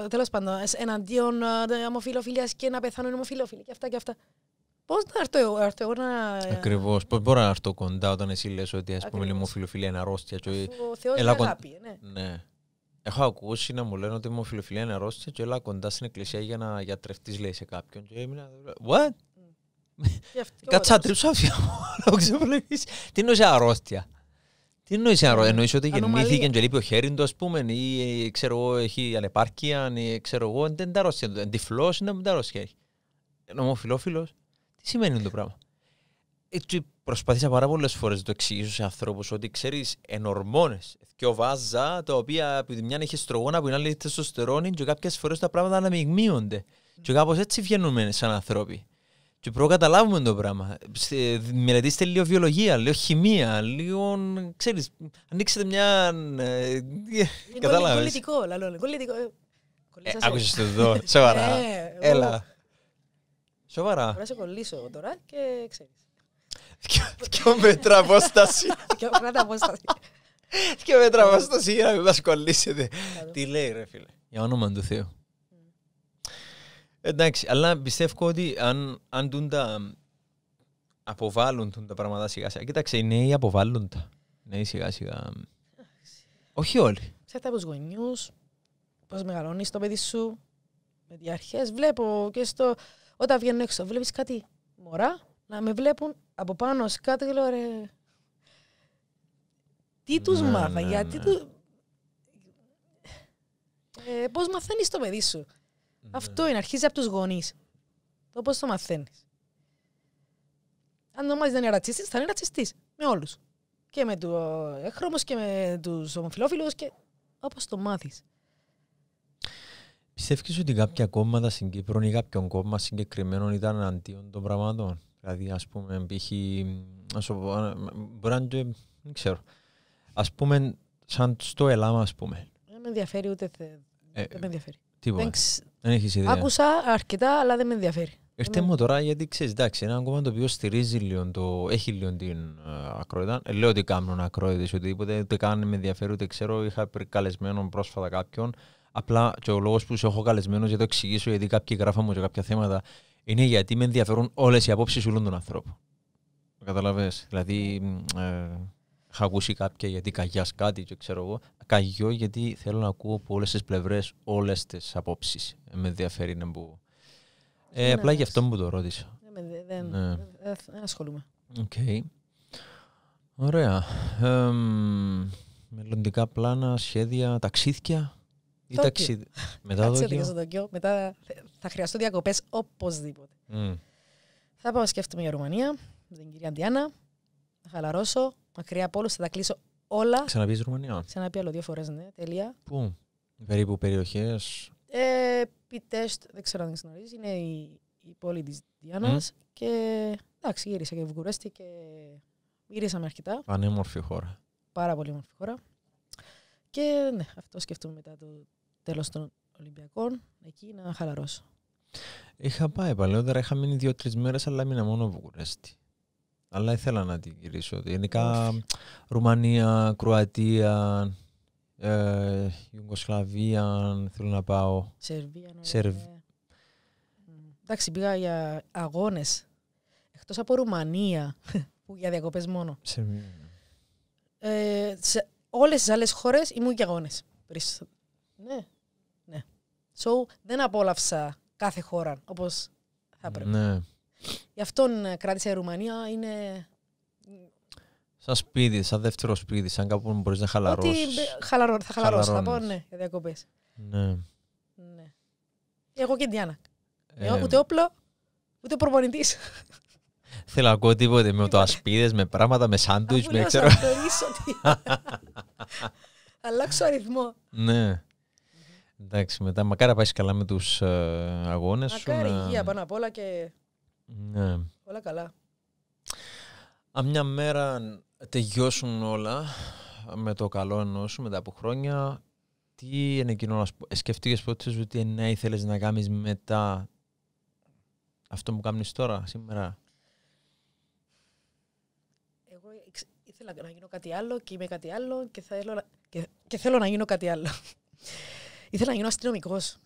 Τέλο πάντων, εναντίον ε, ομοφιλοφιλίας και να πεθάνουν ομοφιλοφιλοί και αυτά και αυτά. Πώς να έρθω εγώ, έρθω εγώ να. Ακριβώς. Πώς μπορώ να έρθω κοντά όταν εσύ λες ότι ας πούμε η ομοφιλοφιλία είναι αρρώστια. Και... Ο Θεός είναι αγάπη, ναι. ναι. Έχω ακούσει να μου λένε ότι η ομοφιλοφιλία είναι αρρώστια και έλα κοντά στην εκκλησία για να γιατρευτείς, λέει σε κάποιον. Και έμεινα. What? Κάτσε να τρίψω Τι εννοείς αρρώστια. Τι εννοείς αρρώστια. Εννοείς ότι γεννήθηκε και λείπει ο χέρι του, ας πούμε, ή ε, ξέρω εγώ, έχει ανεπάρκεια, ή ξέρω εγώ, δεν τα αρρώστια. Εν τυφλός, δεν τα αρρώστια έχει. Νομοφιλόφιλος. Τι σημαίνει το πράγμα. Έτσι ε, προσπαθήσα πάρα πολλές φορές να το εξηγήσω σε ανθρώπους ότι ξέρεις ενορμόνες και βάζα τα οποία από τη μια έχεις στρογόνα που είναι άλλη τεστοστερόνη και κάποιες φορές τα πράγματα αναμειγμίονται. Και κάπως έτσι βγαίνουμε σαν άνθρωποι. Και καταλάβουμε το πράγμα. Μελετήστε λίγο βιολογία, λίγο χημεία, λίγο. ξέρεις, ανοίξετε μια. Ε, Κατάλαβες. Κολλητικό, λαλό. Κολλητικό. Ε, ε, Άκουσες το εδώ, σοβαρά. Έλα. Σοβαρά. Πρέπει να σε κολλήσω τώρα και ξέρεις. Ποιο μέτρα απόσταση. Ποιο μέτρα απόσταση. Ποιο μέτρα απόσταση για να μην μας κολλήσετε. Τι λέει, ρε φίλε. Για όνομα του Θεού. Εντάξει, αλλά πιστεύω ότι αν, αν τα αποβάλλουν τα πράγματα σιγά σιγά. Κοίταξε, οι νέοι αποβάλλουν τα. Ναι, σιγά σιγά. Όχι όλοι. Ξέρετε από τους γονιούς, πώς μεγαλώνεις το παιδί σου, με τι Βλέπω και στο. Όταν βγαίνω έξω, βλέπεις κάτι μωρά να με βλέπουν από πάνω σε κάτι και λέω ρε. Τι τους ναι, μάθα, ναι, γιατί ναι. τους. Ε, Πώς μαθαίνεις το παιδί σου. Ναι. Αυτό είναι, αρχίζει από τους γονείς. Το πώς το μαθαίνεις. Αν ο δεν είναι ρατσιστή, θα είναι ρατσιστής. Με όλους. Και με του ε, έχρωμους και με τους ομοφυλόφιλους και όπως το μάθεις. Πιστεύεις ότι κάποια κόμματα στην Κύπρο ή κάποιον κόμμα συγκεκριμένων ήταν αντίον των πραγμάτων. Δηλαδή, ας πούμε, π.χ. Μπορεί να ε, Δεν ξέρω. Ας πούμε, σαν στο Ελλάδα, ας πούμε. Δεν με ενδιαφέρει ούτε. Ε, δεν με ενδιαφέρει. Τίποτα. Δεν έχεις ιδέα. Άκουσα αρκετά, αλλά δεν με ενδιαφέρει. Ήρθε μου τώρα γιατί ξέρεις, εντάξει, ένα κόμμα το οποίο στηρίζει λίγο, το, έχει λίγο την uh, ε, ακρότητα. Ε, λέω ότι κάνουν ακρότητε οτιδήποτε, ούτε καν με ενδιαφέρει, ούτε ξέρω. Είχα καλεσμένο πρόσφατα κάποιον. Απλά και ο λόγος που σε έχω καλεσμένος για το εξηγήσω, γιατί κάποιοι μου για κάποια θέματα, είναι γιατί με ενδιαφέρουν όλες οι απόψεις όλων των ανθρώπων. Καταλαβέ. Δηλαδή, ε, είχα ακούσει κάποια γιατί καγιά κάτι και ξέρω εγώ. Καγιό γιατί θέλω να ακούω από όλες τις πλευρές όλες τις απόψεις. Ε, με ενδιαφέρει να μπω. Ε, ναι, απλά γι' αυτό μου το ρώτησα. Ναι, ναι. ε, ε, δεν, ασχολούμαι. Οκ. Ωραία. μελλοντικά πλάνα, σχέδια, ταξίδια. Ή ταξίδι. Μετά το Μετά θα χρειαστώ διακοπές οπωσδήποτε. Θα πάω να σκέφτομαι για Ρουμανία, με την κυρία Αντιάνα, να χαλαρώσω, Μακριά από όλους, θα τα κλείσω όλα. Ξαναπείς Ρουμανία. Ξαναπεί άλλο δύο φορές, ναι. Τελεία. Πού, περίπου περιοχές. Ε, Πιτέστ, δεν ξέρω αν γνωρίζεις. Είναι η, η πόλη της Δίανα Mm. Και εντάξει, γύρισα και βγουρέστη και γυρίσαμε αρκετά. Πανέμορφη χώρα. Πάρα πολύ όμορφη χώρα. Και ναι, αυτό σκεφτούμε μετά το τέλος των Ολυμπιακών. Εκεί να χαλαρώσω. Είχα πάει παλαιότερα, είχα μείνει δύο-τρει μέρες, αλλά μείνα μόνο Βουκουρέστη αλλά ήθελα να την γυρίσω. Γενικά, Ρουμανία, Κροατία, ε, Ιουγκοσλαβία, θέλω να πάω. Σερβία, ναι. Εντάξει, πήγα για αγώνες. Εκτός από Ρουμανία, που για διακοπές μόνο. Σερβία. Ναι. Ε, σε όλες τις άλλες χώρες ήμουν και αγώνες. Ναι. ναι. So, δεν απόλαυσα κάθε χώρα όπως θα πρέπει. Ναι. Γι' αυτόν ε, κράτησε η Ρουμανία. Είναι. Σαν σπίτι, σαν δεύτερο σπίτι, σαν κάπου που μπορείς να χαλαρώσει. χαλαρώ, θα χαλαρώσω, θα πω ναι, για διακοπές. Ναι. ναι. Εγώ και η Διάννα. Εγώ ε. ούτε όπλο, ούτε προπονητής. Θέλω να ακούω τίποτε με το ασπίδε, με πράγματα, με σάντουιτ, με ξέρω. Να ότι... Αλλάξω αριθμό. Ναι. Εντάξει, μετά μακάρα πάει καλά με τους ε, αγώνες σου. Μακάρι υγεία πάνω απ' όλα και ναι. Όλα καλά. Αν μια μέρα τελειώσουν όλα με το καλό ενό σου μετά από χρόνια, τι είναι εκείνο να ε, σκεφτείς σου τι ε, να ήθελες να κάνεις μετά αυτό που κάνεις τώρα, σήμερα. Εγώ ήθελα να γίνω κάτι άλλο και είμαι κάτι άλλο και, θέλω να, και, θέλω να γίνω κάτι άλλο. ήθελα να γίνω αστυνομικός.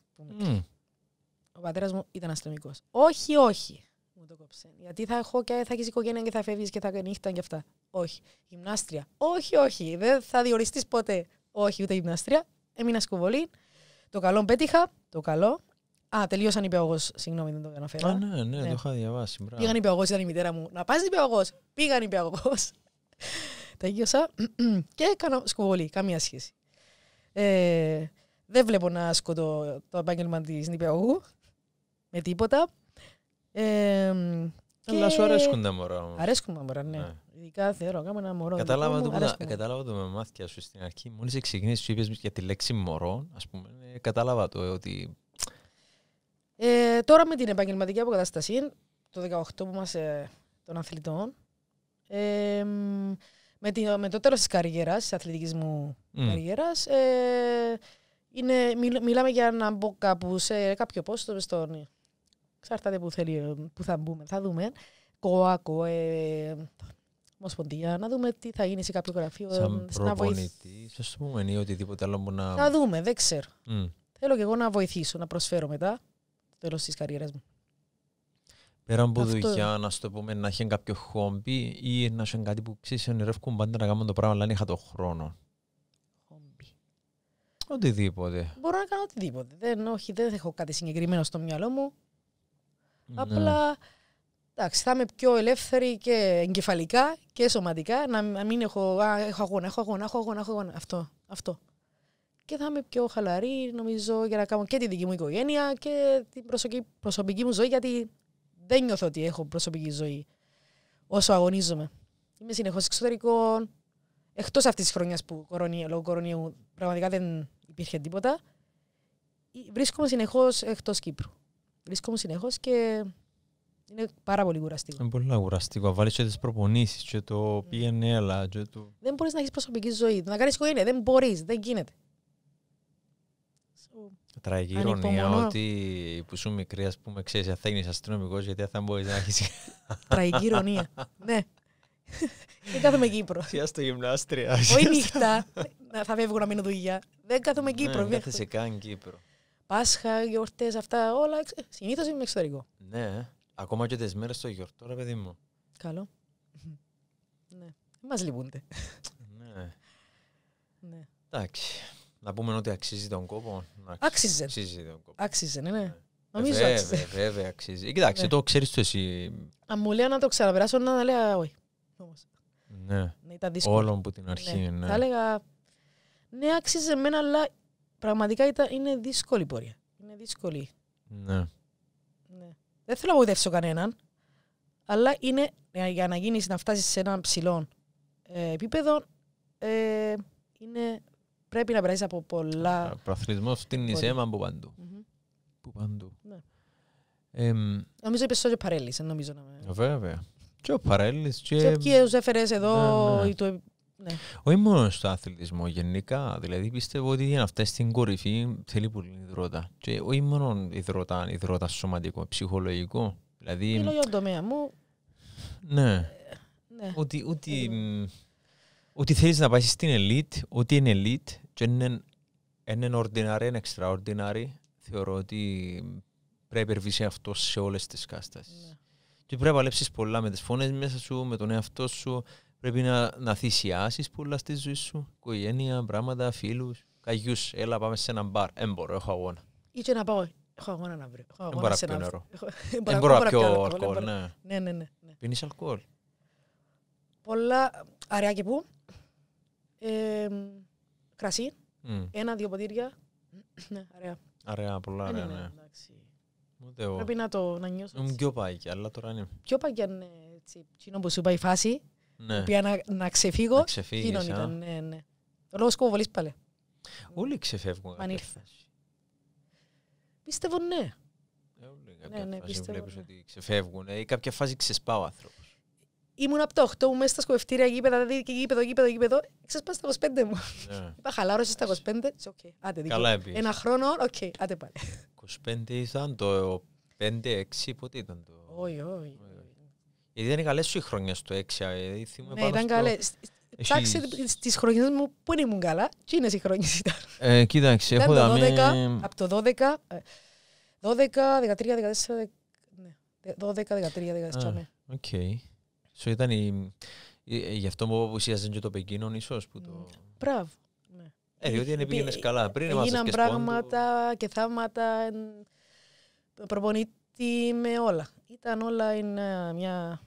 Ο πατέρας μου ήταν αστυνομικός. Όχι, όχι. Μου το κόψε. Γιατί θα έχω και θα έχεις οικογένεια και θα φεύγεις και θα νύχτα και αυτά. Όχι. Γυμνάστρια. Όχι, όχι. Δεν θα διοριστείς ποτέ. Όχι, ούτε γυμνάστρια. Έμεινα σκουβολή. Το καλό πέτυχα. Το καλό. Α, τελείωσαν οι υπηαγό. Συγγνώμη, δεν το αναφέρω. Α, ναι, ναι, ναι, το είχα διαβάσει. Μπράβο. Πήγαν υπηαγό, ήταν η μητέρα μου. Να πας υπηαγό. Πήγαν Τα Τελείωσα και έκανα σκουβολή. Καμία σχέση. Ε, δεν βλέπω να άσκω το, το επάγγελμα της νηπιαγωγού με τίποτα. Αλλά σου αρέσκουν τα μωρά μου. Αρέσκουν τα μωρά, ναι. ναι. Ειδικά θεωρώ, κάμε ένα μωρό. Κατάλαβα το, κατάλαβα το με μάθια σου στην αρχή. μόλις ξεκινήσει, σου είπες για τη λέξη μωρό, ας πούμε, ε, κατάλαβα το ε, ότι... Ε, τώρα με την επαγγελματική αποκατάσταση το 18 που είμαστε των αθλητών, με, με το τέλος της καριέρας, της αθλητικής μου mm. καριέρας, ε, μιλάμε για να μπω κάπου σε κάποιο πόστο στον Εξαρτάται που, θέλει, που θα μπούμε. Θα δούμε. ΚΟΑΚΟ, ΚΟΕ, Ομοσπονδία, να δούμε τι θα γίνει σε κάποιο γραφείο. Σαν ε, προπονητή, σας πούμε ή οτιδήποτε άλλο που να... Να δούμε, δεν ξέρω. Mm. Θέλω και εγώ να βοηθήσω, να προσφέρω μετά το τέλος της καριέρας μου. Πέρα από Αυτό... δουλειά, να σου το πούμε, να έχει κάποιο χόμπι ή να έχει κάτι που ξέρεις, ονειρεύκουν πάντα να κάνουμε το πράγμα, αλλά αν είχα το χρόνο. Χόμπι. Οτιδήποτε. Μπορώ να κάνω οτιδήποτε. Δεν, όχι, δεν έχω κάτι συγκεκριμένο στο μυαλό μου. Ναι. Απλά εντάξει, θα είμαι πιο ελεύθερη και εγκεφαλικά και σωματικά, να μην έχω, α, έχω αγώνα, έχω αγώνα, έχω αγώνα, έχω αγώνα. Αυτό, αυτό. Και θα είμαι πιο χαλαρή, νομίζω, για να κάνω και τη δική μου οικογένεια και την προσωπική, προσωπική μου ζωή, γιατί δεν νιώθω ότι έχω προσωπική ζωή όσο αγωνίζομαι. Είμαι συνεχώς εξωτερικό. Εκτός αυτής της χρονιάς που κορονία, λόγω κορονοϊού πραγματικά δεν υπήρχε τίποτα, βρίσκομαι συνεχώς εκτός Κύπρου βρίσκομαι συνεχώς και είναι πάρα πολύ κουραστικό. Είναι πολύ κουραστικό. Βάλεις και τις προπονήσεις, και το ναι. PNL. το... Δεν μπορείς να έχεις προσωπική ζωή. Να κάνεις είναι, Δεν μπορείς. Δεν γίνεται. Τραγική ηρωνία ότι που σου μικρή, ας πούμε, ξέρεις, θα γίνει αστυνομικός, γιατί θα μπορείς να έχεις. Τραγική ηρωνία. ναι. Δεν κάθομαι Κύπρο. Σιά στο γυμνάστρια. Όχι νύχτα. Θα φεύγω να μείνω δουλειά. Δεν κάθομαι ναι, Κύπρο. Δεν κάθεσαι καν Κύπρο. Πάσχα, γιορτές, αυτά όλα. Συνήθως είμαι εξωτερικό. Ναι. Ακόμα και τις μέρες στο γιορτό, ρε παιδί μου. Καλό. ναι. Μας λυπούνται. ναι. ναι. Εντάξει. Να πούμε ότι αξίζει τον κόπο. Αξίζει. Αξίζει τον κόπο. Αξίζει, ναι, ναι. Νομίζω ε, βέβαια, Βέβαια, αξίζει. Ε, κοιτάξτε, ναι. το ξέρεις το εσύ. Αν μου λέει να το ξαναπεράσω, να λέω όχι. Ναι. ναι Όλων που την ναι. αρχή. Ναι. ναι. Θα έλεγα. Ναι, άξιζε εμένα, αλλά Πραγματικά ήταν, είναι δύσκολη η πορεία. Είναι δύσκολη. Ναι. ναι. Δεν θέλω να βοηθήσω κανέναν, αλλά είναι ε, για να γίνεις να φτάσεις σε έναν ψηλό ε, επίπεδο ε, είναι, πρέπει να περάσεις από πολλά... Προαθλητισμός στην Ισέμα από Που παντού. Ναι. νομίζω είπες ότι ο Παρέλης, νομίζω να με... Βέβαια. Και ο Παρέλης και... Και έφερες εδώ, ναι, ναι. Ναι. Όχι μόνο στο αθλητισμό, γενικά. Δηλαδή πιστεύω ότι για να στην κορυφή θέλει πολύ υδρότα. Και όχι μόνο υδρότα, υδρότα σωματικό, ψυχολογικό. Δηλαδή, Μιλώ για τον τομέα μου. Ναι. ναι. Ότι, ότι, ότι θέλεις να πάει στην elite, ότι είναι elite και είναι, ordinary, είναι extraordinary. Θεωρώ ότι πρέπει να υπερβείς αυτό σε όλες τις κάστασεις. Ναι. Και πρέπει να παλέψεις πολλά με τις φωνές μέσα σου, με τον εαυτό σου, πρέπει να, να θυσιάσεις πολλά στη ζωή σου, οικογένεια, πράγματα, φίλους. Καγιούς, έλα πάμε σε ένα μπαρ. Έμπορο, έχω αγώνα. Ή και να πάω. Έχω αγώνα να βρω. Έχω αγώνα να πιω νερό. Δεν μπορώ να πιω αλκοόλ. Ναι, ναι, ναι. ναι. ναι, ναι. Πίνεις αλκοόλ. Πολλά. Αραιά και πού. Ε, κρασί. Mm. Ένα-δύο ποτήρια. ναι, αραιά. Αραιά, πολλά αραιά, ναι. ναι. ναι πρέπει να το να νιώσω. Πιο πάει, αλλά τώρα είναι. Πιο πάει και αν έτσι. που σου είπα η φάση ναι. να, να ξεφύγω. Να ξεφύγεις, Εκείνον ήταν, ναι, ναι. Ο λόγος πάλι. Όλοι ξεφεύγουν. Αν ήρθες. Πίστευω ναι. Ε, όλοι ναι, κάποια ναι, ναι, πίστευω, βλέπεις ναι. ότι ξεφεύγουν. Ε, ή κάποια φάση ξεσπά ο άνθρωπος. Ήμουν από το 8 μου μέσα στα σκοπευτήρια, γήπεδα, δηλαδή και γήπεδο, γήπεδο, γήπεδο. Ξεσπά στα 25 μου. Ναι. Είπα χαλάρωση στα 25, okay. άντε, Καλά επίσης. Ένα χρόνο, οκ, okay. άντε πάλι. 25 ήταν το 5-6, πότε ήταν το... Όχι, όχι. Γιατί ήταν καλές σου οι χρονιές του 6. Ε, ναι, ήταν καλές. Εντάξει, στις χρονιές μου που δεν ήμουν καλά, τι είναι οι χρονιές ήταν. Ε, κοίταξε, έχω δαμή... Από το 12, 12, 13, 14, 12, 13, 14. Οκ. Σου ήταν η... Ε, γι' αυτό μου αποσίαζε και το Πεκίνο, ίσως. που το... Μπράβο. Ναι. Ε, διότι δεν πήγαινες ε, καλά. Πριν Έγιναν πράγματα και θαύματα, προπονητή με όλα. Ήταν όλα μια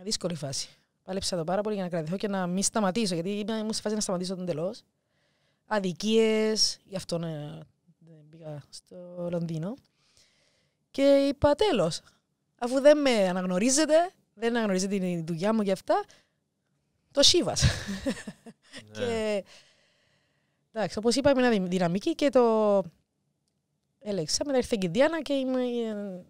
μια δύσκολη φάση. Πάλεψα εδώ πάρα πολύ για να κρατηθώ και να μην σταματήσω. Γιατί ήμουν σε φάση να σταματήσω τον τελό. Αδικίες, γι' αυτό ναι, πήγα στο Λονδίνο. Και είπα τέλος. Αφού δεν με αναγνωρίζετε, δεν αναγνωρίζετε τη δουλειά μου και αυτά, το Σίβα. Ναι. και... Εντάξει, όπως είπα, είμαι δυναμική και το έλεξα. Μετά ήρθε και η Διάνα και είμαι ε,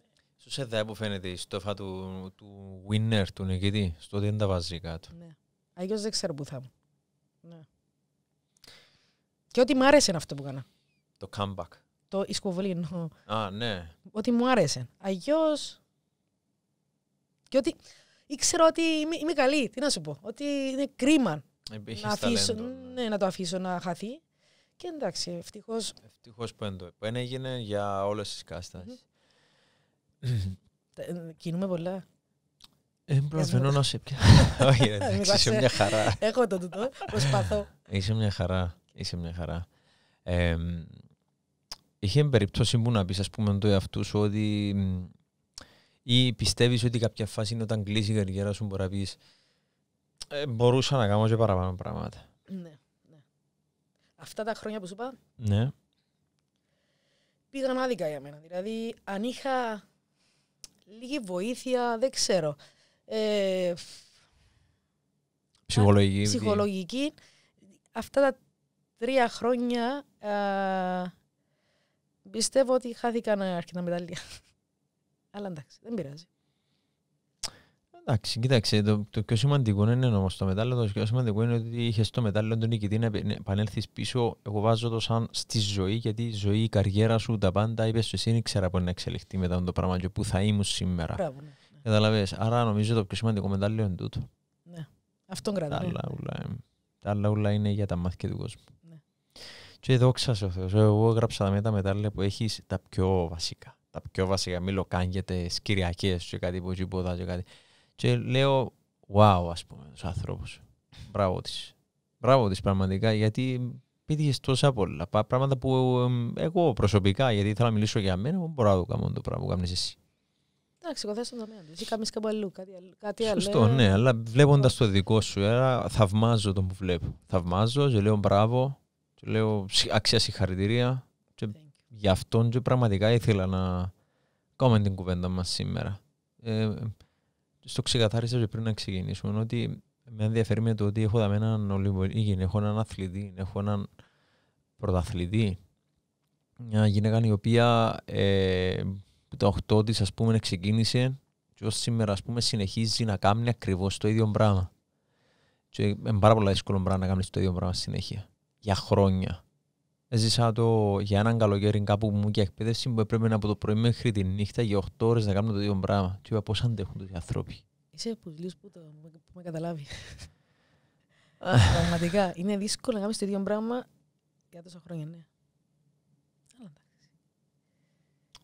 σε ΕΔΑ που φαίνεται η στόφα του, του winner, του νικητή, στο ότι δεν τα βάζει κάτω. Ναι. Αγιώς δεν ξέρω που θα μου. Ναι. Και ότι μου άρεσε αυτό που έκανα. Το comeback. Το ισκοβολή Α, ναι. Ότι μου άρεσε. Αγιώς... Και ότι ήξερα ότι είμαι, καλή. Τι να σου πω. Ότι είναι κρίμα ε, να, ναι. ναι. να το αφήσω να χαθεί. Και εντάξει, ευτυχώς. Ευτυχώς που, που έγινε για όλες τις καστα ε, κινούμε πολλά. Εμπλασμένο να σε πια. Όχι, εντάξει, είσαι ε, μια χαρά. Έχω το τούτο, προσπαθώ. Είσαι μια χαρά, είσαι μια χαρά. Είχε περίπτωση που να πεις, ας πούμε, το εαυτού σου ότι ή πιστεύεις ότι κάποια φάση όταν κλείσει η καριέρα σου μπορεί να πεις ε, μπορούσα να κάνω και παραπάνω πράγματα. Ναι, ναι, Αυτά τα χρόνια που σου είπα, ναι. πήγαν άδικα για μένα. Δηλαδή, αν είχα λίγη βοήθεια, δεν ξέρω. Ε, ψυχολογική. ψυχολογική. Αυτά τα τρία χρόνια πιστεύω ότι χάθηκαν αρκετά μεταλλεία. Αλλά εντάξει, δεν πειράζει. Εντάξει, κοίταξε, το, το πιο σημαντικό είναι όμως το μετάλλο. Το πιο σημαντικό είναι ότι είχες το μετάλλο τον νικητή να επανέλθεις πίσω. Εγώ βάζω το σαν στη ζωή, γιατί η ζωή, η καριέρα σου, τα πάντα, είπες στο εσύ δεν πώ πού να εξελιχθεί μετά το πράγμα και πού θα ήμουν σήμερα. Κατάλαβε. ναι. ναι. Άρα νομίζω το πιο σημαντικό μετάλλο είναι τούτο. Ναι. Αυτόν κρατάει. Τα άλλα ούλα είναι για τα μάτια του κόσμου. Ναι. Και δόξα σε ο Θεός. Εγώ έγραψα τα μετά μετάλλια που έχεις τα πιο βασικά. Τα πιο βασικά. Μην Κυριακές και κάτι που τίποτα και κάτι. Και λέω, wow, ας πούμε, ο άνθρωπο. Μπράβο της. Μπράβο της πραγματικά, γιατί πήγε τόσα πολλά. Πράγματα που εγώ προσωπικά, γιατί ήθελα να μιλήσω για μένα, μπορώ να το κάνω το πράγμα που κάνεις εσύ. Εντάξει, εγώ θέλω να τομέα του. Εσύ κάνεις κάπου αλλού, κάτι άλλο. Σωστό, ε. ναι, αλλά βλέποντας το δικό σου, ε, θαυμάζω τον που βλέπω. Θαυμάζω, και λέω μπράβο, και λέω αξία συγχαρητήρια. Και γι' αυτόν και πραγματικά ήθελα να κάνω την κουβέντα μας σήμερα. Ε, στο ξεκαθάρισα πριν να ξεκινήσουμε ότι με ενδιαφέρει με το ότι έχω έναν Ολυμπολίγη, έχω έναν αθλητή, έχω έναν πρωταθλητή. Μια γυναίκα η οποία ε, το 8 ας πούμε ξεκίνησε και ως σήμερα ας πούμε συνεχίζει να κάνει ακριβώς το ίδιο πράγμα. Και είναι πάρα πολύ δύσκολο πράγμα να κάνεις το ίδιο πράγμα συνέχεια. Για χρόνια. Έζησα το για έναν καλοκαίρι κάπου μου και εκπαίδευση που έπρεπε από το πρωί μέχρι τη νύχτα για 8 ώρες να κάνουμε το ίδιο πράγμα. Τι είπα, πώς αντέχουν οι άνθρωποι. Είσαι από του που το που με καταλάβει. Πραγματικά είναι δύσκολο να κάνεις το ίδιο πράγμα για τόσα χρόνια, ναι.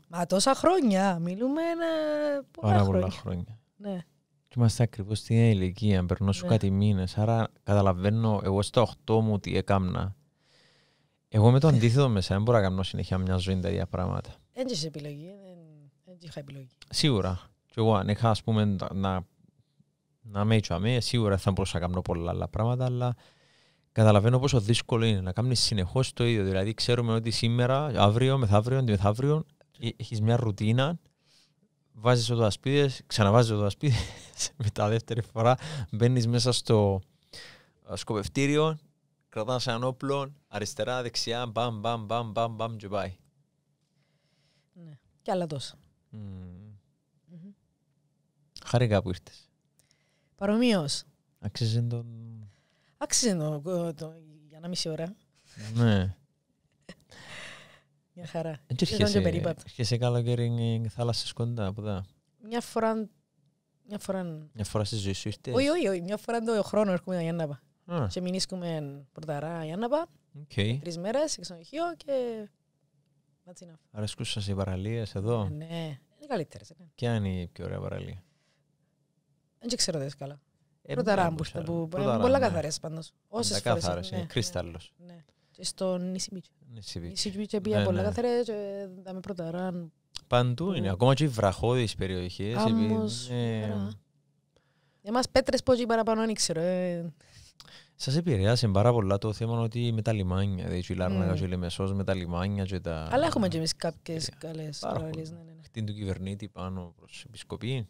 Μα τόσα χρόνια. Μιλούμε ένα... πολλά, Πάρα πολλά χρόνια. χρόνια. Ναι. Και είμαστε ακριβώς στην ηλικία. Περνώ σου ναι. κάτι μήνες. Άρα καταλαβαίνω εγώ στα 8 μου τι έκανα εγώ με το αντίθετο μέσα. σένα μπορώ να κάνω συνέχεια μια ζωή τα ίδια πράγματα. Δεν επιλογή. Δεν είχα επιλογή. Σίγουρα. Και εγώ αν είχα ας πούμε να, να με σίγουρα θα μπορούσα να κάνω πολλά άλλα πράγματα, αλλά καταλαβαίνω πόσο δύσκολο είναι να κάνεις συνεχώς το ίδιο. Δηλαδή, ξέρουμε ότι σήμερα, αύριο, μεθαύριο, μεθαύριο, έχεις μια ρουτίνα. Βάζεις ασπίδε, ξαναβάζει με Μετά δεύτερη φορά μπαίνεις μέσα στο ε, σκοπευτήριο κρατά σαν όπλο, αριστερά, δεξιά, μπαμ, μπαμ, μπαμ, μπαμ, μπαμ και πάει. Ναι. Και άλλα τόσα. Mm. Mm-hmm. Χάρηκα που ήρθες. Παρομοίως. Άξιζε τον... Άξιζε τον το, για να μισή ώρα. ναι. Μια χαρά. Ε, έρχεσαι καλοκαίρι θάλασσες κοντά από εδώ. Μια φορά... Μια φορά... Μια φορά στη ζωή σου ήρθες. Όχι, όχι, όχι. Μια φορά το χρόνο έρχομαι για να πάω. Ah. Και μείνουμε πρωταρά η να Okay. Τρεις μέρες σε ξενοδοχείο και... Άρα σκούσαν οι παραλίες εδώ. Ε, ναι, είναι καλύτερες. Ε, ναι. Ποια είναι η πιο ωραία παραλία. Δεν ξέρω δεν καλά. Ε, Πρωταρά ναι, που πολλά ναι. καθαρές πάντως. Όσες φορές. Καθαρές, είναι κρυστάλλος. Ναι. ναι. Στο νησί Μπίτσε. Νησί Μπίτσε. πολλά καθαρές και δάμε πρωταρά. Παντού είναι. Ακόμα και οι βραχώδεις περιοχές. Άμμος. Εμάς πέτρες πω παραπάνω, δεν ξέρω. Σα επηρεάζει πάρα πολλά το θέμα ότι με τα λιμάνια. Δηλαδή, η Λάρνα και η ναι. με τα λιμάνια. Και τα... Αλλά έχουμε και εμείς κάποιες ε, καλές παραλίε. Ναι, ναι, Χτίν του κυβερνήτη πάνω προς επισκοπή.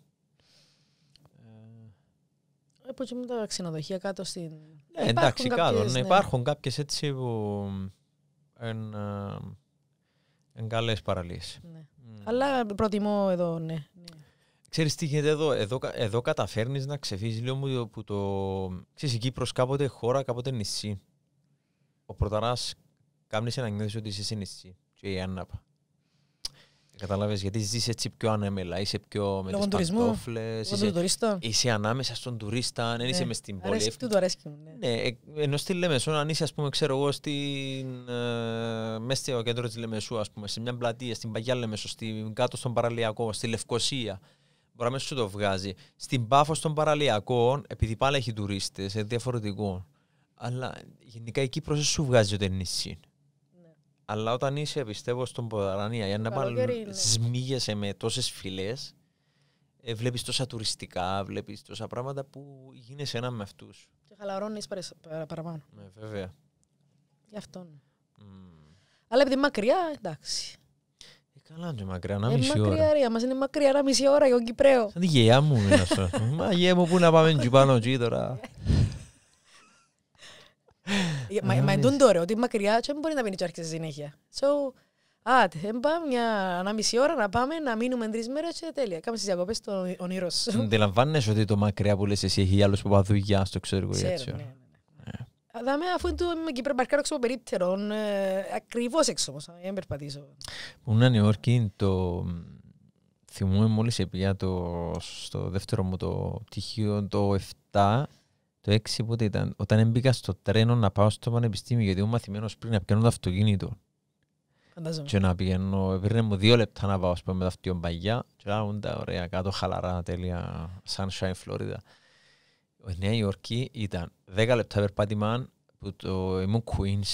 Όπω ε, και με τα ξενοδοχεία κάτω στην. Ε, ναι, εντάξει, κάτω. Υπάρχουν κάποιες έτσι που. Εν, καλές παραλίες. Αλλά προτιμώ εδώ, ναι. Ξέρεις τι γίνεται εδώ, εδώ, εδώ καταφέρνεις να ξεφύγεις λίγο μου που το... Ξέρεις, η Κύπρος κάποτε χώρα, κάποτε νησί. Ο Πρωταράς κάνει να ότι είσαι νησί και η Άννα. Καταλάβες γιατί ζεις έτσι πιο ανέμελα, είσαι πιο με τι τις είσαι, είσαι ανάμεσα στον τουρίστα, δεν ναι. είσαι μες στην πόλη. Αρέσκει το αρέσκει μου, ναι. ναι. Ε, ενώ στη Λεμεσό, αν είσαι ας πούμε, ξέρω εγώ, στην, ε, μέσα στο κέντρο της Λεμεσού, ας πούμε, σε μια πλατεία, στην Παγιά Λεμεσό, στην, κάτω στον Παραλιακό, στη Λευκοσία, μπορεί να σου το βγάζει. Στην πάφος των παραλιακών, επειδή πάλι έχει τουρίστες, είναι διαφορετικό. Αλλά γενικά η Κύπρος σου βγάζει ότι είναι νησί. Ναι. Αλλά όταν είσαι, πιστεύω, στον Ποδαρανία, για να πάλι σμίγεσαι με τόσες φυλές, ε, βλέπεις τόσα τουριστικά, βλέπεις τόσα πράγματα που γίνεσαι ένα με αυτούς. Και χαλαρώνεις παραπάνω. Ναι, βέβαια. Γι' αυτό. Ναι. Αλλά επειδή μακριά, εντάξει. Καλά είναι μακριά, ένα μισή ώρα. Μακριά μας είναι μακριά, μισή ώρα για τον Κυπρέο. Σαν τη γειά μου είναι αυτό. Μα γειά μου, πού να πάμε και πάνω τώρα. Μα εντούν τώρα, ότι μακριά δεν μπορεί να μείνει και άρχισε συνέχεια. So, α, δεν πάμε μια μισή ώρα να πάμε, να μείνουμε τρεις μέρες και τέλεια. Κάμε στις διακοπές το όνειρό σου. Αντιλαμβάνεσαι ότι το μακριά που λες εσύ έχει άλλους που Ξέρω, ναι, ναι. Δάμε αφού είναι το Κύπρο Μπαρκάρο έξω από περίπτερον, ε, ακριβώς έξω όμως, ε, δεν περπατήσω. Πού Νέα Υόρκη, το θυμούμαι μόλις επήγα το, στο δεύτερο μου το πτυχίο το 7, το 6 πότε ήταν, όταν μπήκα στο τρένο να πάω στο πανεπιστήμιο, γιατί ήμουν μαθημένος πριν να πιάνω το αυτοκίνητο. Φαντάζομαι. Και να πηγαίνω, πήρνε μου δύο λεπτά να πάω στο με τα παγιά και να τα ωραία κάτω χαλαρά τέλεια, sunshine Florida. Ο Νέα Υόρκη ήταν 10 λεπτά περπάτημα που το ήμουν Queens,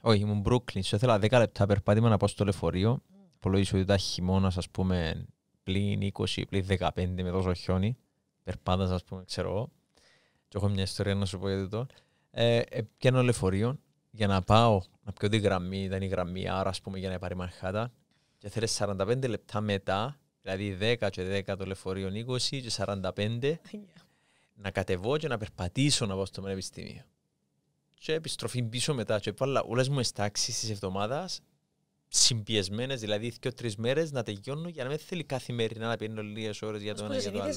όχι ήμουν Brooklyn, σου ήθελα 10 λεπτά περπάτημα να πάω στο λεωφορείο. Υπολογίζω ότι ήταν χειμώνας, ας πούμε, πλην 20, πλην 15 με τόσο χιόνι. περπάντα, ας πούμε, ξέρω εγώ. Και έχω μια ιστορία να σου πω γιατί το. Ε, ε, πιάνω λεωφορείο για να πάω να πιω τη γραμμή, ήταν η γραμμή, άρα ας πούμε για να πάρει Μανχάτα. Και θέλει 45 λεπτά μετά, δηλαδή 10 και 10 το λεωφορείο 20 και 45 να κατεβώ και να περπατήσω να πάω στο πανεπιστήμιο. Και επιστροφή πίσω μετά. Και έβαλα όλες μου τάξει της εβδομάδας συμπιεσμένες, δηλαδή δύο-τρει μέρες να τελειώνω για να μην θέλει καθημερινά να πιένω λίγες ώρες για το ένα και το άλλο.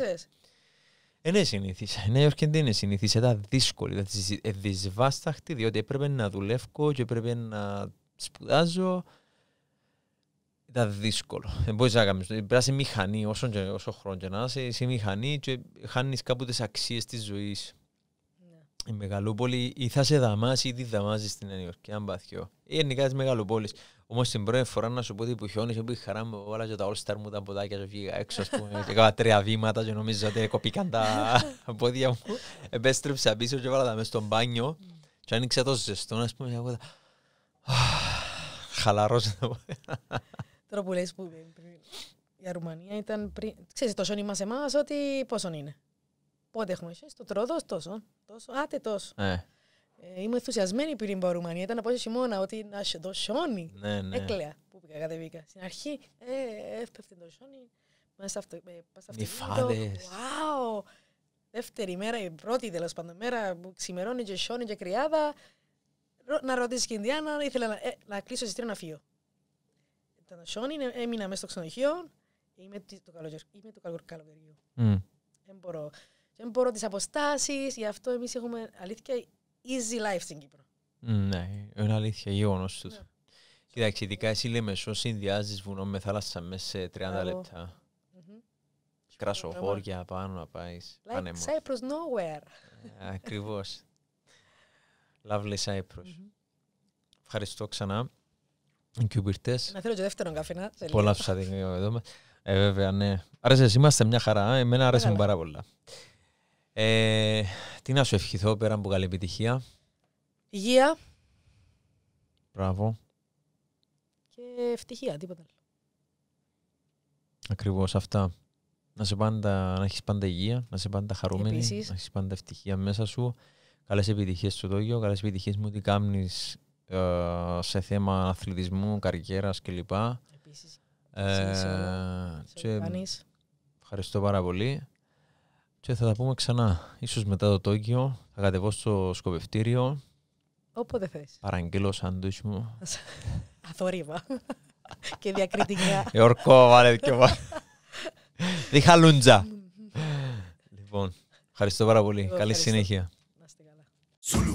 Ε, ναι, συνήθισα. Ναι, όχι και δεν είναι συνήθισα. Ήταν δύσκολη. Ήταν ε, δυσβάσταχτη, διότι έπρεπε να δουλεύω και έπρεπε να σπουδάζω ήταν δύσκολο. Δεν μπορείς να κάνεις. Πρέπει μηχανή όσο, μηχανή, όσο χρόνο και να είσαι. Είσαι μηχανή και χάνεις κάπου τις αξίες της ζωής. Ναι. Η μεγαλούπολη ή θα σε δαμάσει ή τη δαμάζεις στην Νέα Υόρκη, αν πάθει. Γενικά της μεγαλοπόλης. Όμως την πρώτη φορά να σου πω ότι που χιόνι, που χαρά μου, όλα και τα όλα μου τα ποτάκια και βγήκα έξω, ας πούμε, και έκανα τρία βήματα και νομίζω ότι κοπήκαν τα πόδια μου. Επέστρεψα πίσω και έβαλα τα μέσα στον μπάνιο mm. και άνοιξα το ζεστό, ας πούμε, χαλάρο. τώρα που για Ρουμανία ήταν πριν. Ξέρεις, τόσο είμαστε εμάς ότι πόσο είναι. Πότε έχουμε εσεί, το τρόδος τόσο. τόσο. Άτε τόσο. Ε. Ε, είμαι ενθουσιασμένη πριν από Ρουμανία. Ήταν από χειμώνα ότι να σε το σιόνι. Ναι, ναι. Έκλαια που πήγα, κατεβήκα. Στην αρχή ε, έφτασε το σιόνι. Μέσα αυτό. Ε, Νιφάδες. Wow. Δεύτερη μέρα, η πρώτη τέλος πάντων μέρα που ξημερώνει και σιόνι και κρυάδα. Να ρωτήσεις και η Ινδιάνα, ήθελα να, ε, να κλείσω σε τρία να φύγω έμεινα μέσα στο ξενοδοχείο. Είμαι το καλοκαιριό. Mm. Δεν μπορώ. Δεν μπορώ τις αποστάσεις, γι' αυτό εμείς έχουμε αλήθεια easy life στην Κύπρο. Mm, ναι, είναι αλήθεια, γεγονός τους. Ναι. Κοιτάξτε, ειδικά εσύ λέμε μεσό συνδυάζεις βουνό με θάλασσα μέσα σε 30 λεπτά. Mm-hmm. Κρασοχώρια πάνω να πάεις. Like Cyprus nowhere. Ε, Ακριβώς. Lovely Cyprus. Ευχαριστώ ξανά. Να θέλω και δεύτερον καφενά. Πολλά ψάτη εδώ Ε, βέβαια, ναι. Άρεσες, είμαστε μια χαρά. Ε. Εμένα άρεσε μου πάρα πολλά. Ε, τι να σου ευχηθώ πέρα από καλή επιτυχία. Υγεία. Μπράβο. Και ευτυχία, τίποτα άλλο. Ακριβώς αυτά. Να, σε πάντα, να πάντα υγεία, να είσαι πάντα χαρούμενη, να έχεις πάντα ευτυχία μέσα σου. Καλές επιτυχίες στο Τόγιο, καλές επιτυχίες μου ότι κάνεις ε, σε θέμα αθλητισμού, καριέρας κλπ. Επίσης. ε, και ευχαριστώ πάρα πολύ. Και θα τα πούμε ξανά. Ίσως μετά το Τόκιο θα κατεβώ στο σκοπευτήριο. Όποτε θες. Παραγγείλω σάντουιτς μου. Αθορύβα. και διακριτικά. Εορκό, βάλε και βάλε. Διχαλούντζα. λοιπόν, ευχαριστώ πάρα πολύ. Καλή συνέχεια. Να